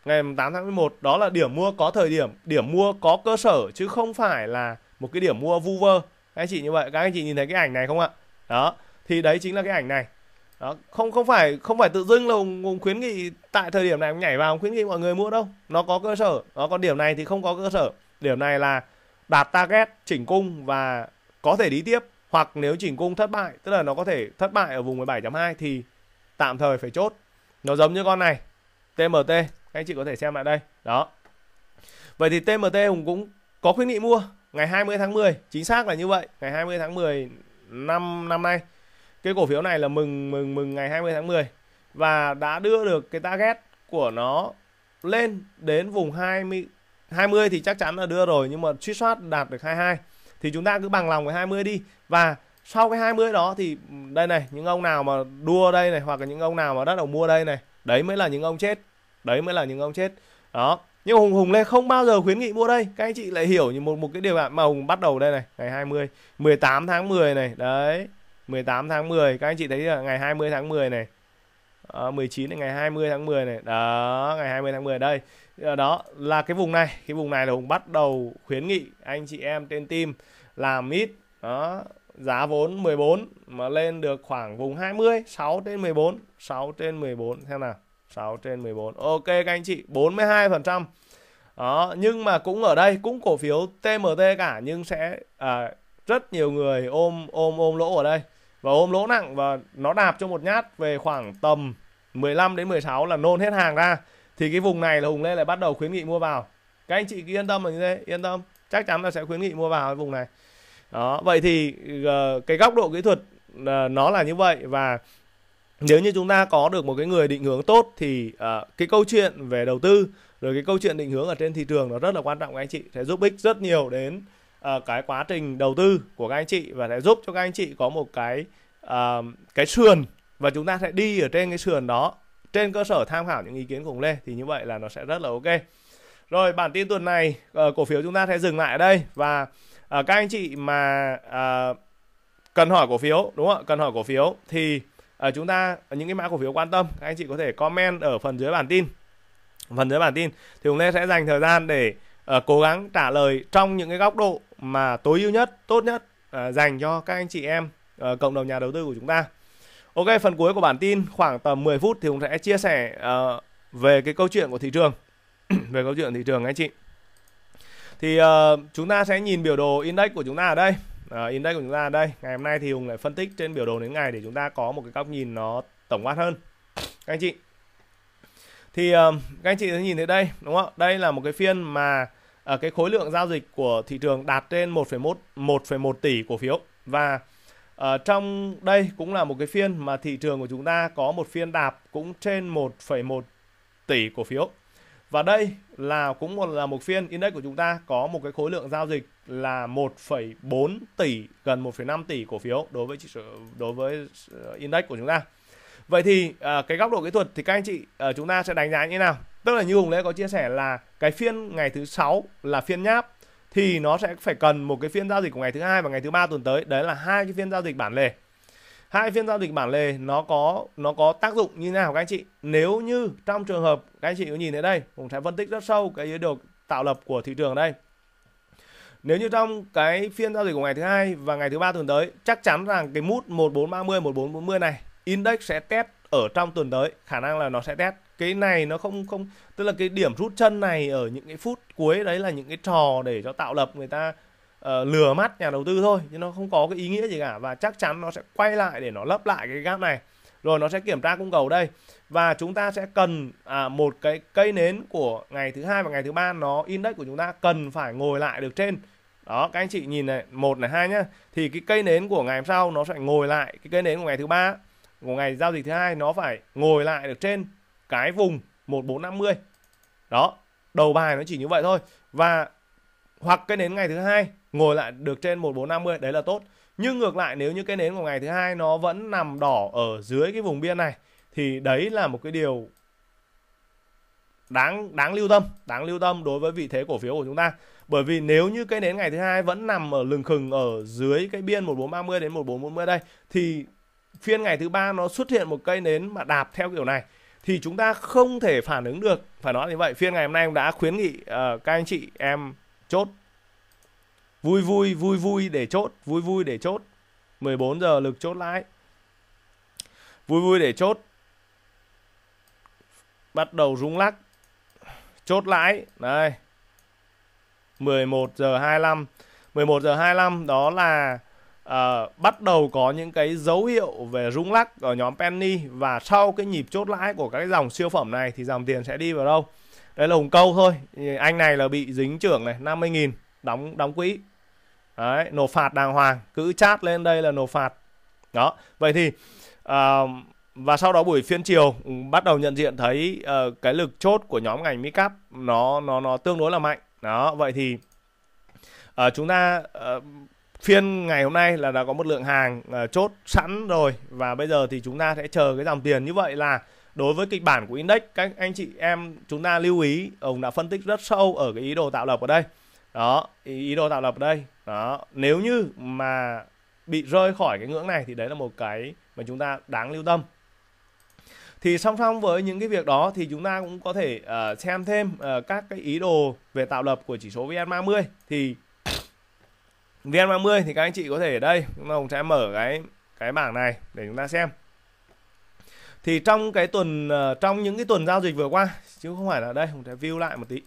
ngày 8 tháng 11 đó là điểm mua có thời điểm điểm mua có cơ sở chứ không phải là một cái điểm mua vu vơ các anh chị như vậy các anh chị nhìn thấy cái ảnh này không ạ đó thì đấy chính là cái ảnh này đó không không phải không phải tự dưng là hùng, khuyến nghị tại thời điểm này nhảy vào khuyến nghị mọi người mua đâu nó có cơ sở nó còn điểm này thì không có cơ sở điểm này là đạt target chỉnh cung và có thể đi tiếp hoặc nếu chỉnh cung thất bại tức là nó có thể thất bại ở vùng 17.2 thì tạm thời phải chốt nó giống như con này TMT anh chị có thể xem lại đây đó vậy thì TMT Hùng cũng có khuyến nghị mua ngày 20 tháng 10 chính xác là như vậy ngày 20 tháng 10 năm năm nay cái cổ phiếu này là mừng mừng mừng ngày 20 tháng 10 và đã đưa được cái target của nó lên đến vùng 20 20 thì chắc chắn là đưa rồi nhưng mà suy soát đạt được 22 thì chúng ta cứ bằng lòng với 20 đi và sau cái 20 đó thì đây này những ông nào mà đua đây này hoặc là những ông nào mà bắt đầu mua đây này đấy mới là những ông chết đấy mới là những ông chết đó nhưng hùng hùng lê không bao giờ khuyến nghị mua đây các anh chị lại hiểu như một một cái điều bạn mà hùng bắt đầu đây này ngày 20 18 tháng 10 này đấy 18 tháng 10 các anh chị thấy là ngày 20 tháng 10 này à, 19 đến ngày 20 tháng 10 này đó ngày 20 tháng 10 đây ờ, đó là cái vùng này cái vùng này là vùng bắt đầu khuyến nghị anh chị em trên team làm ít đó giá vốn 14 mà lên được khoảng vùng 20 6 trên 14 6 trên 14 xem nào 6 trên 14 ok các anh chị 42 phần trăm đó nhưng mà cũng ở đây cũng cổ phiếu TMT cả nhưng sẽ à, rất nhiều người ôm ôm ôm lỗ ở đây và ôm lỗ nặng và nó đạp cho một nhát về khoảng tầm 15 đến 16 là nôn hết hàng ra thì cái vùng này là Hùng Lê lại bắt đầu khuyến nghị mua vào. Các anh chị cứ yên tâm là như thế, yên tâm, chắc chắn là sẽ khuyến nghị mua vào cái vùng này. Đó, vậy thì ờ, cái góc độ kỹ thuật ờ, nó là như vậy và nếu như chúng ta có được một cái người định hướng tốt thì uh, cái câu chuyện về đầu tư rồi cái câu chuyện định hướng ở trên thị trường nó rất là quan trọng các anh chị sẽ giúp ích rất nhiều đến uh, cái quá trình đầu tư của các anh chị và sẽ giúp cho các anh chị có một cái uh, cái sườn và chúng ta sẽ đi ở trên cái sườn đó trên cơ sở tham khảo những ý kiến cùng Lê thì như vậy là nó sẽ rất là ok. Rồi bản tin tuần này uh, cổ phiếu chúng ta sẽ dừng lại ở đây và uh, các anh chị mà uh, cần hỏi cổ phiếu đúng không Cần hỏi cổ phiếu thì uh, chúng ta những cái mã cổ phiếu quan tâm các anh chị có thể comment ở phần dưới bản tin. Phần dưới bản tin thì chúng Lê sẽ dành thời gian để uh, cố gắng trả lời trong những cái góc độ mà tối ưu nhất, tốt nhất à, dành cho các anh chị em à, cộng đồng nhà đầu tư của chúng ta. Ok, phần cuối của bản tin khoảng tầm 10 phút thì cũng sẽ chia sẻ à, về cái câu chuyện của thị trường, [clears throat] về câu chuyện thị trường anh chị. Thì à, chúng ta sẽ nhìn biểu đồ index của chúng ta ở đây. À, index của chúng ta ở đây. Ngày hôm nay thì Hùng lại phân tích trên biểu đồ đến ngày để chúng ta có một cái góc nhìn nó tổng quát hơn. anh chị. Thì uh, các anh chị sẽ nhìn thấy đây, đúng không? Đây là một cái phiên mà Ờ, cái khối lượng giao dịch của thị trường đạt trên 1,1 1,1 tỷ cổ phiếu và uh, trong đây cũng là một cái phiên mà thị trường của chúng ta có một phiên đạp cũng trên 1,1 tỷ cổ phiếu và đây là cũng là một phiên index của chúng ta có một cái khối lượng giao dịch là 1,4 tỷ gần 1,5 tỷ cổ phiếu đối với chỉ số đối với ờ, index của chúng ta. Vậy thì à, cái góc độ kỹ thuật thì các anh chị à, chúng ta sẽ đánh giá như thế nào? Tức là như Hùng Lễ có chia sẻ là cái phiên ngày thứ sáu là phiên nháp thì ừ. nó sẽ phải cần một cái phiên giao dịch của ngày thứ hai và ngày thứ ba tuần tới đấy là hai cái phiên giao dịch bản lề hai phiên giao dịch bản lề nó có nó có tác dụng như thế nào các anh chị nếu như trong trường hợp các anh chị có nhìn thấy đây cũng sẽ phân tích rất sâu cái yếu điều tạo lập của thị trường đây nếu như trong cái phiên giao dịch của ngày thứ hai và ngày thứ ba tuần tới chắc chắn rằng cái mút 1430 1440 này index sẽ test ở trong tuần tới khả năng là nó sẽ test cái này nó không không tức là cái điểm rút chân này ở những cái phút cuối đấy là những cái trò để cho tạo lập người ta uh, lừa mắt nhà đầu tư thôi chứ nó không có cái ý nghĩa gì cả và chắc chắn nó sẽ quay lại để nó lấp lại cái gap này rồi nó sẽ kiểm tra cung cầu đây và chúng ta sẽ cần à, một cái cây nến của ngày thứ hai và ngày thứ ba nó index của chúng ta cần phải ngồi lại được trên đó các anh chị nhìn này một này hai nhá thì cái cây nến của ngày hôm sau nó sẽ ngồi lại cái cây nến của ngày thứ ba ngày giao dịch thứ hai nó phải ngồi lại được trên cái vùng 1450 đó đầu bài nó chỉ như vậy thôi và hoặc cái nến ngày thứ hai ngồi lại được trên 1450 đấy là tốt nhưng ngược lại nếu như cái nến của ngày thứ hai nó vẫn nằm đỏ ở dưới cái vùng biên này thì đấy là một cái điều đáng đáng lưu tâm đáng lưu tâm đối với vị thế cổ phiếu của chúng ta bởi vì nếu như cái nến ngày thứ hai vẫn nằm ở lừng khừng ở dưới cái biên 1430 đến 1440 đây thì phiên ngày thứ ba nó xuất hiện một cây nến mà đạp theo kiểu này thì chúng ta không thể phản ứng được phải nói như vậy phiên ngày hôm nay em đã khuyến nghị uh, các anh chị em chốt vui vui vui vui để chốt vui vui để chốt 14 giờ lực chốt lãi vui vui để chốt bắt đầu rung lắc chốt lãi đây 11 giờ 25 11 giờ 25 đó là uh, bắt đầu có những cái dấu hiệu về rung lắc ở nhóm penny và sau cái nhịp chốt lãi của cái dòng siêu phẩm này thì dòng tiền sẽ đi vào đâu đây là hùng câu thôi anh này là bị dính trưởng này 50.000 đóng đóng quỹ đấy nộp phạt đàng hoàng cứ chat lên đây là nộp phạt đó vậy thì uh, và sau đó buổi phiên chiều bắt đầu nhận diện thấy uh, cái lực chốt của nhóm ngành micap nó nó nó tương đối là mạnh đó vậy thì uh, chúng ta uh, phiên ngày hôm nay là đã có một lượng hàng uh, chốt sẵn rồi và bây giờ thì chúng ta sẽ chờ cái dòng tiền như vậy là đối với kịch bản của index các anh chị em chúng ta lưu ý ông đã phân tích rất sâu ở cái ý đồ tạo lập ở đây đó ý, đồ tạo lập ở đây đó nếu như mà bị rơi khỏi cái ngưỡng này thì đấy là một cái mà chúng ta đáng lưu tâm thì song song với những cái việc đó thì chúng ta cũng có thể uh, xem thêm uh, các cái ý đồ về tạo lập của chỉ số VN30 thì VN30 thì các anh chị có thể ở đây chúng ta cũng sẽ mở cái cái bảng này để chúng ta xem thì trong cái tuần ờ, trong những cái tuần giao dịch vừa qua chứ không phải là đây chúng ta view lại một tí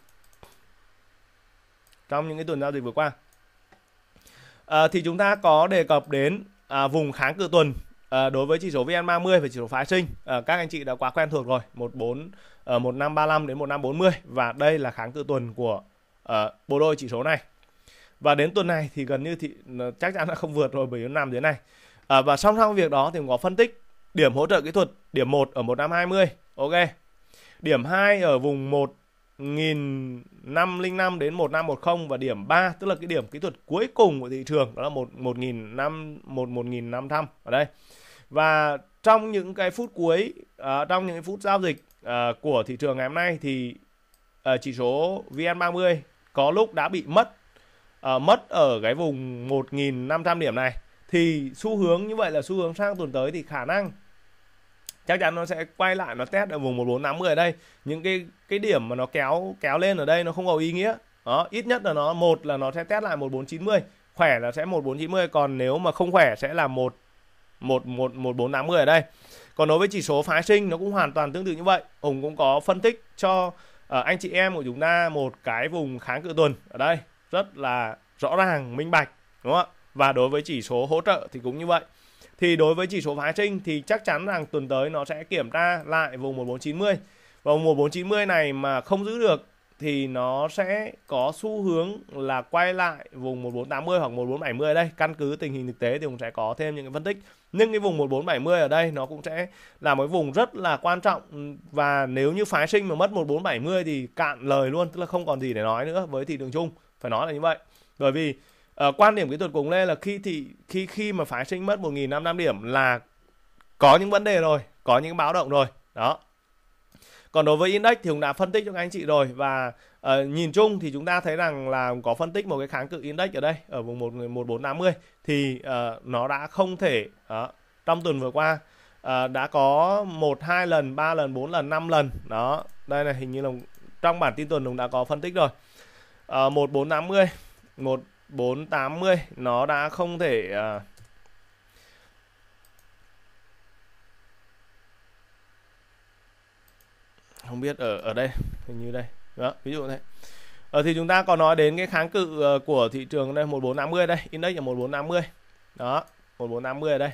trong những cái tuần giao dịch vừa qua à, thì chúng ta có đề cập đến à, vùng kháng cự tuần à, đối với chỉ số VN30 và chỉ số phái sinh à, các anh chị đã quá quen thuộc rồi 14 à, 1535 đến 1540 và đây là kháng cự tuần của à, bộ đôi chỉ số này và đến tuần này thì gần như thị chắc chắn là không vượt rồi bởi năm dưới này à, và song song việc đó thì có phân tích điểm hỗ trợ kỹ thuật điểm 1 ở 1520 ok điểm 2 ở vùng 1505 đến 1510 và điểm 3 tức là cái điểm kỹ thuật cuối cùng của thị trường đó là 1 1500 1500 ở đây và trong những cái phút cuối uh, trong những cái phút giao dịch uh, của thị trường ngày hôm nay thì uh, chỉ số VN30 có lúc đã bị mất uh, mất ở cái vùng 1.500 điểm này thì xu hướng như vậy là xu hướng sang tuần tới thì khả năng chắc chắn nó sẽ quay lại nó test ở vùng 1480 ở đây những cái cái điểm mà nó kéo kéo lên ở đây nó không có ý nghĩa đó ít nhất là nó một là nó sẽ test lại 1490 khỏe là sẽ 1490 còn nếu mà không khỏe sẽ là một một một một bốn tám ở đây còn đối với chỉ số phái sinh nó cũng hoàn toàn tương tự như vậy hùng cũng có phân tích cho uh, anh chị em của chúng ta một cái vùng kháng cự tuần ở đây rất là rõ ràng minh bạch đúng không ạ và đối với chỉ số hỗ trợ thì cũng như vậy thì đối với chỉ số phái sinh thì chắc chắn rằng tuần tới nó sẽ kiểm tra lại vùng 1490 và vùng 1490 này mà không giữ được thì nó sẽ có xu hướng là quay lại vùng 1480 hoặc 1470 đây căn cứ tình hình thực tế thì cũng sẽ có thêm những cái phân tích nhưng cái vùng 1470 ở đây nó cũng sẽ là một vùng rất là quan trọng và nếu như phái sinh mà mất 1470 thì cạn lời luôn tức là không còn gì để nói nữa với thị trường chung phải nói là như vậy bởi vì uh, quan điểm kỹ thuật cùng Lê là khi thì khi khi mà phái sinh mất 1.500 điểm là có những vấn đề rồi có những báo động rồi đó còn đối với index thì cũng đã phân tích cho các anh chị rồi và uh, nhìn chung thì chúng ta thấy rằng là có phân tích một cái kháng cự index ở đây ở vùng 1 1450 thì uh, nó đã không thể uh, trong tuần vừa qua uh, đã có một hai lần ba lần bốn lần năm lần đó đây này hình như là trong bản tin tuần cũng đã có phân tích rồi uh, 1480 1480 nó đã không thể uh, không biết ở ở đây hình như đây đó ví dụ này ở ờ, thì chúng ta có nói đến cái kháng cự ờ, của thị trường đây 1450 đây index là 1450 đó 1450 ở đây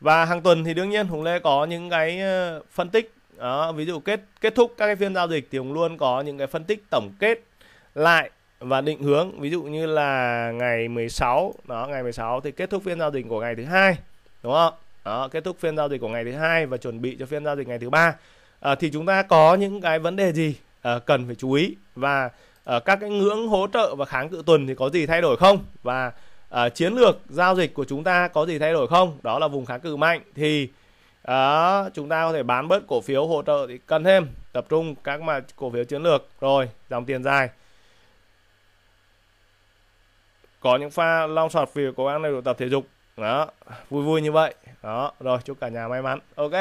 và hàng tuần thì đương nhiên Hùng Lê có những cái phân tích đó, ví dụ kết kết thúc các cái phiên giao dịch thì Hùng luôn có những cái phân tích tổng kết lại và định hướng ví dụ như là ngày 16 đó ngày 16 thì kết thúc phiên giao dịch của ngày thứ hai đúng không đó kết thúc phiên giao dịch của ngày thứ hai và chuẩn bị cho phiên giao dịch ngày thứ ba à, thì chúng ta có những cái vấn đề gì à, cần phải chú ý và à, các cái ngưỡng hỗ trợ và kháng cự tuần thì có gì thay đổi không và à, chiến lược giao dịch của chúng ta có gì thay đổi không đó là vùng kháng cự mạnh thì à, chúng ta có thể bán bớt cổ phiếu hỗ trợ thì cần thêm tập trung các mà cổ phiếu chiến lược rồi dòng tiền dài có những pha long sọt vì cố gắng này tụ tập thể dục đó vui vui như vậy đó rồi chúc cả nhà may mắn ok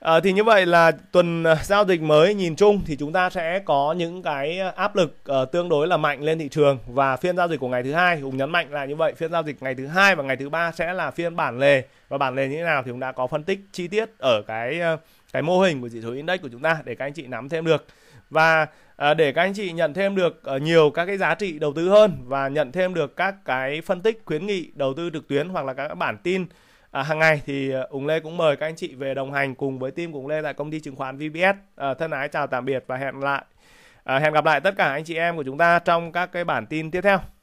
À, thì như vậy là tuần à, giao dịch mới nhìn chung thì chúng ta sẽ có những cái à, áp lực uh, tương đối là mạnh lên thị trường và phiên giao dịch của ngày thứ hai cũng nhấn mạnh là như vậy phiên giao dịch ngày thứ hai và ngày thứ ba sẽ là phiên bản lề và bản lề như thế nào thì cũng đã có phân tích chi tiết ở cái à, cái mô hình của chỉ số index của chúng ta để các anh chị nắm thêm được và À, để các anh chị nhận thêm được ờ, nhiều các cái giá trị đầu tư hơn và nhận thêm được các cái phân tích khuyến nghị đầu tư trực tuyến hoặc là các bản tin à, hàng ngày thì ờ, Úng Lê cũng mời các anh chị về đồng hành cùng với team của Úng Lê tại công ty chứng khoán VBS. Ờ, thân ái chào tạm biệt và hẹn lại à, hẹn gặp lại tất cả anh chị em của chúng ta trong các cái bản tin tiếp theo.